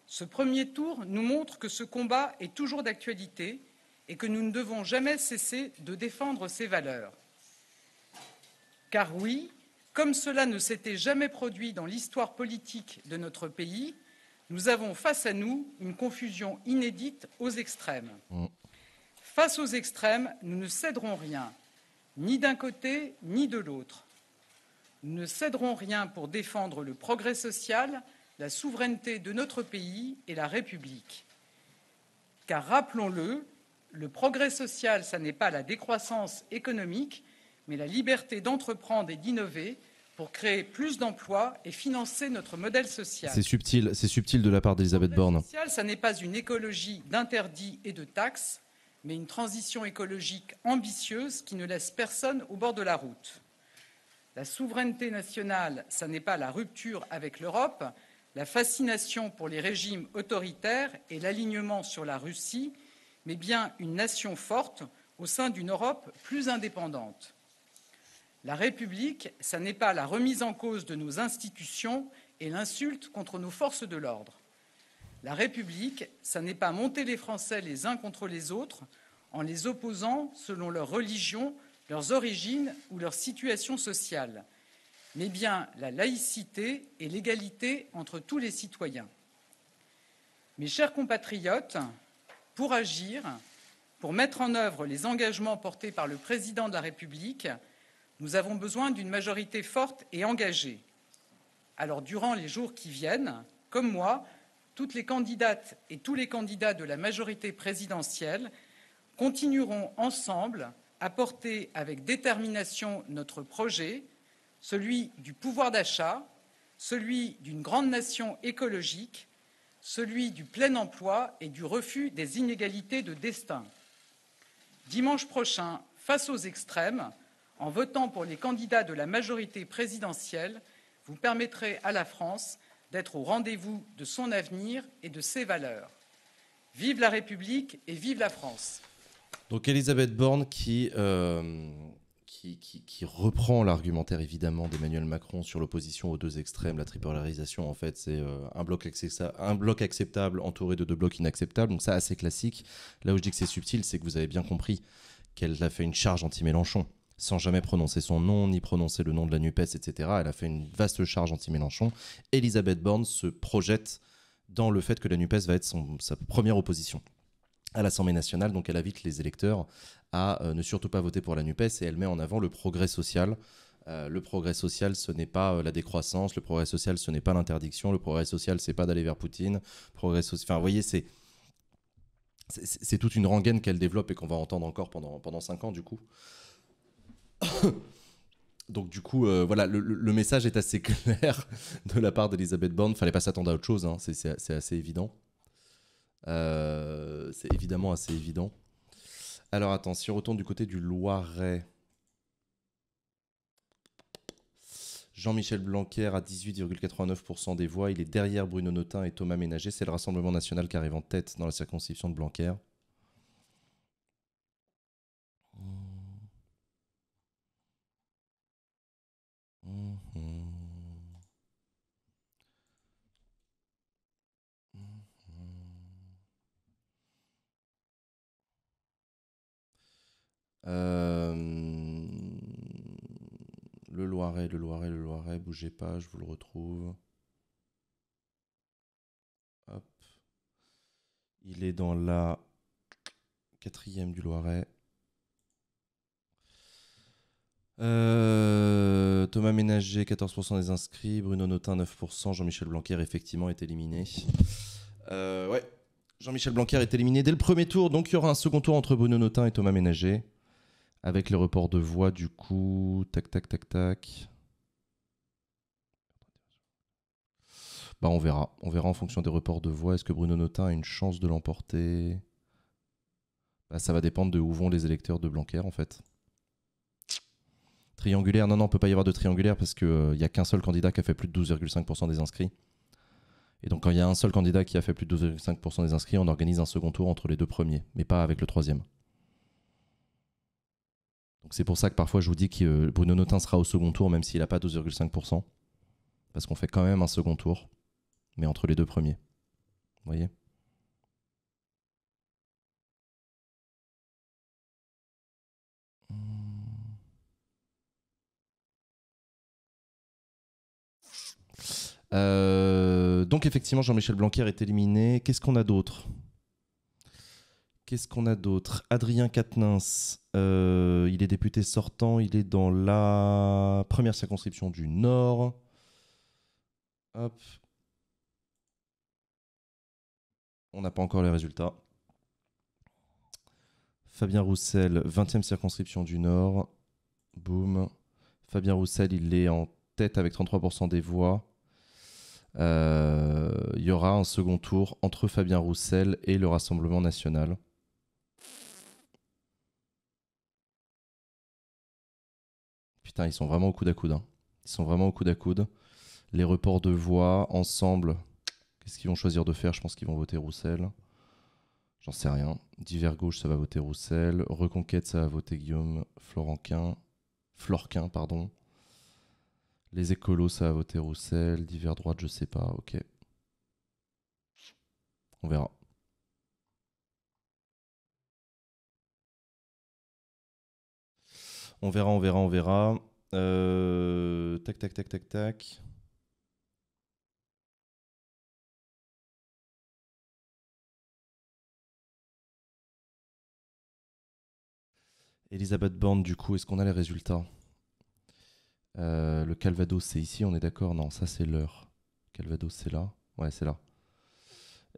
Ce premier tour nous montre que ce combat est toujours d'actualité et que nous ne devons jamais cesser de défendre ces valeurs. Car oui, comme cela ne s'était jamais produit dans l'histoire politique de notre pays, nous avons face à nous une confusion inédite aux extrêmes. Mm. Face aux extrêmes, nous ne céderons rien, ni d'un côté ni de l'autre. Nous ne céderons rien pour défendre le progrès social, la souveraineté de notre pays et la République. Car rappelons-le, le progrès social, ce n'est pas la décroissance économique, mais la liberté d'entreprendre et d'innover pour créer plus d'emplois et financer notre modèle social. C'est subtil, c'est subtil de la part d'Elisabeth Borne. Social, ça n'est pas une écologie d'interdits et de taxes, mais une transition écologique ambitieuse qui ne laisse personne au bord de la route. La souveraineté nationale, ce n'est pas la rupture avec l'Europe, la fascination pour les régimes autoritaires et l'alignement sur la Russie mais bien une nation forte au sein d'une Europe plus indépendante. La République, ça n'est pas la remise en cause de nos institutions et l'insulte contre nos forces de l'ordre. La République, ça n'est pas monter les Français les uns contre les autres en les opposant selon leur religion, leurs origines ou leur situation sociale, mais bien la laïcité et l'égalité entre tous les citoyens. Mes chers compatriotes, pour agir, pour mettre en œuvre les engagements portés par le président de la République, nous avons besoin d'une majorité forte et engagée. Alors, durant les jours qui viennent, comme moi, toutes les candidates et tous les candidats de la majorité présidentielle continueront ensemble à porter avec détermination notre projet, celui du pouvoir d'achat, celui d'une grande nation écologique celui du plein emploi et du refus des inégalités de destin. Dimanche prochain, face aux extrêmes, en votant pour les candidats de la majorité présidentielle, vous permettrez à la France d'être au rendez-vous de son avenir et de ses valeurs. Vive la République et vive la France. Donc Elisabeth Borne qui euh, qui, reprend l'argumentaire évidemment d'Emmanuel Macron sur l'opposition aux deux extrêmes, la tripolarisation en fait c'est euh, un, bloc un bloc acceptable entouré de deux blocs inacceptables, donc ça assez classique. Là où je dis que c'est subtil, c'est que vous avez bien compris qu'elle a fait une charge anti-Mélenchon sans jamais prononcer son nom, ni prononcer le nom de la NUPES, etc. Elle a fait une vaste charge anti-Mélenchon. Elisabeth Borne se projette dans le fait que la NUPES va être sa première opposition à l'Assemblée nationale, donc elle invite les électeurs à euh, ne surtout pas voter pour la NUPES et elle met en avant le progrès social. Euh, le progrès social, ce n'est pas euh, la décroissance, le progrès social, ce n'est pas l'interdiction, le progrès social, c'est pas d'aller vers Poutine. Progrès enfin, vous voyez, c'est c'est toute une rengaine qu'elle développe et qu'on va entendre encore pendant pendant cinq ans du coup. <coughs> Donc du coup, voilà, le, message est assez <laughs> clair de la part d'Elisabeth Borne. Fallait pas s'attendre à autre chose, hein. c'est assez évident. c'est évidemment assez évident. Alors attends, si on retourne du côté du Loiret. Jean-Michel Blanquer a 18,89% des voix. Il est derrière Bruno Notin et Thomas Ménager. C'est le Rassemblement national qui arrive en tête dans la circonscription de Blanquer. Mmh. Mmh. Euh, le Loiret, le Loiret, le Loiret, bougez pas, je vous le retrouve. Hop. Il est dans la quatrième du Loiret. Euh, Thomas Ménager, 14% des inscrits. Bruno Notin, 9%. Jean-Michel Blanquer, effectivement, est éliminé. Euh, ouais. Jean-Michel Blanquer est éliminé dès le premier tour. Donc, il y aura un second tour entre Bruno Notin et Thomas Ménager. Avec les reports de voix, du coup, tac, tac, tac, tac. Bah, on verra. On verra en fonction des reports de voix. Est-ce que Bruno Notin a une chance de l'emporter bah, Ça va dépendre de où vont les électeurs de Blanquer, en fait. Triangulaire, non, non, on peut pas y avoir de triangulaire parce qu'il n'y euh, a qu'un seul candidat qui a fait plus de 12,5% des inscrits. Et donc, quand il y a un seul candidat qui a fait plus de 12,5% des inscrits, on organise un second tour entre les deux premiers, mais pas avec le troisième. Donc c'est pour ça que parfois je vous dis que euh, Bruno Notin sera au second tour, même s'il n'a pas 12,5%. Parce qu'on fait quand même un second tour, mais entre les deux premiers. Vous voyez euh, donc effectivement, Jean-Michel Blanquer est éliminé. Qu'est-ce qu'on a d'autre Qu'est-ce qu'on a d'autre Adrien Quatennens, euh, il est député sortant, il est dans la première circonscription du Nord. Hop. On n'a pas encore les résultats. Fabien Roussel, 20e circonscription du Nord. Boum. Fabien Roussel, il est en tête avec 33% des voix. Euh, il y aura un second tour entre Fabien Roussel et le Rassemblement national. Putain, ils sont vraiment au coude à coude. Hein. Ils sont vraiment au coude à coude. Les reports de voix, ensemble, qu'est-ce qu'ils vont choisir de faire Je pense qu'ils vont voter Roussel. J'en sais rien. Divers gauche, ça va voter Roussel. Reconquête, ça va voter Guillaume Florenquin. Florquin, pardon. Les écolos, ça va voter Roussel. Divers droite, je sais pas. Ok. On verra. On verra, on verra, on verra. Tac, tac, tac, tac, tac. Elisabeth Borne, du coup, est-ce qu'on a les résultats Le Calvados, c'est ici, on est d'accord Non, ça c'est l'heure. Calvados, c'est là. Ouais, c'est là.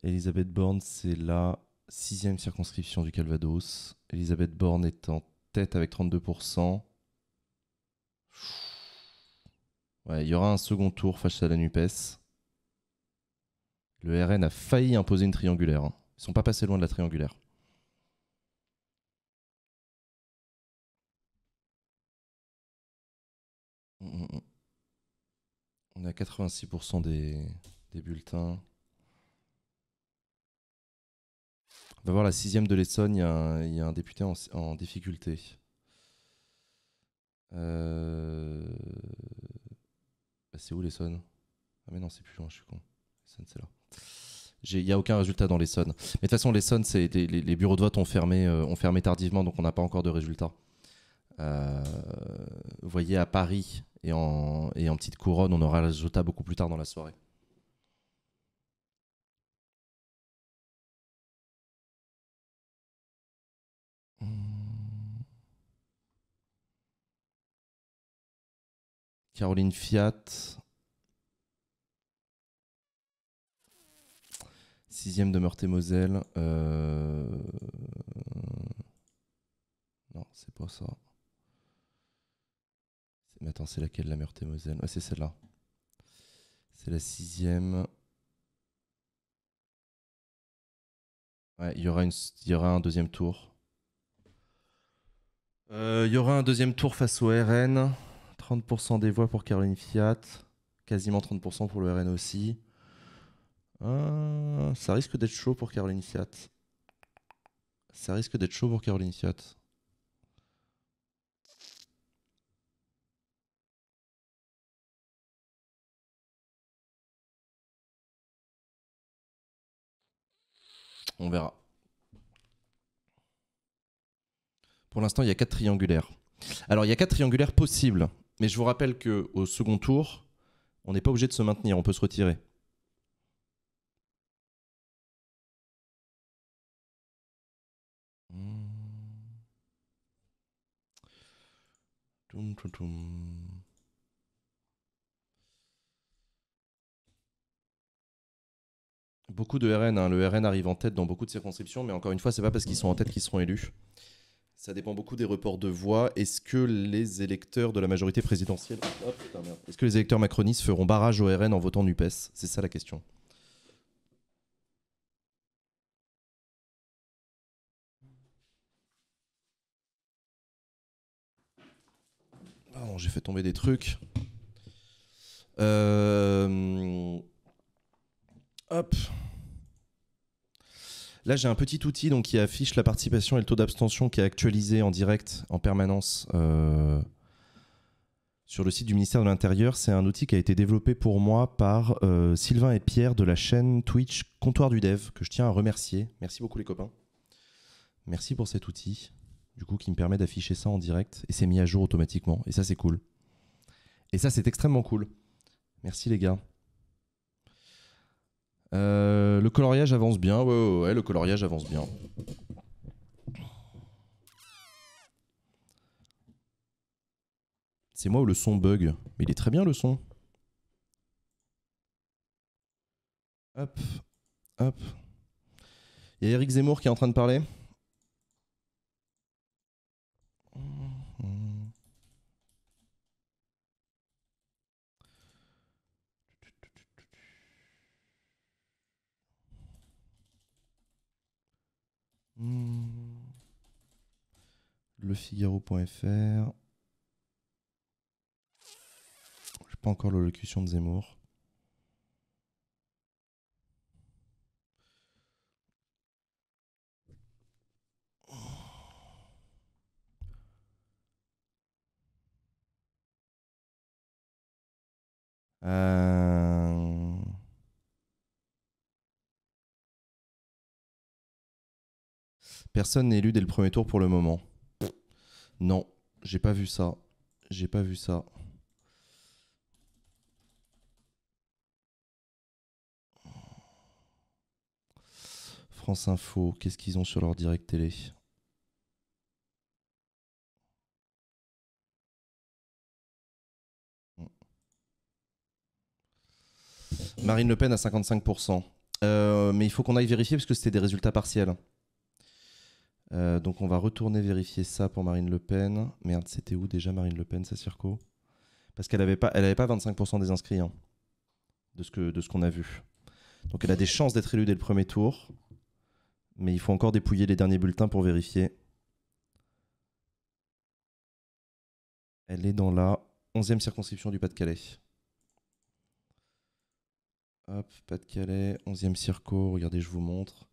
Elisabeth Borne, c'est la sixième circonscription du Calvados. Elisabeth Borne est en avec 32%. Ouais, il y aura un second tour face à la NUPES. Le RN a failli imposer une triangulaire. Hein. Ils sont pas passés loin de la triangulaire. Mm, mm, mm. On est à 86% des bulletins. On va voir la sixième de l'Essonne, il y, a un député en, difficulté. Euh, bah, c'est où l'Essonne Ah mais non, c'est plus loin, je suis con. L'Essonne, c'est là. Il n'y a aucun résultat dans l'Essonne. Mais de toute façon, l'Essonne, les, les, bureaux de vote ont fermé, euh, ont fermé tardivement, donc on n'a pas encore de résultats. Euh, vous voyez, à Paris et en, et en Petite Couronne, on aura le résultat beaucoup plus tard dans la soirée. Caroline Fiat. Sixième de Meurthe-et-Moselle. Euh, non, c'est pas ça. Mais attends, c'est laquelle la Meurthe-et-Moselle C'est celle-là. C'est la sixième. Ouais, il y, aura une... aura un deuxième tour. Euh, il y aura un deuxième tour face au RN. 30% des voix pour Caroline Fiat, quasiment 30% pour le RN aussi. Euh, ça risque d'être chaud pour Caroline Fiat. Ça risque d'être chaud pour Caroline Fiat. On verra. Pour l'instant, il y a quatre triangulaires. Alors, il y a quatre triangulaires possibles. Mais je vous rappelle qu'au second tour, on n'est pas obligé de se maintenir, on peut se retirer. Beaucoup de RN, hein. le RN arrive en tête dans beaucoup de circonscriptions, mais encore une fois, c'est pas parce qu'ils sont en tête qu'ils seront élus. Ça dépend beaucoup des reports de voix. Est-ce que les électeurs de la majorité présidentielle. Oh, Est-ce que les électeurs macronistes feront barrage au RN en votant NUPES C'est ça la question. Ah, j'ai fait tomber des trucs. Euh, hop. Là, j'ai un petit outil donc, qui affiche la participation et le taux d'abstention qui est actualisé en direct, en permanence, euh, sur le site du ministère de l'Intérieur. C'est un outil qui a été développé pour moi par euh, Sylvain et Pierre de la chaîne Twitch Comptoir du Dev, que je tiens à remercier. Merci beaucoup les copains. Merci pour cet outil, du coup, qui me permet d'afficher ça en direct. Et c'est mis à jour automatiquement. Et ça, c'est cool. Et ça, c'est extrêmement cool. Merci les gars. Euh, le coloriage avance bien, ouais, ouais, le coloriage avance bien. C'est moi où le son bug Mais il est très bien le son. Hop, hop. Il y a Eric Zemmour qui est en train de parler. Le hmm. Lefigaro.fr. J'ai pas encore l'allocution de Zemmour. Euh... Personne n'est élu dès le premier tour pour le moment. Non, j'ai pas vu ça. J'ai pas vu ça. France Info, qu'est-ce qu'ils ont sur leur direct télé Marine Le Pen à 55%. Euh, mais il faut qu'on aille vérifier parce que c'était des résultats partiels. Euh, donc on va retourner vérifier ça pour Marine Le Pen. Merde, c'était où déjà Marine Le Pen, sa circo Parce qu'elle n'avait pas, elle avait pas 25% des inscrits hein, de ce de ce qu'on a vu. Donc elle a des chances d'être élue dès le premier tour, mais il faut encore dépouiller les derniers bulletins pour vérifier. Elle est dans la 11e circonscription du Pas-de-Calais. Hop, Pas-de-Calais, 11e circo, regardez, je vous montre.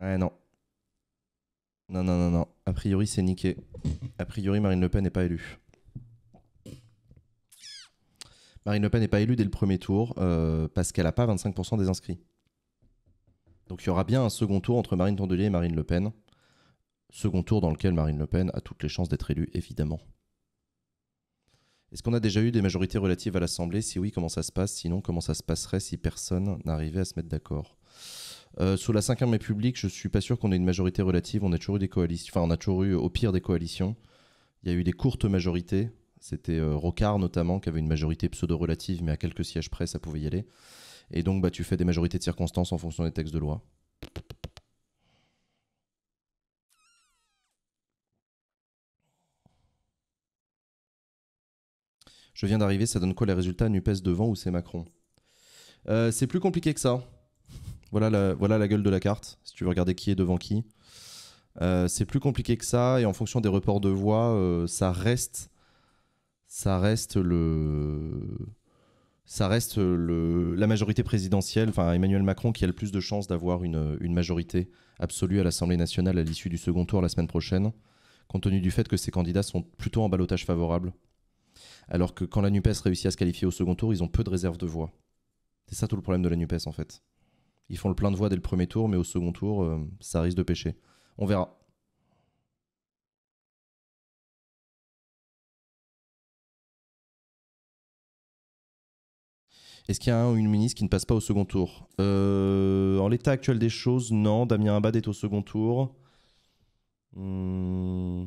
Ouais, non. Non, non, non, non. A priori, c'est niqué. A priori, Marine Le Pen n'est pas élue. Marine Le Pen n'est pas élue dès le premier tour euh, parce qu'elle n'a pas 25% des inscrits. Donc il y aura bien un second tour entre Marine Tondelier et Marine Le Pen. Second tour dans lequel Marine Le Pen a toutes les chances d'être élue, évidemment. Est-ce qu'on a déjà eu des majorités relatives à l'Assemblée Si oui, comment ça se passe Sinon, comment ça se passerait si personne n'arrivait à se mettre d'accord euh, sous la 5 République, je ne suis pas sûr qu'on ait une majorité relative. On a toujours eu des coalitions, enfin, on a toujours eu au pire des coalitions. Il y a eu des courtes majorités. C'était euh, Rocard notamment qui avait une majorité pseudo-relative, mais à quelques sièges près, ça pouvait y aller. Et donc, bah, tu fais des majorités de circonstances en fonction des textes de loi. Je viens d'arriver, ça donne quoi les résultats Nupes devant ou c'est Macron euh, C'est plus compliqué que ça. Voilà la, gueule de la carte, si tu veux regarder qui est devant qui. Euh, c'est plus compliqué que ça, et en fonction des reports de voix, euh, ça reste. Ça reste le. Ça reste le, la majorité présidentielle, enfin Emmanuel Macron qui a le plus de chances d'avoir une, une, majorité absolue à l'Assemblée nationale à l'issue du second tour la semaine prochaine, compte tenu du fait que ses candidats sont plutôt en ballotage favorable. Alors que quand la NUPES réussit à se qualifier au second tour, ils ont peu de réserves de voix. C'est ça tout le problème de la NUPES en fait. Ils font le plein de voix dès le premier tour, mais au second tour, euh, ça risque de pêcher. On verra. Est-ce qu'il y a un ou une ministre qui ne passe pas au second tour euh, En l'état actuel des choses, non. Damien Abad est au second tour. Hmm.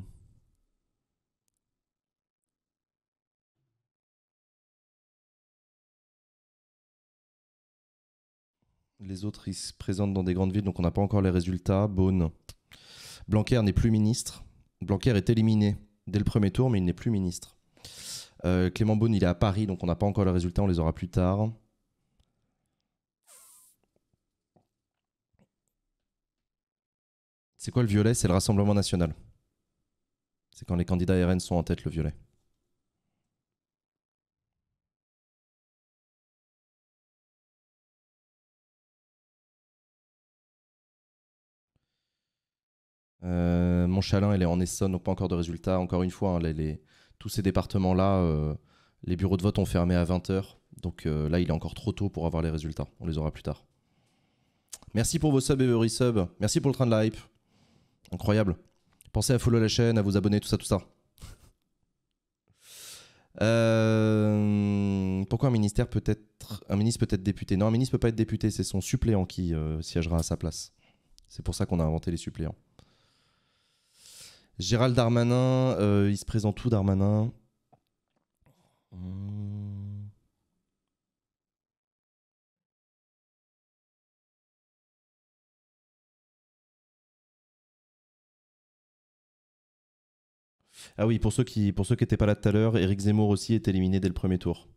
Les autres, ils se présentent dans des grandes villes, donc on n'a pas encore les résultats. Beaune. Blanquer n'est plus ministre. Blanquer est éliminé dès le premier tour, mais il n'est plus ministre. Euh, Clément Beaune, il est à Paris, donc on n'a pas encore les résultats, on les aura plus tard. C'est quoi le violet C'est le Rassemblement national. C'est quand les candidats RN sont en tête, le violet. Mon euh, Montchalin, elle est en Essonne, donc pas encore de résultats. Encore une fois, hein, tous ces départements-là, euh, les bureaux de vote ont fermé à 20h. Donc euh, là, il est encore trop tôt pour avoir les résultats. On les aura plus tard. Merci pour vos subs et vos resubs. Merci pour le train de la hype. Incroyable. Pensez à follow la chaîne, à vous abonner, tout ça, tout ça. pourquoi un ministère peut être un ministre peut être député Non, un ministre peut pas être député, c'est son suppléant qui siégera à sa place. C'est pour ça qu'on a inventé les suppléants. Gérald Darmanin, euh, il se présente où Darmanin hmm. Ah oui, pour ceux qui pour ceux qui n'étaient pas là tout à l'heure, Éric Zemmour aussi est éliminé dès le premier tour.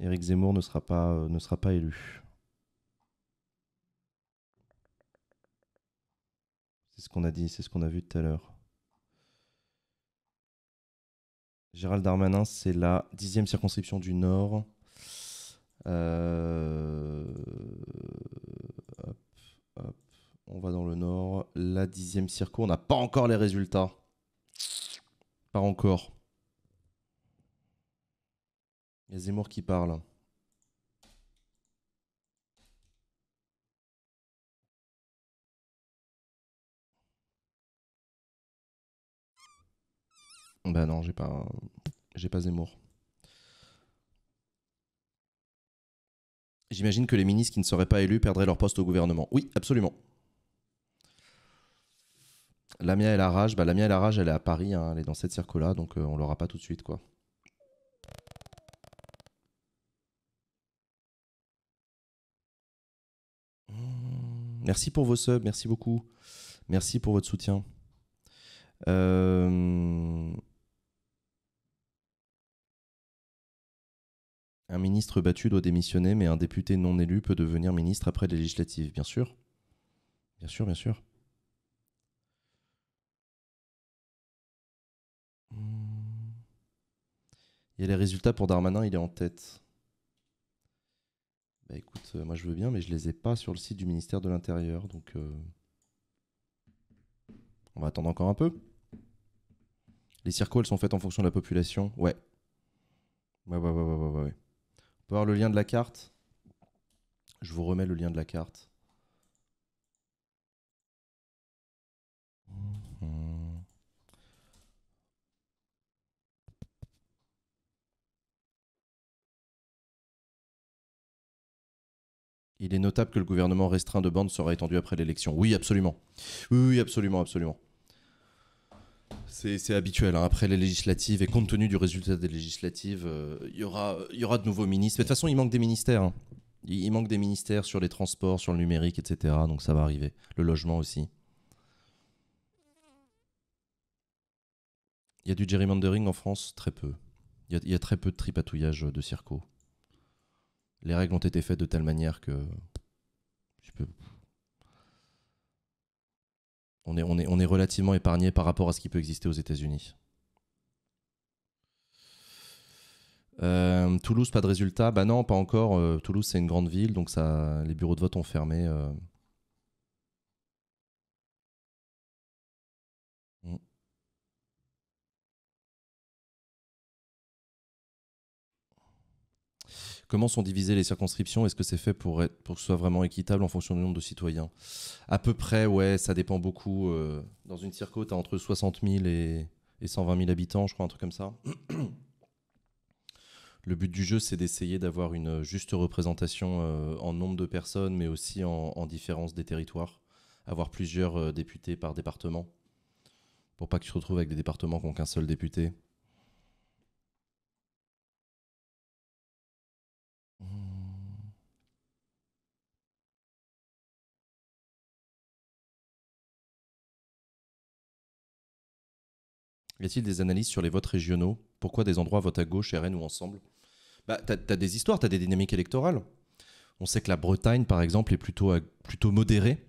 Éric Zemmour ne sera pas, euh, ne sera pas élu. C'est ce qu'on a dit, c'est ce qu'on a vu tout à l'heure. Gérald Darmanin, c'est la dixième circonscription du Nord. Euh, on va dans le Nord. La dixième circo, on n'a pas encore les résultats. Pas encore. Il y a Zemmour qui parle. Ben non, j'ai pas, j'ai pas Zemmour. J'imagine que les ministres qui ne seraient pas élus perdraient leur poste au gouvernement. Oui, absolument. Lamia et la rage, la bah Lamia et la rage, elle est à Paris, hein, elle est dans cette circo-là, donc on euh, on l'aura pas tout de suite, quoi. Merci pour vos subs, merci beaucoup. Merci pour votre soutien. Euh... Un ministre battu doit démissionner, mais un député non élu peut devenir ministre après les législatives, bien sûr. Bien sûr, bien sûr. Il y a les résultats pour Darmanin, il est en tête. Bah écoute, euh, moi je veux bien, mais je les ai pas sur le site du ministère de l'Intérieur, donc euh, on va attendre encore un peu. Les circos, elles sont faites en fonction de la population Ouais. Ouais, ouais, ouais, ouais, ouais. ouais le lien de la carte Je vous remets le lien de la carte. Il est notable que le gouvernement restreint de bande sera étendu après l'élection. Oui, absolument. Oui, absolument, absolument. C'est habituel. Hein. Après les législatives et compte tenu du résultat des législatives, il euh, y, aura, y aura de nouveaux ministres. de toute façon, il manque des ministères. Hein. Il, manque des ministères sur les transports, sur le numérique, etc. Donc ça va arriver. Le logement aussi. Il y a du gerrymandering en France Très peu. Il y, a, y a très peu de tripatouillage euh, de circo. Les règles ont été faites de telle manière que... Je peux... On est, on est, relativement épargné par rapport à ce qui peut exister aux États-Unis. Euh, Toulouse, pas de résultat Bah non, pas encore. Euh, Toulouse, c'est une grande ville, donc ça, les bureaux de vote ont fermé. Euh, Comment sont divisées les circonscriptions Est-ce que c'est fait pour, être, pour que ce soit vraiment équitable en fonction du nombre de citoyens À peu près, ouais, ça dépend beaucoup. Euh, dans une circo, tu as entre 60 000 et, 120 000 habitants, je crois, un truc comme ça. <clears throat> Le but du jeu, c'est d'essayer d'avoir une juste représentation euh, en nombre de personnes, mais aussi en, différence des territoires. Avoir plusieurs euh, députés par département, pour pas que tu te retrouves avec des départements qui n'ont qu'un seul député. Y a-t-il des analyses sur les votes régionaux Pourquoi des endroits votent à gauche, RN ou ensemble bah, Tu as, des histoires, tu as des dynamiques électorales. On sait que la Bretagne, par exemple, est plutôt, plutôt modérée,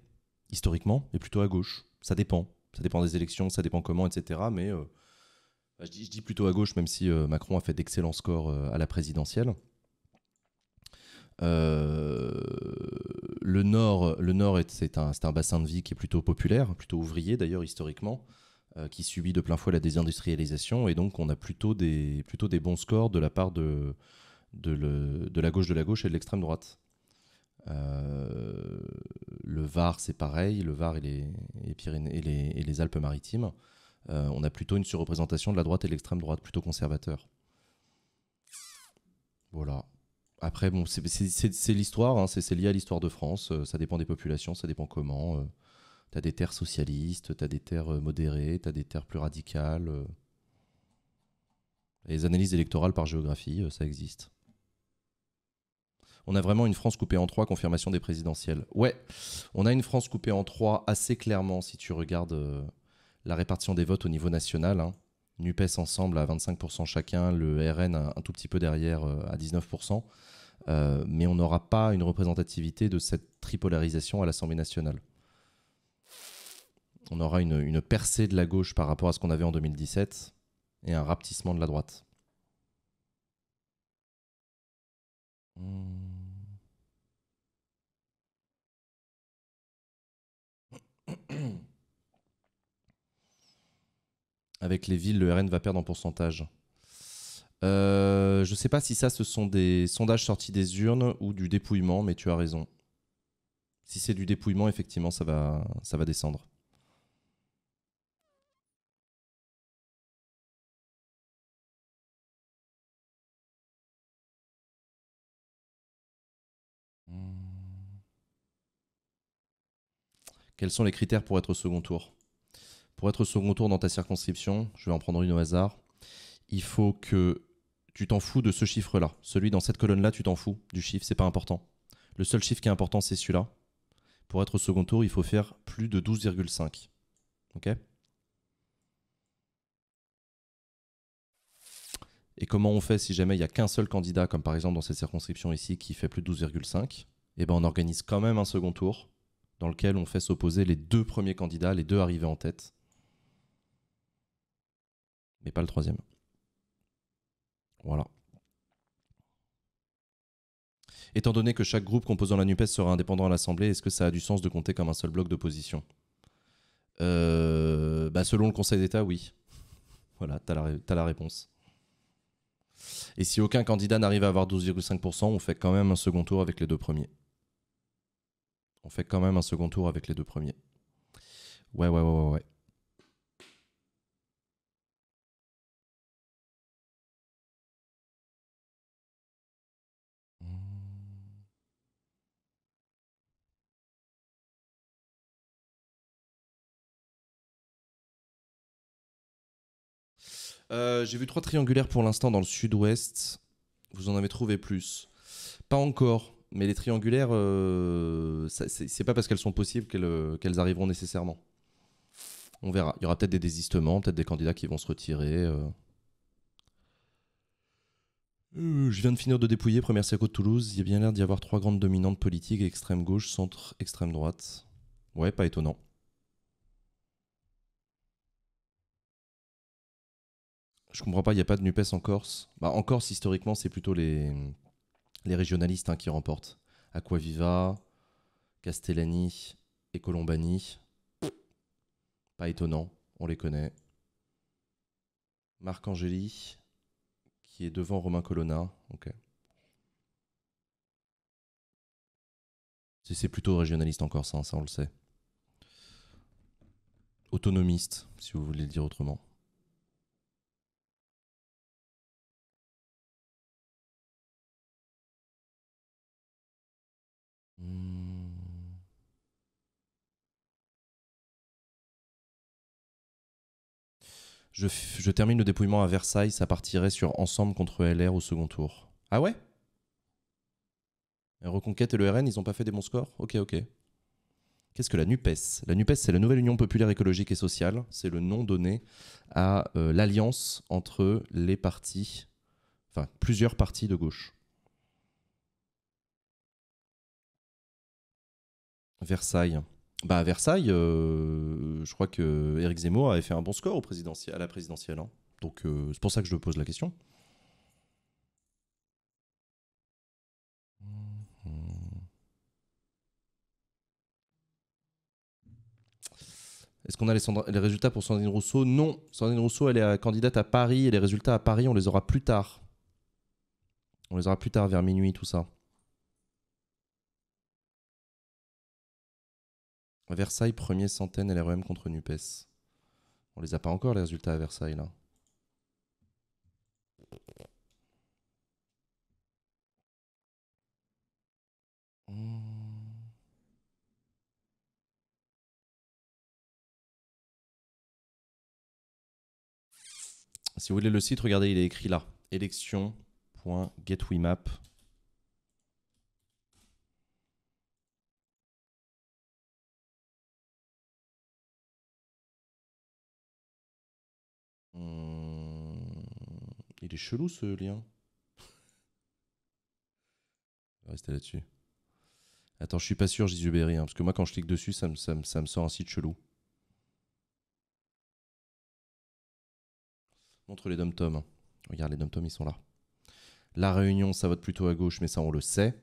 historiquement, et plutôt à gauche. Ça dépend. Ça dépend des élections, ça dépend comment, etc. Mais euh, bah, je, dis, plutôt à gauche, même si euh, Macron a fait d'excellents scores euh, à la présidentielle. le Nord, le nord c'est un, un bassin de vie qui est plutôt populaire, plutôt ouvrier d'ailleurs historiquement. Euh, qui subit de plein fouet la désindustrialisation. Et donc, on a plutôt des, plutôt des bons scores de la part de, de, la gauche de la gauche et de l'extrême droite. Euh, le Var, c'est pareil, le Var et les, Pyrénées, et les, Alpes-Maritimes. Euh, on a plutôt une surreprésentation de la droite et de l'extrême droite, plutôt conservateur. Voilà. Après, bon, c'est l'histoire, hein. c'est lié à l'histoire de France, ça dépend des populations, ça dépend comment tu des terres socialistes, tu as des terres euh, modérées, tu as des terres plus radicales. Euh. Les analyses électorales par géographie, euh, ça existe. On a vraiment une France coupée en trois, confirmation des présidentielles. Ouais, on a une France coupée en trois assez clairement si tu regardes la répartition des votes au niveau national. Hein. NUPES ensemble à 25% chacun, le RN un, tout petit peu derrière à 19%. mais on n'aura pas une représentativité de cette tripolarisation à l'Assemblée nationale on aura une, percée de la gauche par rapport à ce qu'on avait en 2017 et un rapetissement de la droite. Hmm. Avec les villes, le RN va perdre en pourcentage. Euh, je ne sais pas si ça, ce sont des sondages sortis des urnes ou du dépouillement, mais tu as raison. Si c'est du dépouillement, effectivement, ça va, ça va descendre. Quels sont les critères pour être au second tour Pour être second tour dans ta circonscription, je vais en prendre une au hasard, il faut que tu t'en fous de ce chiffre-là. Celui dans cette colonne-là, tu t'en fous du chiffre, c'est pas important. Le seul chiffre qui est important, c'est celui-là. Pour être au second tour, il faut faire plus de 12,5. Ok Et comment on fait si jamais il n'y a qu'un seul candidat, comme par exemple dans cette circonscription ici, qui fait plus de 12,5 Eh bien, on organise quand même un second tour dans lequel on fait s'opposer les deux premiers candidats, les deux arrivés en tête, mais pas le troisième. Voilà. Étant donné que chaque groupe composant la NUPES sera indépendant à l'Assemblée, est-ce que ça a du sens de compter comme un seul bloc d'opposition euh, bah, Selon le Conseil d'État, oui. <laughs> voilà, tu as la réponse. Et si aucun candidat n'arrive à avoir 12,5%, on fait quand même un second tour avec les deux premiers. On fait quand même un second tour avec les deux premiers. Ouais, ouais, ouais, ouais, ouais. Euh, j'ai vu trois triangulaires pour l'instant dans le sud-ouest. Vous en avez trouvé plus Pas encore mais les triangulaires, euh, ce c'est pas parce qu'elles sont possibles euh, qu'elles arriveront nécessairement. On verra. Il y aura peut-être des désistements, peut-être des candidats qui vont se retirer. Euh. je viens de finir de dépouiller, première circo de Toulouse. Il y a bien l'air d'y avoir trois grandes dominantes politiques extrême gauche, centre, extrême droite. Ouais, pas étonnant. Je comprends pas, il n'y a pas de NUPES en Corse. Bah, en Corse, historiquement, c'est plutôt les les régionalistes hein, qui remportent. Aquaviva, Castellani et Colombani. Pas étonnant, on les connaît. Marc Angeli, qui est devant Romain Colonna. ok. C'est plutôt régionaliste encore, ça, hein, ça on le sait. Autonomiste, si vous voulez le dire autrement. Je, termine le dépouillement à Versailles, ça partirait sur Ensemble contre LR au second tour. Ah ouais Reconquête et le RN, ils n'ont pas fait des bons scores Ok, ok. Qu'est-ce que la NUPES La NUPES, c'est la Nouvelle Union Populaire Écologique et Sociale. C'est le nom donné à euh, l'alliance entre les partis, enfin plusieurs partis de gauche. Versailles. Bah, à Versailles, euh, je crois que Éric Zemmour avait fait un bon score au présidentiel, à la présidentielle. Hein. Donc euh, c'est pour ça que je pose la question. Mmh. Est-ce qu'on a les, les, résultats pour Sandrine Rousseau Non. Sandrine Rousseau, elle est candidate à Paris et les résultats à Paris, on les aura plus tard. On les aura plus tard, vers minuit, tout ça. Versailles, premier centaine, LREM contre NUPES. On les a pas encore les résultats à Versailles là. Si vous voulez le site, regardez, il est écrit là. Élection.getwimap.com Il est chelou ce lien. Je rester là-dessus. Attends, je suis pas sûr, Jésus Berry, hein, parce que moi quand je clique dessus, ça me, ça, me, ça sort un site chelou. Montre les dom-toms. Hein. Regarde, les dom-toms, ils sont là. La Réunion, ça vote plutôt à gauche, mais ça, on le sait.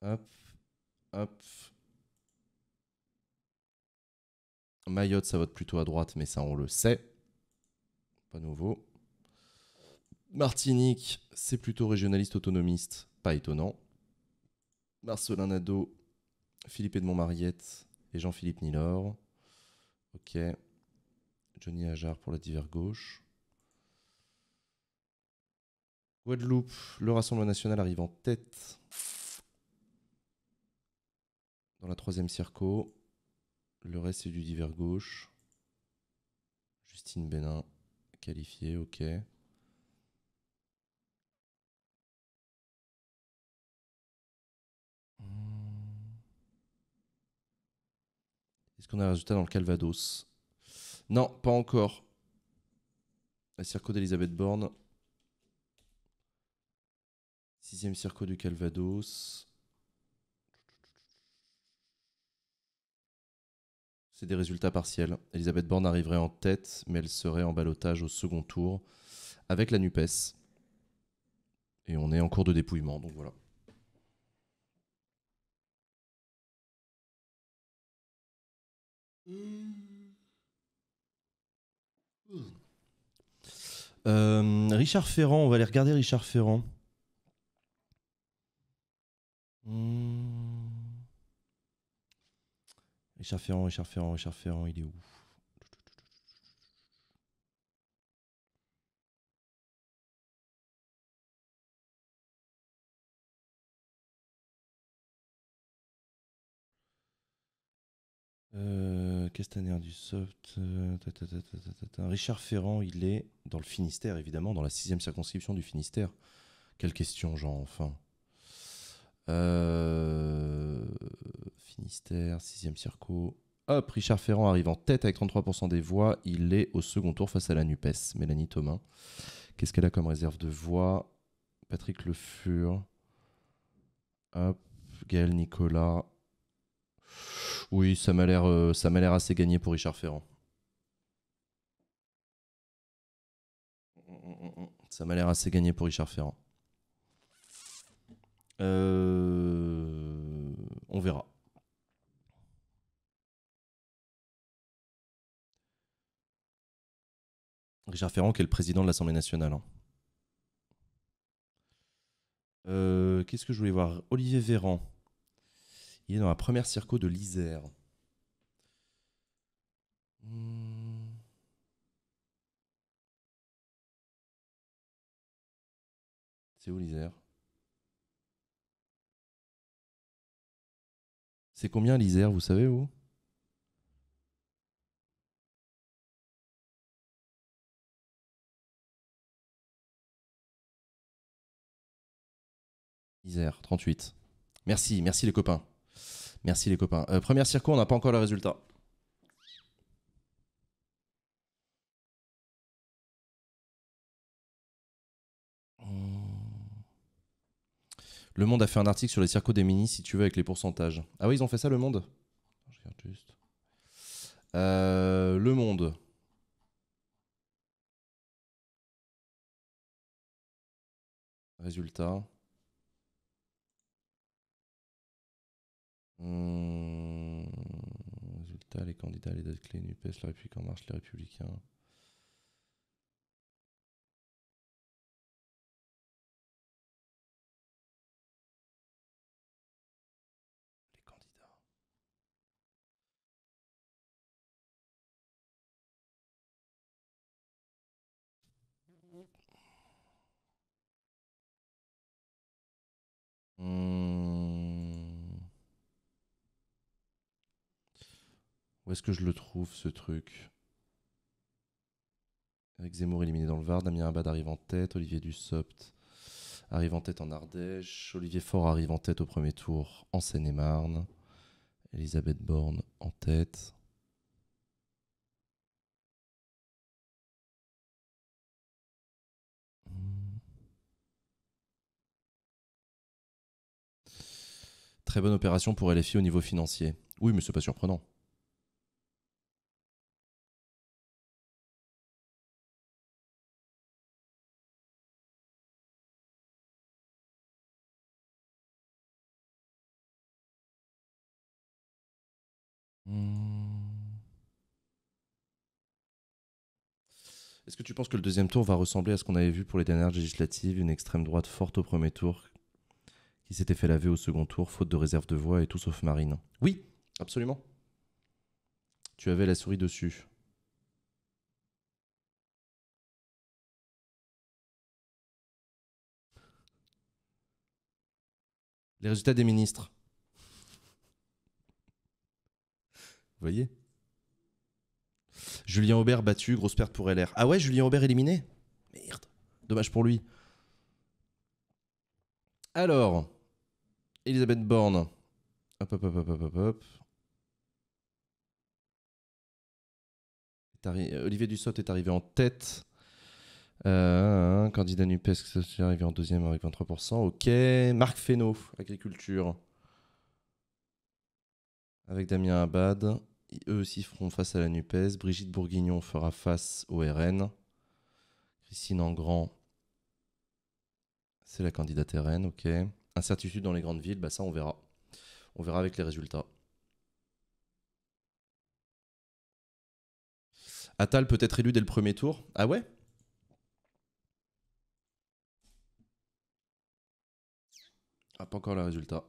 Hop, hop. Mayotte, ça vote plutôt à droite, mais ça, on le sait pas nouveau. Martinique, c'est plutôt régionaliste autonomiste, pas étonnant. Marcelin Nadeau, Philippe Edmond Mariette et Jean-Philippe Nilor. Ok. Johnny Hajar pour la divers gauche. Guadeloupe, le Rassemblement national arrive en tête dans la troisième circo. Le reste, c'est du divers gauche. Justine Bénin, qualifié, ok. Hum. Est-ce qu'on a un résultat dans le Calvados Non, pas encore. La circo d'Elisabeth Borne. Sixième circo du Calvados. C'est des résultats partiels. Elisabeth Borne arriverait en tête, mais elle serait en balotage au second tour avec la NUPES. Et on est en cours de dépouillement, donc voilà. Euh, Richard Ferrand, on va aller regarder Richard Ferrand. Hmm. Richard Ferrand, Richard Ferrand, Richard Ferrand, il est où euh, Castaner du Soft. Euh, Richard Ferrand, il est dans le Finistère, évidemment, dans la sixième circonscription du Finistère. Quelle question, Jean, enfin. Euh, Finistère, 6ème circo. Hop, Richard Ferrand arrive en tête avec 33% des voix. Il est au second tour face à la NUPES, Mélanie Thomas. Qu'est-ce qu'elle a comme réserve de voix Patrick Le Fur. Hop, Gaël Nicolas. Oui, ça m'a l'air euh, l'air assez gagné pour Richard Ferrand. Ça m'a l'air assez gagné pour Richard Ferrand. Euh, on verra. Richard Ferrand, qui est le président de l'Assemblée nationale. Hein. Euh, qu'est-ce que je voulais voir Olivier Véran. Il est dans la première circo de l'Isère. Hmm. C'est où l'Isère C'est combien l'Isère, vous savez, vous Isère, 38. Merci, merci les copains. Merci les copains. Euh, première circo, on n'a pas encore le résultat. Le Monde a fait un article sur les circos des minis, si tu veux, avec les pourcentages. Ah oui, ils ont fait ça, Le Monde Je regarde juste. Euh, le Monde. Résultat. Hmm. Résultat, les candidats, les dates clés, NUPES, La République en marche, les Républicains. Où est-ce que je le trouve, ce truc Avec Zemmour éliminé dans le Var, Damien Abad arrive en tête, Olivier Dussopt arrive en tête en Ardèche, Olivier Faure arrive en tête au premier tour en Seine-et-Marne, Elisabeth Borne en tête. Très bonne opération pour LFI au niveau financier. Oui, mais c'est pas surprenant. Est-ce que tu penses que le deuxième tour va ressembler à ce qu'on avait vu pour les dernières législatives, une extrême droite forte au premier tour, qui s'était fait laver au second tour, faute de réserve de voix et tout sauf Marine Oui, absolument. Tu avais la souris dessus. Les résultats des ministres. Vous voyez Julien Aubert battu, grosse perte pour LR. Ah ouais, Julien Aubert éliminé Merde, dommage pour lui. Alors, Elisabeth Borne. Hop, hop, hop, hop, hop, hop. Euh, Olivier Dussot est arrivé en tête. Euh, candidat NUPES est arrivé en deuxième avec 23%. Ok. Marc Fesneau, agriculture. Avec Damien Abad eux aussi feront face à la NUPES. Brigitte Bourguignon fera face au RN. Christine Engrand, c'est la candidate RN, ok. Incertitude dans les grandes villes, bah, ça on verra. On verra avec les résultats. Attal peut être élu dès le premier tour. Ah ouais Ah, pas encore le résultat.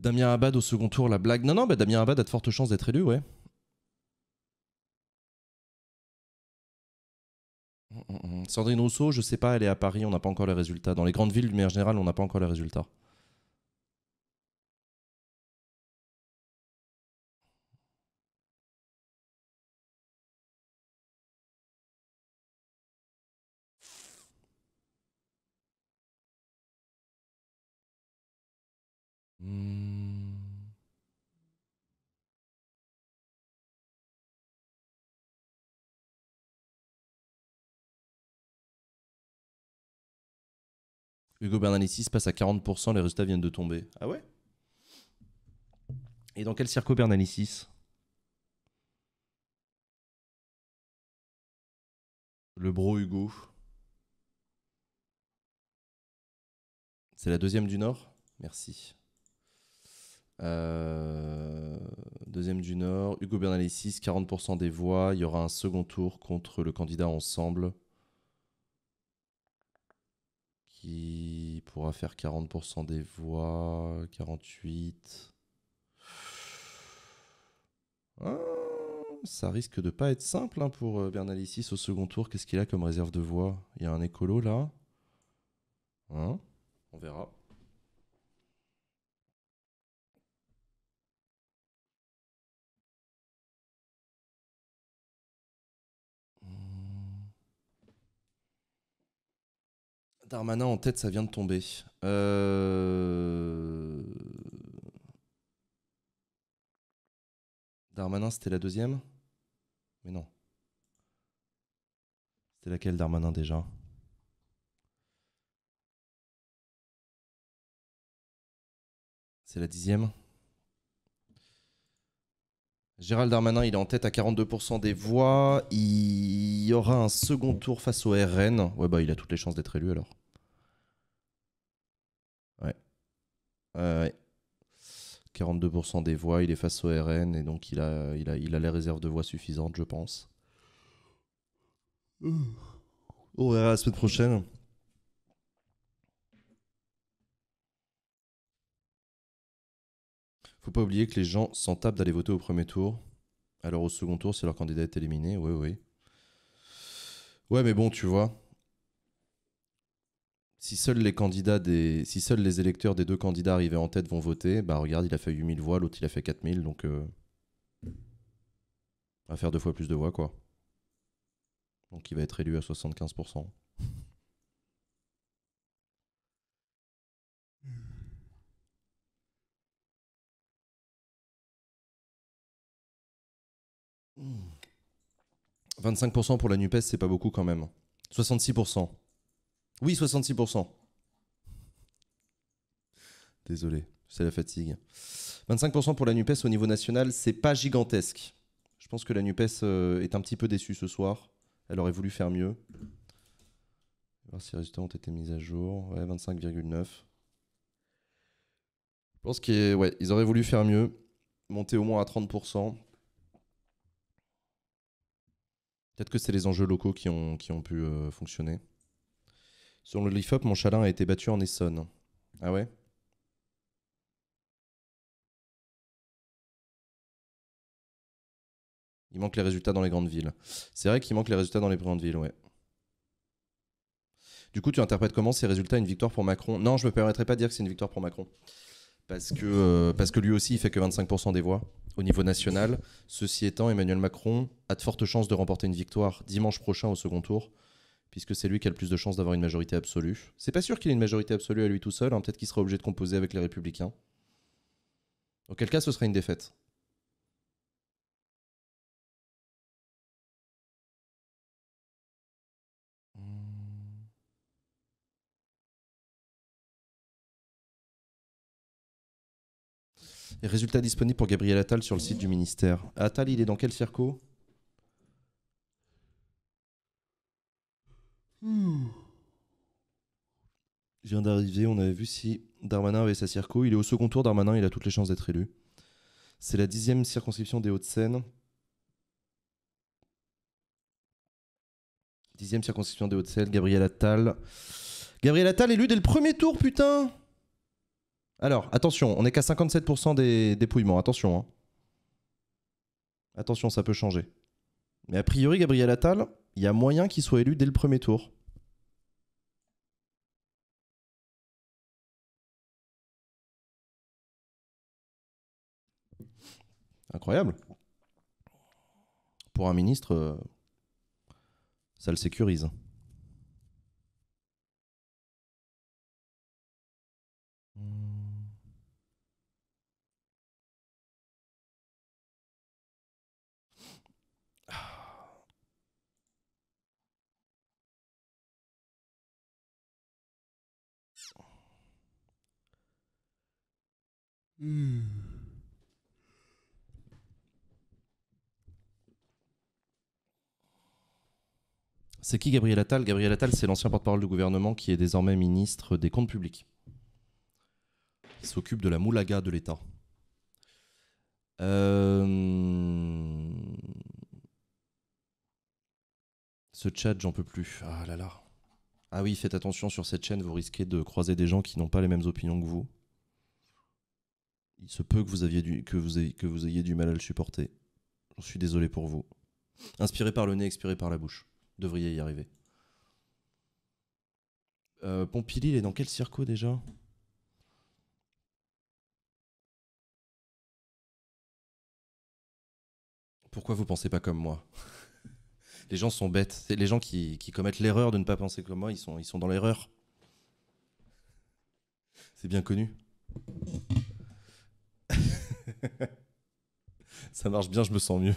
Damien Abad au second tour, la blague. Non, non, bah Damien Abad a de fortes chances d'être élu, ouais. Mm, mm, mm. Sandrine Rousseau, je sais pas, elle est à Paris, on n'a pas encore les résultats. Dans les grandes villes, de manière générale, on n'a pas encore les résultats. Hugo Bernalicis passe à 40%, les résultats viennent de tomber. Ah ouais Et dans quel circo Bernalicis Le bro Hugo. C'est la deuxième du Nord Merci. Euh, deuxième du Nord, Hugo Bernalicis, 40% des voix. Il y aura un second tour contre le candidat Ensemble qui pourra faire 40% des voix, 48. Ah, ça risque de pas être simple hein, pour euh, Bernalicis au second tour. Qu'est-ce qu'il a comme réserve de voix Il y a un écolo là. Hein On verra. Darmanin en tête, ça vient de tomber. Euh, Darmanin, c'était la deuxième Mais non. C'était laquelle Darmanin déjà C'est la dixième Gérald Darmanin, il est en tête à 42% des voix. Il y aura un second tour face au RN. Ouais, bah, il a toutes les chances d'être élu alors. Ouais. 42% des voix, il est face au RN et donc il a, il a, il a les réserves de voix suffisantes, je pense. On verra la semaine prochaine. faut pas oublier que les gens s'en d'aller voter au premier tour. Alors au second tour, si leur candidat est éliminé, oui, oui. Ouais, mais bon, tu vois, si seuls les candidats des, si seuls les électeurs des deux candidats arrivés en tête vont voter, bah regarde, il a fait 8000 voix, l'autre il a fait 4000, donc euh... va faire deux fois plus de voix quoi. Donc il va être élu à 75%. 25% pour la NUPES, c'est pas beaucoup quand même. 66%. Oui, 66%. Désolé, c'est la fatigue. 25% pour la NUPES au niveau national, c'est pas gigantesque. Je pense que la NUPES euh, est un petit peu déçue ce soir. Elle aurait voulu faire mieux. On si les résultats ont été mis à jour. Ouais, 25,9. Je pense qu'ils auraient voulu faire mieux. Monter au moins à 30%. Peut-être que c'est les enjeux locaux qui ont, qui ont pu euh, fonctionner. Sur le Leaf mon chalin a été battu en Essonne. Ah ouais Il manque les résultats dans les grandes villes. C'est vrai qu'il manque les résultats dans les grandes villes, ouais. Du coup, tu interprètes comment ces résultats Une victoire pour Macron Non, je ne me permettrai pas de dire que c'est une victoire pour Macron parce que, euh, parce que lui aussi, il fait que 25% des voix au niveau national. Ceci étant, Emmanuel Macron a de fortes chances de remporter une victoire dimanche prochain au second tour, puisque c'est lui qui a le plus de chances d'avoir une majorité absolue. C'est pas sûr qu'il ait une majorité absolue à lui tout seul, hein. peut-être qu'il sera obligé de composer avec les Républicains. quel cas, ce serait une défaite. Les résultats disponibles pour Gabriel Attal sur le site du ministère. Attal, il est dans quel circo hmm. Je viens d'arriver, on avait vu si Darmanin avait sa circo. Il est au second tour, Darmanin, il a toutes les chances d'être élu. C'est la dixième circonscription des Hauts-de-Seine. Dixième circonscription des Hauts-de-Seine, Gabriel Attal. Gabriel Attal élu dès le premier tour, putain alors, attention, on n'est qu'à 57% des dépouillements. Attention. Hein. Attention, ça peut changer. Mais a priori, Gabriel Attal, il y a moyen qu'il soit élu dès le premier tour. Incroyable. Pour un ministre, euh, ça le sécurise. Hmm. C'est qui Gabriel Attal Gabriel Attal, c'est l'ancien porte-parole du gouvernement qui est désormais ministre des Comptes publics. Il s'occupe de la moulaga de l'État. Euh, ce chat, j'en peux plus. Ah là là. Ah oui, faites attention sur cette chaîne, vous risquez de croiser des gens qui n'ont pas les mêmes opinions que vous. Il se peut que vous, aviez du, que vous, ayez, que vous ayez du mal à le supporter. J'en suis désolé pour vous. Inspirez par le nez, expiré par la bouche. Devriez y arriver. Euh, Pompili, il est dans quel circo déjà Pourquoi vous pensez pas comme moi <laughs> Les gens sont bêtes. les gens qui, commettent l'erreur de ne pas penser comme moi, ils sont, ils sont dans l'erreur. C'est bien connu. Ça marche bien, je me sens mieux.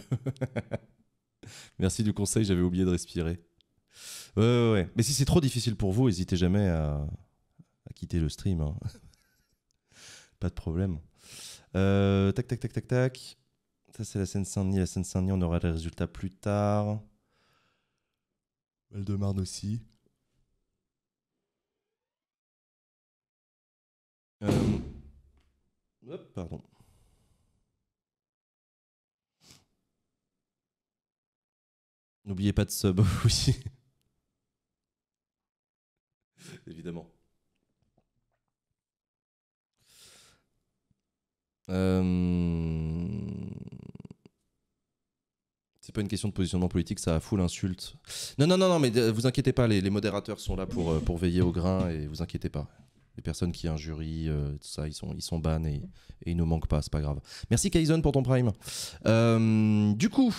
Merci du conseil, j'avais oublié de respirer. Ouais, Mais si c'est trop difficile pour vous, n'hésitez jamais à, quitter le stream. Pas de problème. tac, tac, tac, tac, tac. Ça, c'est la scène saint denis La saint on aura les résultats plus tard. Val-de-Marne aussi. Hop, pardon. N'oubliez pas de sub <laughs> aussi. Évidemment. Euh, c'est pas une question de positionnement politique, ça a full insulte. Non, non, non, non, mais euh, vous inquiétez pas, les, modérateurs sont là pour, euh, pour veiller au grain et vous inquiétez pas. Les personnes qui injurient, ça, ils sont, ils sont et, et, ils nous manquent pas, c'est pas grave. Merci Kaizen pour ton prime. du coup,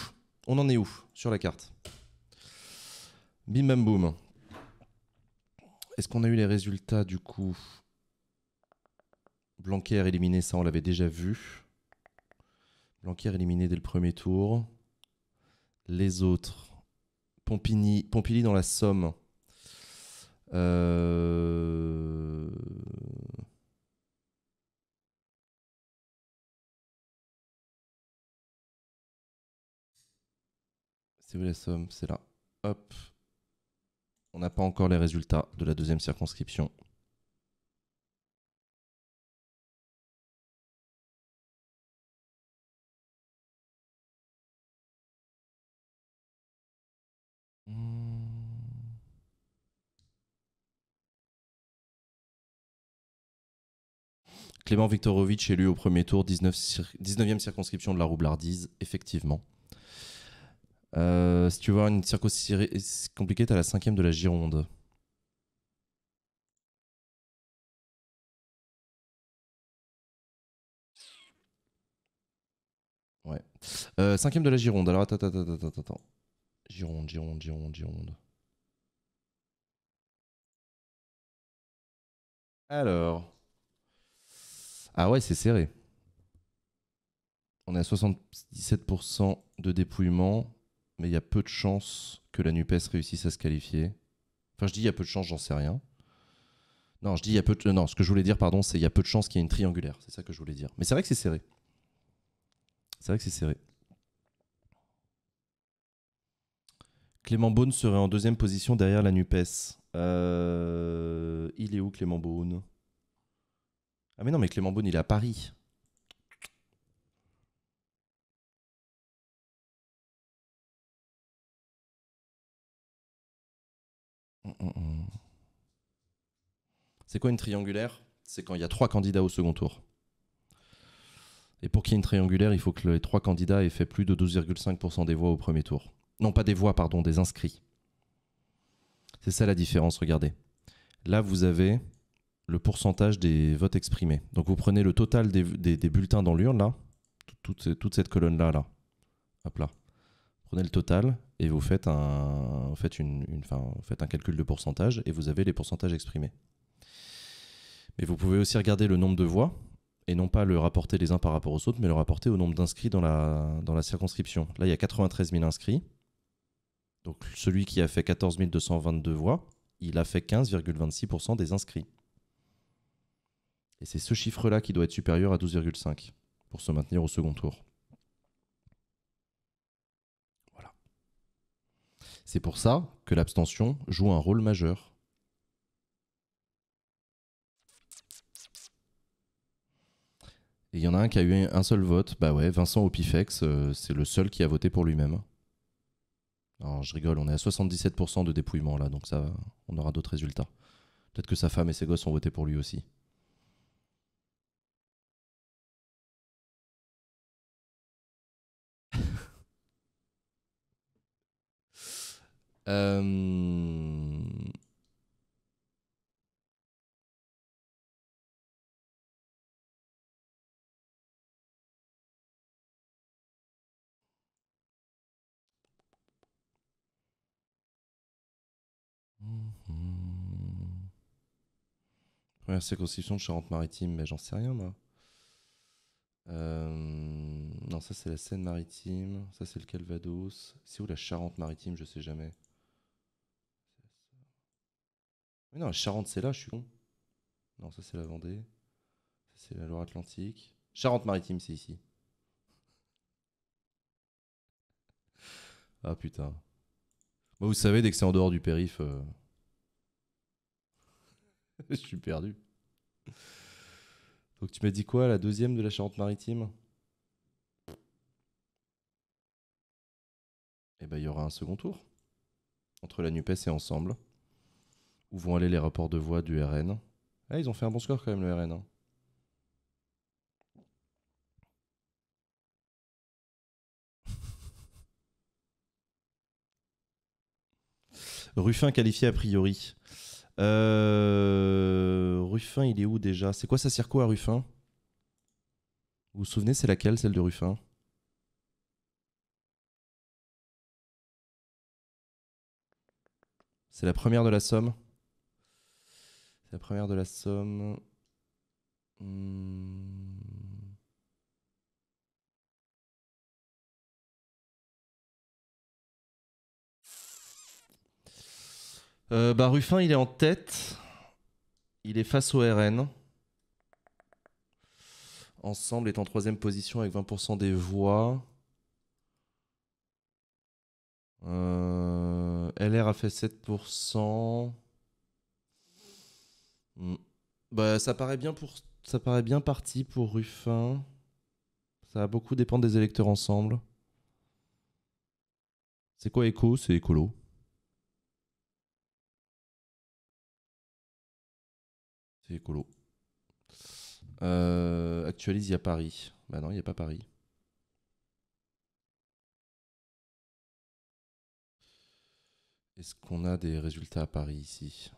on en est où sur la carte Bim bam boum. Est-ce qu'on a eu les résultats du coup Blanquer éliminé, ça on l'avait déjà vu. Blanquer éliminé dès le premier tour. Les autres. Pompini, Pompili dans la somme. Euh... c'est là. Hop. On n'a pas encore les résultats de la deuxième circonscription. Clément Viktorovitch élu au premier tour, 19, e circonscription de la Roublardise, effectivement. Euh, si tu veux une circonscription compliquée, t'as la cinquième de la Gironde. Ouais. Euh, cinquième de la Gironde. Alors attends, attends, attends, attends, attends. Gironde, Gironde, Gironde, Gironde. Alors. Ah ouais, c'est serré. On est à 77% de dépouillement mais il y a peu de chances que la NUPES réussisse à se qualifier. Enfin, je dis il y a peu de chances, j'en sais rien. Non, je dis il y a peu de... Non, ce que je voulais dire, pardon, c'est il y a peu de chances qu'il y ait une triangulaire. C'est ça que je voulais dire. Mais c'est vrai que c'est serré. C'est vrai que c'est serré. Clément Beaune serait en deuxième position derrière la NUPES. Euh, il est où Clément Beaune Ah mais non, mais Clément Beaune, il est à Paris. Mm, mm, mm. C'est quoi une triangulaire C'est quand il y a trois candidats au second tour. Et pour qu'il y ait une triangulaire, il faut que les trois candidats aient fait plus de 12,5% des voix au premier tour. Non, pas des voix, pardon, des inscrits. C'est ça la différence, regardez. Là, vous avez le pourcentage des votes exprimés. Donc vous prenez le total des, bulletins dans l'urne, là, toute, toute cette colonne-là, là, hop là prenez le total et vous faites un, une, une faites un calcul de pourcentage et vous avez les pourcentages exprimés. Mais vous pouvez aussi regarder le nombre de voix et non pas le rapporter les uns par rapport aux autres, mais le rapporter au nombre d'inscrits dans la, dans la circonscription. Là, il y a 93 000 inscrits. Donc celui qui a fait 14 222 voix, il a fait 15,26% des inscrits. Et c'est ce chiffre-là qui doit être supérieur à 12,5 pour se maintenir au second tour. C'est pour ça que l'abstention joue un rôle majeur. Et il y en a un qui a eu un seul vote. Bah ouais, Vincent Opifex, euh, c'est le seul qui a voté pour lui-même. Alors je rigole, on est à 77% de dépouillement là, donc ça on aura d'autres résultats. Peut-être que sa femme et ses gosses ont voté pour lui aussi. c'est euh, Première circonscription de Charente-Maritime, mais j'en sais rien moi. Euh, non, ça c'est la Seine-Maritime, ça c'est le Calvados. C'est où la Charente-Maritime, je sais jamais non, Charente, c'est là, je suis con. Non, ça, c'est la Vendée. Ça, c'est la Loire-Atlantique. Charente-Maritime, c'est ici. Ah putain. Bah, vous savez, dès que c'est en dehors du périph', euh, <laughs> je suis perdu. Donc tu m'as dit quoi, la deuxième de la Charente-Maritime Eh ben, il y aura un second tour entre la NUPES et Ensemble où vont aller les rapports de voix du RN. Eh, ils ont fait un bon score quand même, le RN. Hein. <laughs> Ruffin qualifié a priori. Euh, Ruffin, il est où déjà C'est quoi sa circo à Ruffin Vous vous souvenez, c'est laquelle, celle de Ruffin C'est la première de la Somme la première de la somme. Hmm. Euh, bah, Ruffin, il est en tête. Il est face au RN. Ensemble est en troisième position avec 20% des voix. Euh, LR a fait 7%. Mm. Bah, ça paraît bien pour ça paraît bien parti pour Ruffin. Ça va beaucoup dépendre des électeurs ensemble. C'est quoi éco C'est écolo. C'est écolo. Euh, actualise, il y a Paris. Bah non, il n'y a pas Paris. Est-ce qu'on a des résultats à Paris ici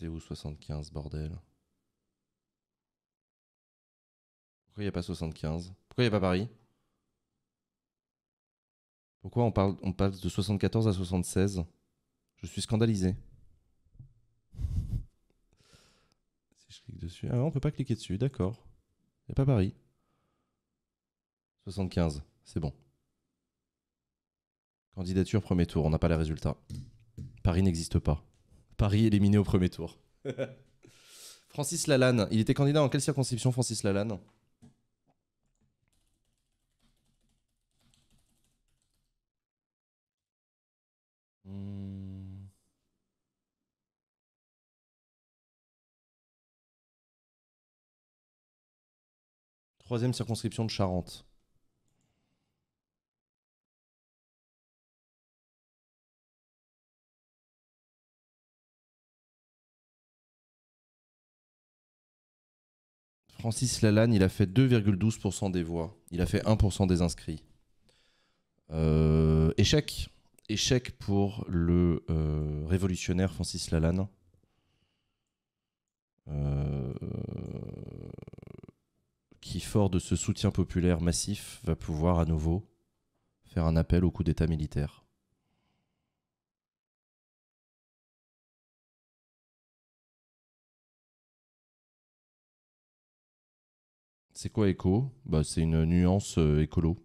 C'est où 75, bordel Pourquoi il n'y a pas 75 Pourquoi il n'y a pas Paris Pourquoi on, parle, on passe de 74 à 76 Je suis scandalisé. <laughs> si je clique dessus. Ah, on peut pas cliquer dessus, d'accord. Il n'y a pas Paris. 75, c'est bon. Candidature, premier tour, on n'a pas les résultats. Paris n'existe pas. Paris éliminé au premier tour. <laughs> Francis Lalanne, il était candidat en quelle circonscription, Francis Lalanne hmm. Troisième circonscription de Charente. Francis Lalanne, il a fait 2,12% des voix. Il a fait 1% des inscrits. Euh, échec. Échec pour le euh, révolutionnaire Francis Lalanne. Euh, qui, fort de ce soutien populaire massif, va pouvoir à nouveau faire un appel au coup d'État militaire. C'est quoi éco bah, C'est une nuance euh, écolo.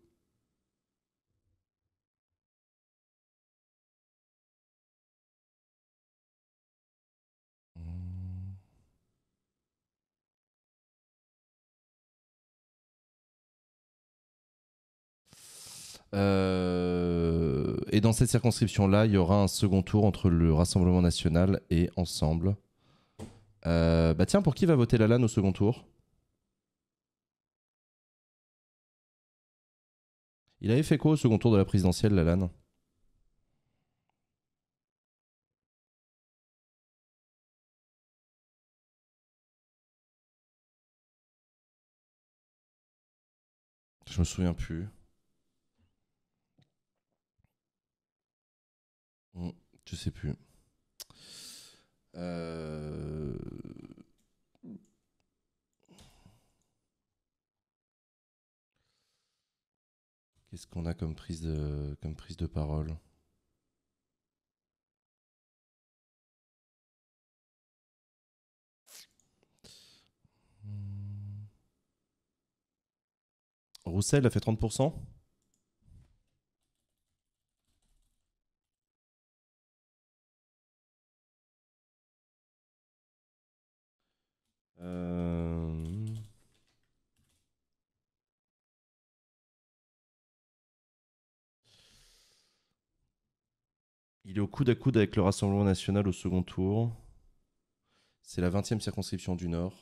Mmh. Euh, et dans cette circonscription-là, il y aura un second tour entre le Rassemblement national et Ensemble. Euh, bah tiens, pour qui va voter Lalanne au second tour Il avait fait quoi au second tour de la présidentielle, Lalanne Je me souviens plus. Hmm, je sais plus. Euh, Qu'est-ce qu'on a comme prise de, comme prise de parole hmm. Roussel a fait 30%. Euh... Il est au coude à coude avec le Rassemblement national au second tour. C'est la 20e circonscription du Nord.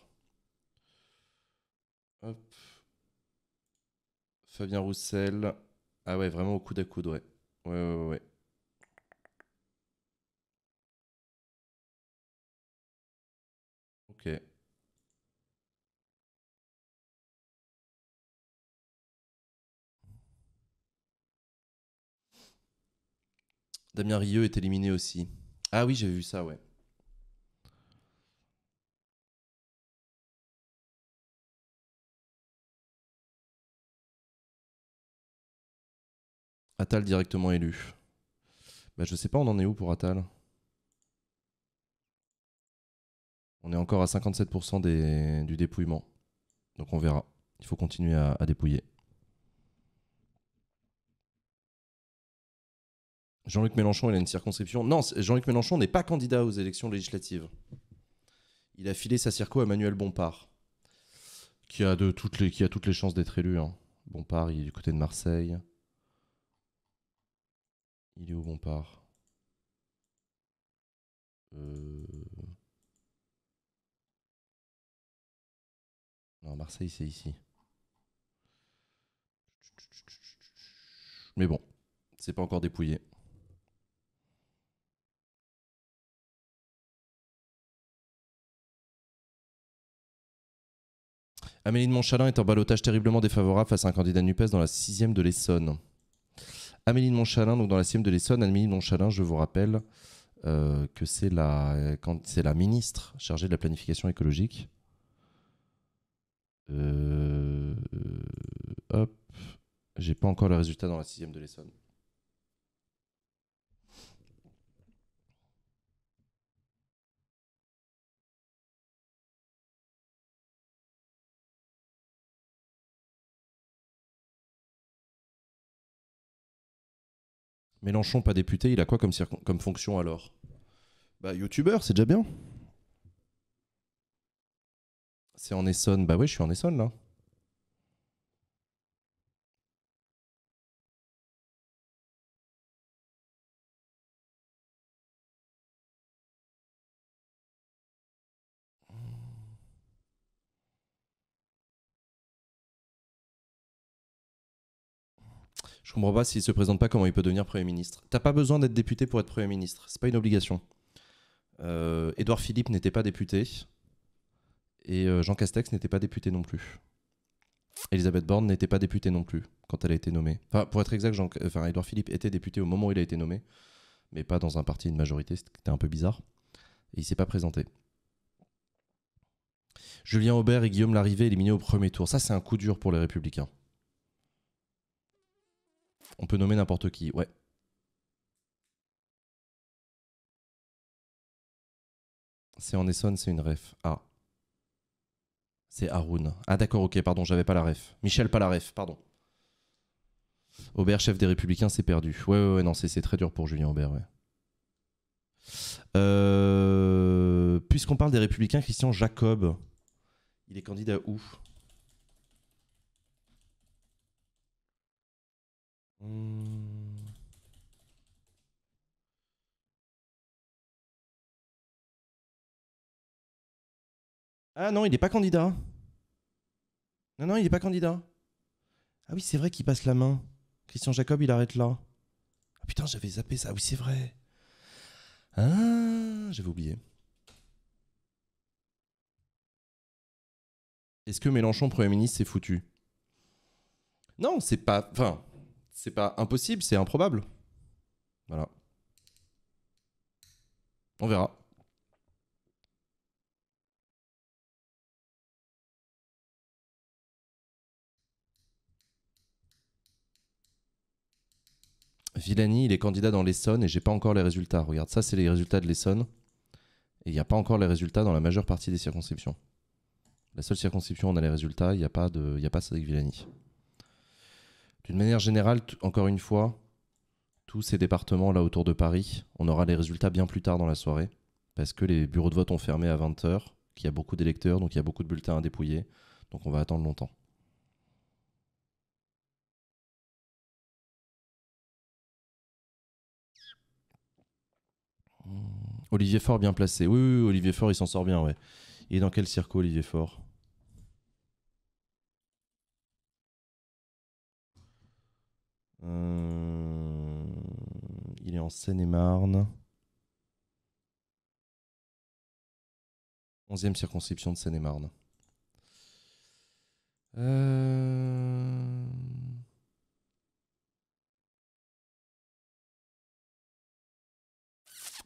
Fabien Roussel. Ah ouais, vraiment au coude à coude, ouais. Ouais, ouais, ouais. Ok. Damien Rieu est éliminé aussi. Ah oui, j'ai vu ça, ouais. Atal directement élu. Bah, je sais pas, on en est où pour Atal On est encore à 57% des... du dépouillement. Donc on verra. Il faut continuer à dépouiller. Jean-Luc Mélenchon, il a une circonscription. Non, Jean-Luc Mélenchon n'est pas candidat aux élections législatives. Il a filé sa circo à Manuel Bompard, qui a, toutes, les, chances d'être élu. Hein. Bompard, il est du côté de Marseille. Il est au Bompard euh. Non, Marseille, c'est ici. Mais bon, c'est pas encore dépouillé. Amélie Montchalin est en balotage terriblement défavorable face à un candidat NUPES dans la sixième de l'Essonne. Amélie Montchalin, donc dans la sixième de l'Essonne, Amélie Montchalin, je vous rappelle euh, que c'est la, la ministre chargée de la planification écologique. Euh, hop, j'ai pas encore le résultat dans la sixième de l'Essonne. Mélenchon, pas député, il a quoi comme, comme fonction alors Bah, youtubeur, c'est déjà bien. C'est en Essonne. Bah ouais, je suis en Essonne là. Je comprends pas s'il se présente pas comment il peut devenir Premier ministre. T'as pas besoin d'être député pour être Premier ministre, c'est pas une obligation. Euh, Édouard Philippe n'était pas député et euh, Jean Castex n'était pas député non plus. Elisabeth Borne n'était pas députée non plus quand elle a été nommée. Enfin, pour être exact, Jean... Edouard Philippe était député au moment où il a été nommé, mais pas dans un parti de majorité, c'était un peu bizarre. Et il s'est pas présenté. Julien Aubert et Guillaume Larrivé éliminés au premier tour. Ça, c'est un coup dur pour les Républicains. On peut nommer n'importe qui, ouais. C'est en Essonne, c'est une ref. Ah. C'est Haroun. Ah d'accord, ok, pardon, j'avais pas la ref. Michel, pas la ref, pardon. Aubert, chef des Républicains, c'est perdu. Ouais, ouais, ouais, non, c'est très dur pour Julien Aubert, ouais. Euh, puisqu'on parle des Républicains, Christian Jacob, il est candidat où Hmm. Ah non, il n'est pas candidat. Non, non, il n'est pas candidat. Ah oui, c'est vrai qu'il passe la main. Christian Jacob, il arrête là. Ah putain, j'avais zappé ça. Ah oui, c'est vrai. Ah, j'avais oublié. Est-ce que Mélenchon Premier ministre, c'est foutu Non, c'est pas. Enfin, c'est pas impossible, c'est improbable. Voilà. On verra. Villani, il est candidat dans l'Essonne et j'ai pas encore les résultats. Regarde, ça c'est les résultats de l'Essonne. Et il n'y a pas encore les résultats dans la majeure partie des circonscriptions. La seule circonscription où on a les résultats, il n'y a pas de, a pas ça avec Villani. D'une manière générale, encore une fois, tous ces départements là autour de Paris, on aura les résultats bien plus tard dans la soirée, parce que les bureaux de vote ont fermé à 20h, qu'il y a beaucoup d'électeurs, donc il y a beaucoup de bulletins à dépouiller, donc on va attendre longtemps. Olivier Faure bien placé. Oui, Olivier Faure, il s'en sort bien, ouais. Et dans quel circo Olivier Faure Euh, il est en Seine-et-Marne. onzième circonscription de Seine-et-Marne. Euh,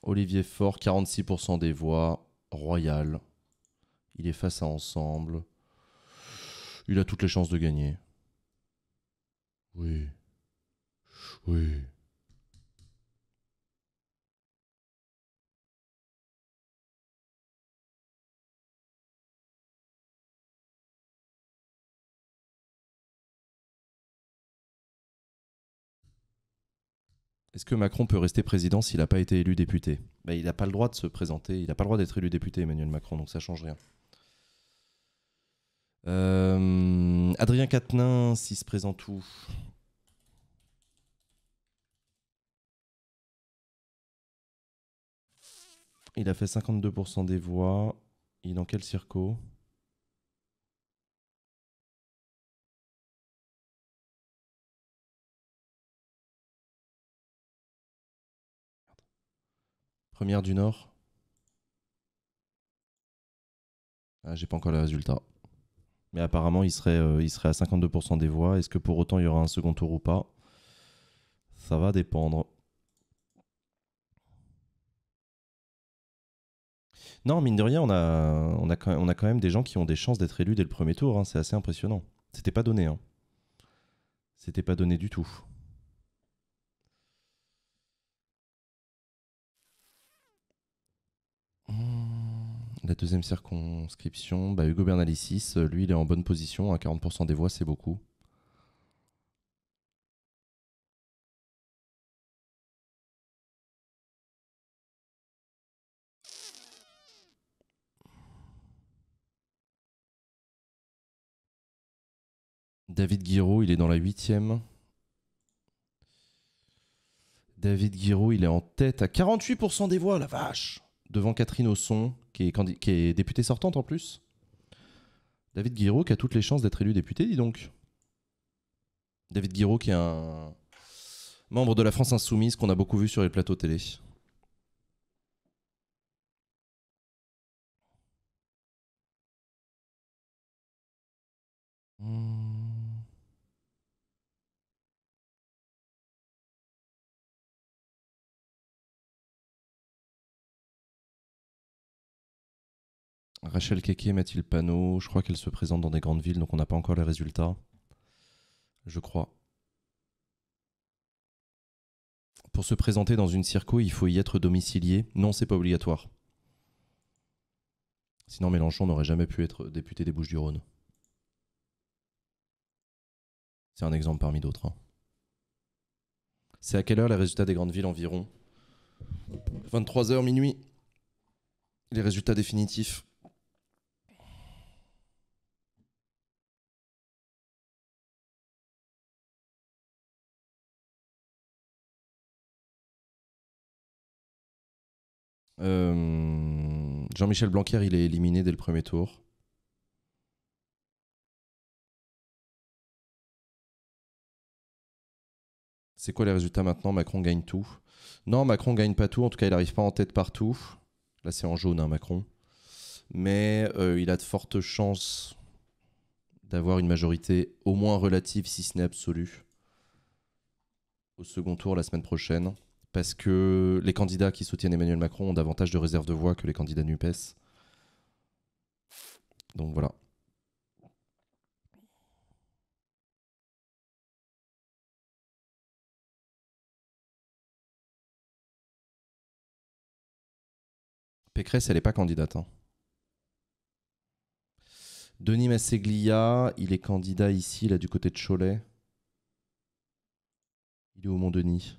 Olivier Fort, 46% des voix. Royal. Il est face à Ensemble. Il a toutes les chances de gagner. Oui. Oui. Est-ce que Macron peut rester président s'il n'a pas été élu député bah, Il n'a pas le droit de se présenter, il n'a pas le droit d'être élu député, Emmanuel Macron, donc ça change rien. Euh, Adrien Quatennin, s'il se présente où Il a fait 52% des voix. Il est dans quel circo Première du Nord. Ah, j'ai pas encore le résultat. Mais apparemment, il serait, euh, il serait à 52% des voix. Est-ce que pour autant il y aura un second tour ou pas Ça va dépendre. Non, mine de rien, on a, on a, quand, même, on a quand même des gens qui ont des chances d'être élus dès le premier tour. Hein, c'est assez impressionnant. C'était pas donné. Hein. C'était pas donné du tout. La deuxième circonscription, bah Hugo Bernalicis, lui, il est en bonne position. À hein, 40% des voix, c'est beaucoup. David Guiraud, il est dans la huitième. David Guiraud, il est en tête à 48% des voix, la vache Devant Catherine Osson, qui est, qui est députée sortante en plus. David Guiraud qui a toutes les chances d'être élu député, dis donc. David Guiraud qui est un membre de la France Insoumise qu'on a beaucoup vu sur les plateaux télé. Rachel Keke, Mathilde Panot, je crois qu'elle se présente dans des grandes villes, donc on n'a pas encore les résultats. Je crois. Pour se présenter dans une circo, il faut y être domicilié. Non, c'est pas obligatoire. Sinon, Mélenchon n'aurait jamais pu être député des Bouches-du-Rhône. C'est un exemple parmi d'autres. Hein. C'est à quelle heure les résultats des grandes villes environ 23h minuit. Les résultats définitifs. Euh, Jean-Michel Blanquer, il est éliminé dès le premier tour. C'est quoi les résultats maintenant Macron gagne tout. Non, Macron gagne pas tout. En tout cas, il n'arrive pas en tête partout. Là, c'est en jaune, hein, Macron. Mais euh, il a de fortes chances d'avoir une majorité au moins relative, si ce n'est absolue, au second tour la semaine prochaine parce que les candidats qui soutiennent Emmanuel Macron ont davantage de réserves de voix que les candidats NUPES. Donc voilà. Pécresse, elle n'est pas candidate. Hein. Denis Masseglia, il est candidat ici, là, du côté de Cholet. Il est au Mont-Denis.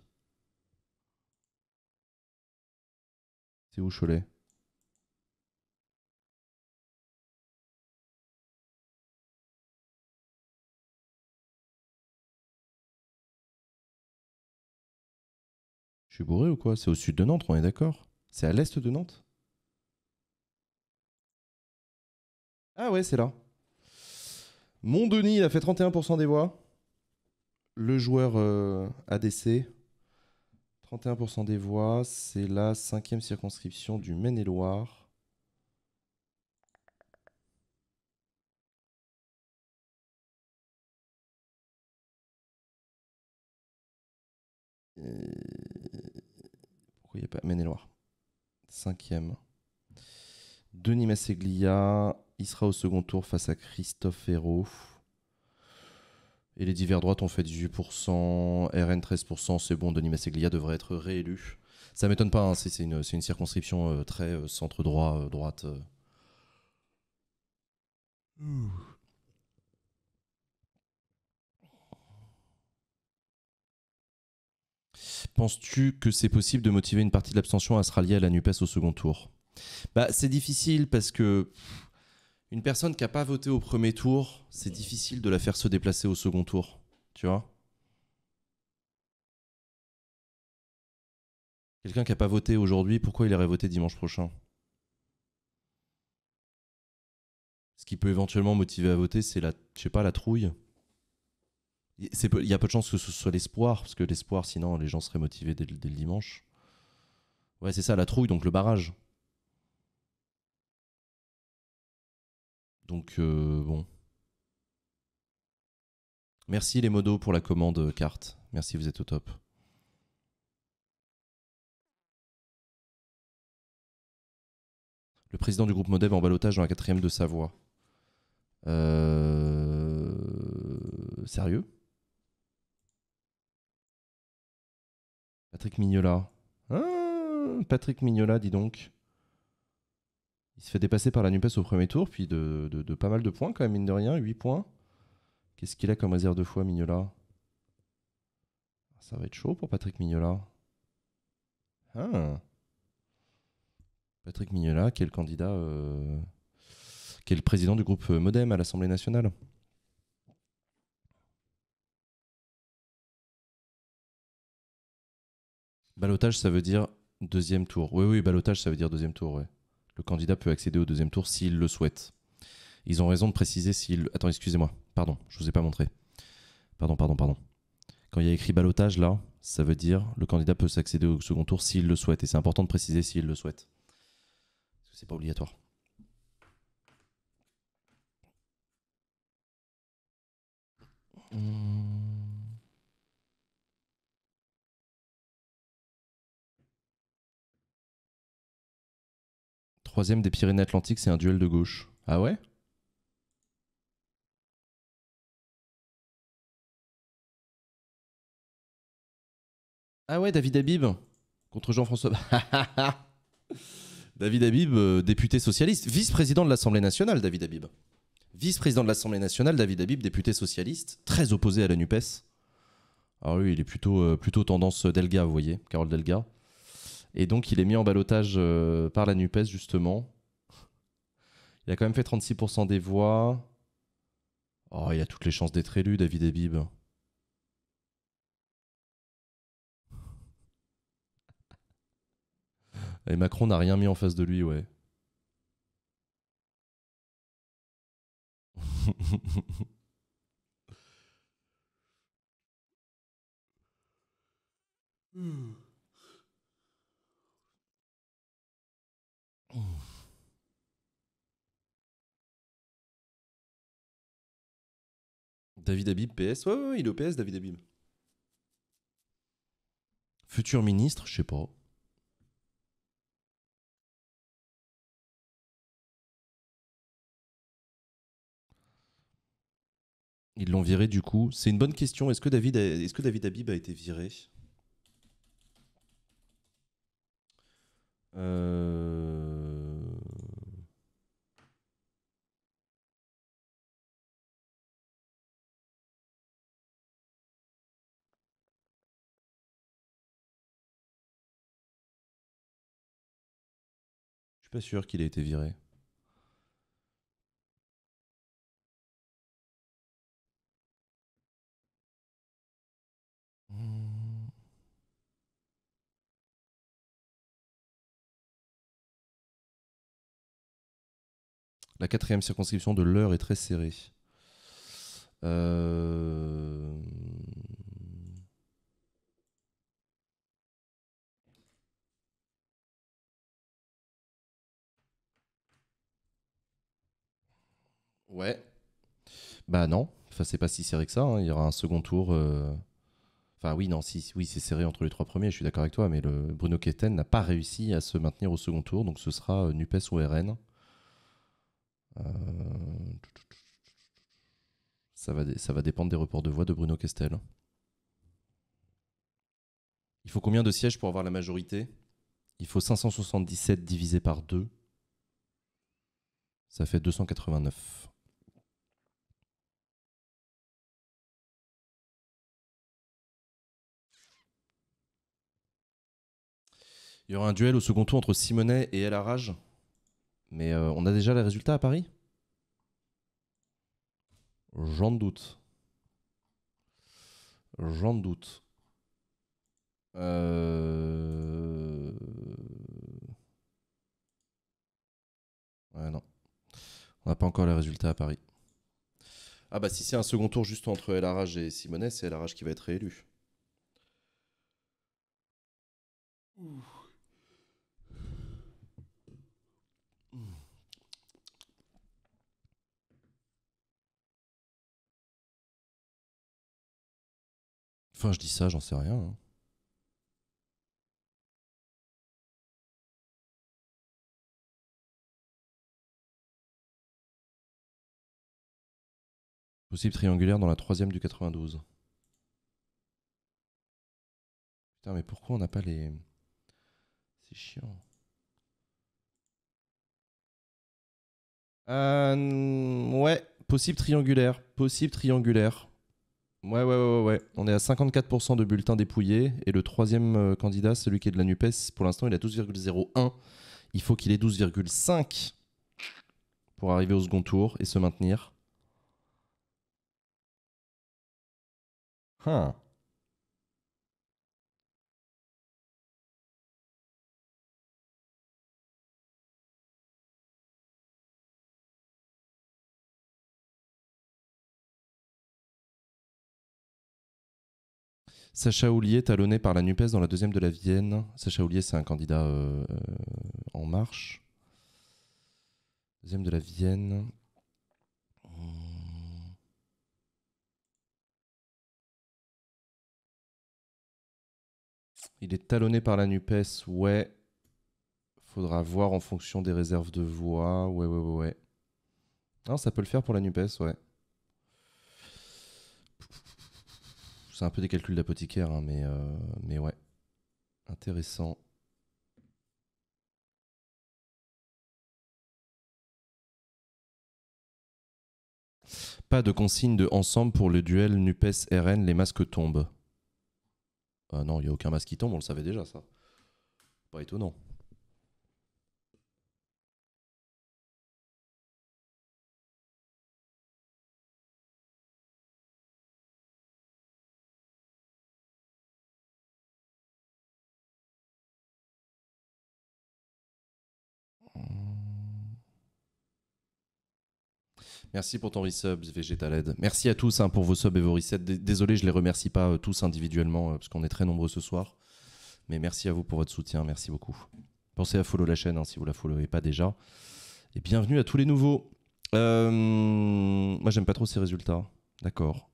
C'est où Cholet Je suis bourré ou quoi C'est au sud de Nantes, on est d'accord C'est à l'est de Nantes Ah ouais, c'est là. Mont-Denis, il a fait 31% des voix. Le joueur euh, ADC, 31% des voix, c'est la cinquième circonscription du Maine-et-Loire. Pourquoi il n'y a pas Maine-et-Loire Cinquième. Denis Masseglia, il sera au second tour face à Christophe Hérault. Et les divers droites ont fait 18%, RN 13%, c'est bon, Denis Masseglia devrait être réélu. Ça m'étonne pas, hein, c'est une, circonscription euh, très euh, centre-droit, euh, droite. Penses-tu que c'est possible de motiver une partie de l'abstention à se rallier à la NUPES au second tour bah, C'est difficile parce que une personne qui n'a pas voté au premier tour, c'est difficile de la faire se déplacer au second tour. Tu vois Quelqu'un qui n'a pas voté aujourd'hui, pourquoi il aurait voté dimanche prochain Ce qui peut éventuellement motiver à voter, c'est la, sais pas, la trouille. Il y a peu de chances que ce soit l'espoir, parce que l'espoir, sinon les gens seraient motivés dès, dès le dimanche. Ouais, c'est ça, la trouille, donc le barrage. Donc, euh, bon. Merci les modos pour la commande euh, carte. Merci, vous êtes au top. Le président du groupe Modev en balotage dans la quatrième de Savoie. Euh... Sérieux Patrick Mignola. Ah, Patrick Mignola, dis donc. Il se fait dépasser par la NUPES au premier tour, puis de, pas mal de points quand même, mine de rien, 8 points. Qu'est-ce qu'il a comme réserve de fois, Mignola Ça va être chaud pour Patrick Mignola. Ah. Patrick Mignola, qui est le candidat, qui est le président du groupe Modem à l'Assemblée nationale. Balotage, ça veut dire deuxième tour. Oui, oui, balotage, ça veut dire deuxième tour, oui. Le candidat peut accéder au deuxième tour s'il le souhaite. Ils ont raison de préciser s'il. Attends, excusez-moi. Pardon, je ne vous ai pas montré. Pardon, pardon, pardon. Quand il y a écrit balotage là, ça veut dire le candidat peut s'accéder au second tour s'il le souhaite. Et c'est important de préciser s'il le souhaite. Parce que c'est pas obligatoire. Hmm. troisième des Pyrénées-Atlantiques, c'est un duel de gauche. Ah ouais Ah ouais, David Habib contre Jean-François. <laughs> David Habib, euh, député socialiste, vice-président de l'Assemblée nationale, David Habib. Vice-président de l'Assemblée nationale, David Habib, député socialiste, très opposé à la NUPES. Alors ah lui, il est plutôt, euh, plutôt tendance Delga, vous voyez, Carole Delga. Et donc, il est mis en balotage euh, par la NUPES, justement. Il a quand même fait 36% des voix. Oh, il a toutes les chances d'être élu, David Bib. Et Macron n'a rien mis en face de lui, ouais. <laughs> Hmm. David Habib, PS. Ouais, ouais, il est au PS, David Habib. Futur ministre, je sais pas. Ils l'ont viré du coup. C'est une bonne question. Est-ce que David, est-ce que David Habib a été viré euh... sûr qu'il a été viré. La quatrième circonscription de l'heure est très serrée. Euh, Ouais. Bah non, enfin, c'est pas si serré que ça. Hein. Il y aura un second tour. Euh, enfin oui, non, si, oui, c'est serré entre les trois premiers, je suis d'accord avec toi, mais le Bruno Kestel n'a pas réussi à se maintenir au second tour, donc ce sera euh, NUPES ou RN. Euh, ça, va, ça va dépendre des reports de voix de Bruno Kestel. Il faut combien de sièges pour avoir la majorité Il faut 577 divisé par 2. Ça fait 289. Il y aura un duel au second tour entre Simonet et El Mais euh, on a déjà les résultats à Paris J'en doute. J'en doute. Euh. Ouais, non. On n'a pas encore les résultats à Paris. Ah bah si c'est un second tour juste entre El et Simonet, c'est El qui va être réélu. Ouh. Enfin, je dis ça, j'en sais rien. Hein. Possible triangulaire dans la troisième du 92. Putain, mais pourquoi on n'a pas les. C'est chiant. Euh, ouais, possible triangulaire. Possible triangulaire. Ouais, ouais, ouais, ouais. On est à 54% de bulletins dépouillés. Et le troisième euh, candidat, celui qui est de la NUPES, pour l'instant, il a 12,01. Il faut qu'il ait 12,5 pour arriver au second tour et se maintenir. Huh. Hein. Sacha est talonné par la NUPES dans la deuxième de la Vienne. Sacha Houlier, c'est un candidat euh, euh, en marche. Deuxième de la Vienne. Hmm. Il est talonné par la NUPES, ouais. Faudra voir en fonction des réserves de voix, ouais, ouais, ouais. ouais. Non, ça peut le faire pour la NUPES, ouais. C'est un peu des calculs d'apothicaire, hein, mais, euh, mais ouais. Intéressant. Pas de consigne de ensemble pour le duel NUPES-RN, les masques tombent. Ah non, il n'y a aucun masque qui tombe, on le savait déjà ça. Pas étonnant. Merci pour ton resub, Végétaled. Merci à tous hein, pour vos subs et vos resets. Désolé, je ne les remercie pas euh, tous individuellement, euh, parce qu'on est très nombreux ce soir. Mais merci à vous pour votre soutien, merci beaucoup. Pensez à follow la chaîne hein, si vous la followez pas déjà. Et bienvenue à tous les nouveaux. Euh, moi, j'aime pas trop ces résultats. D'accord.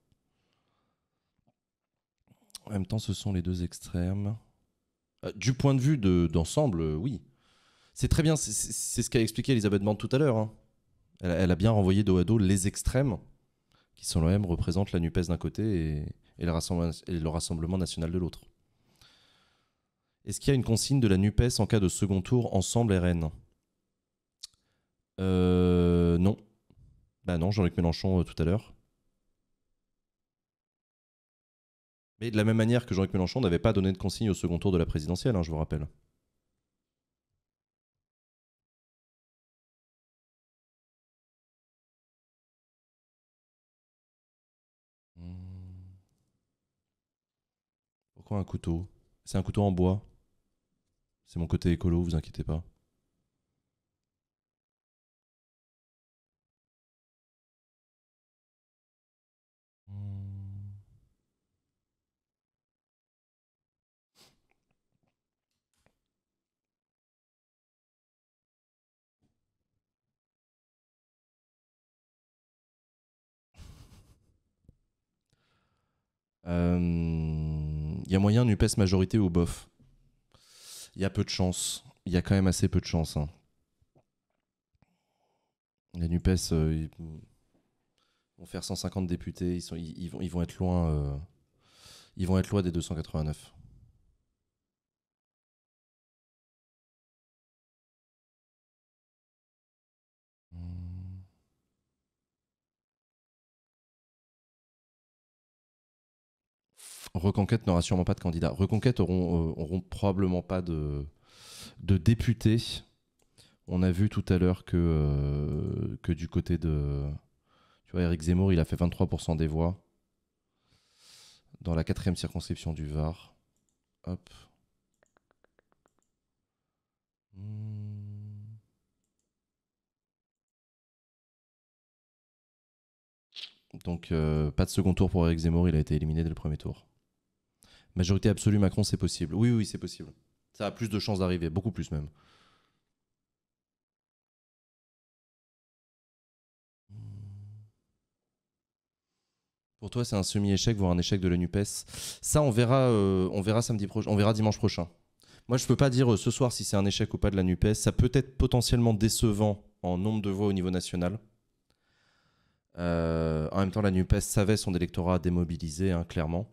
En même temps, ce sont les deux extrêmes. Euh, du point de vue d'ensemble, oui. C'est très bien. C'est ce qu'a expliqué Elisabeth Band tout à l'heure. Hein. Elle, a bien renvoyé dos à dos les extrêmes, qui selon mêmes représentent la NUPES d'un côté et, le Rassemblement national de l'autre. Est-ce qu'il y a une consigne de la NUPES en cas de second tour ensemble RN euh, Non. Ben non, Jean-Luc Mélenchon euh, tout à l'heure. Mais de la même manière que Jean-Luc Mélenchon n'avait pas donné de consigne au second tour de la présidentielle, hein, je vous rappelle. Pourquoi un couteau C'est un couteau en bois. C'est mon côté écolo, vous inquiétez pas. Euh, y a moyen NUPES majorité ou bof. Il y a peu de chance. Il y a quand même assez peu de chance. Hein. Les La NUPES, euh, vont faire 150 députés. Ils, sont, ils, vont, être loin. Euh, ils vont être loin des 289. Reconquête n'aura sûrement pas de candidat. Reconquête euh, auront, probablement pas de, de députés. On a vu tout à l'heure que, euh, que du côté de. Tu vois, Eric Zemmour, il a fait 23% des voix dans la quatrième circonscription du Var. Hmm. Donc, euh, pas de second tour pour Eric Zemmour, il a été éliminé dès le premier tour. Majorité absolue Macron, c'est possible. Oui, oui, c'est possible. Ça a plus de chances d'arriver, beaucoup plus même. Pour toi, c'est un semi-échec, voire un échec de la NUPES. Ça, on verra, euh, on verra samedi prochain, on verra dimanche prochain. Moi, je ne peux pas dire euh, ce soir si c'est un échec ou pas de la NUPES. Ça peut être potentiellement décevant en nombre de voix au niveau national. Euh, en même temps, la NUPES savait son électorat démobilisé, hein, clairement.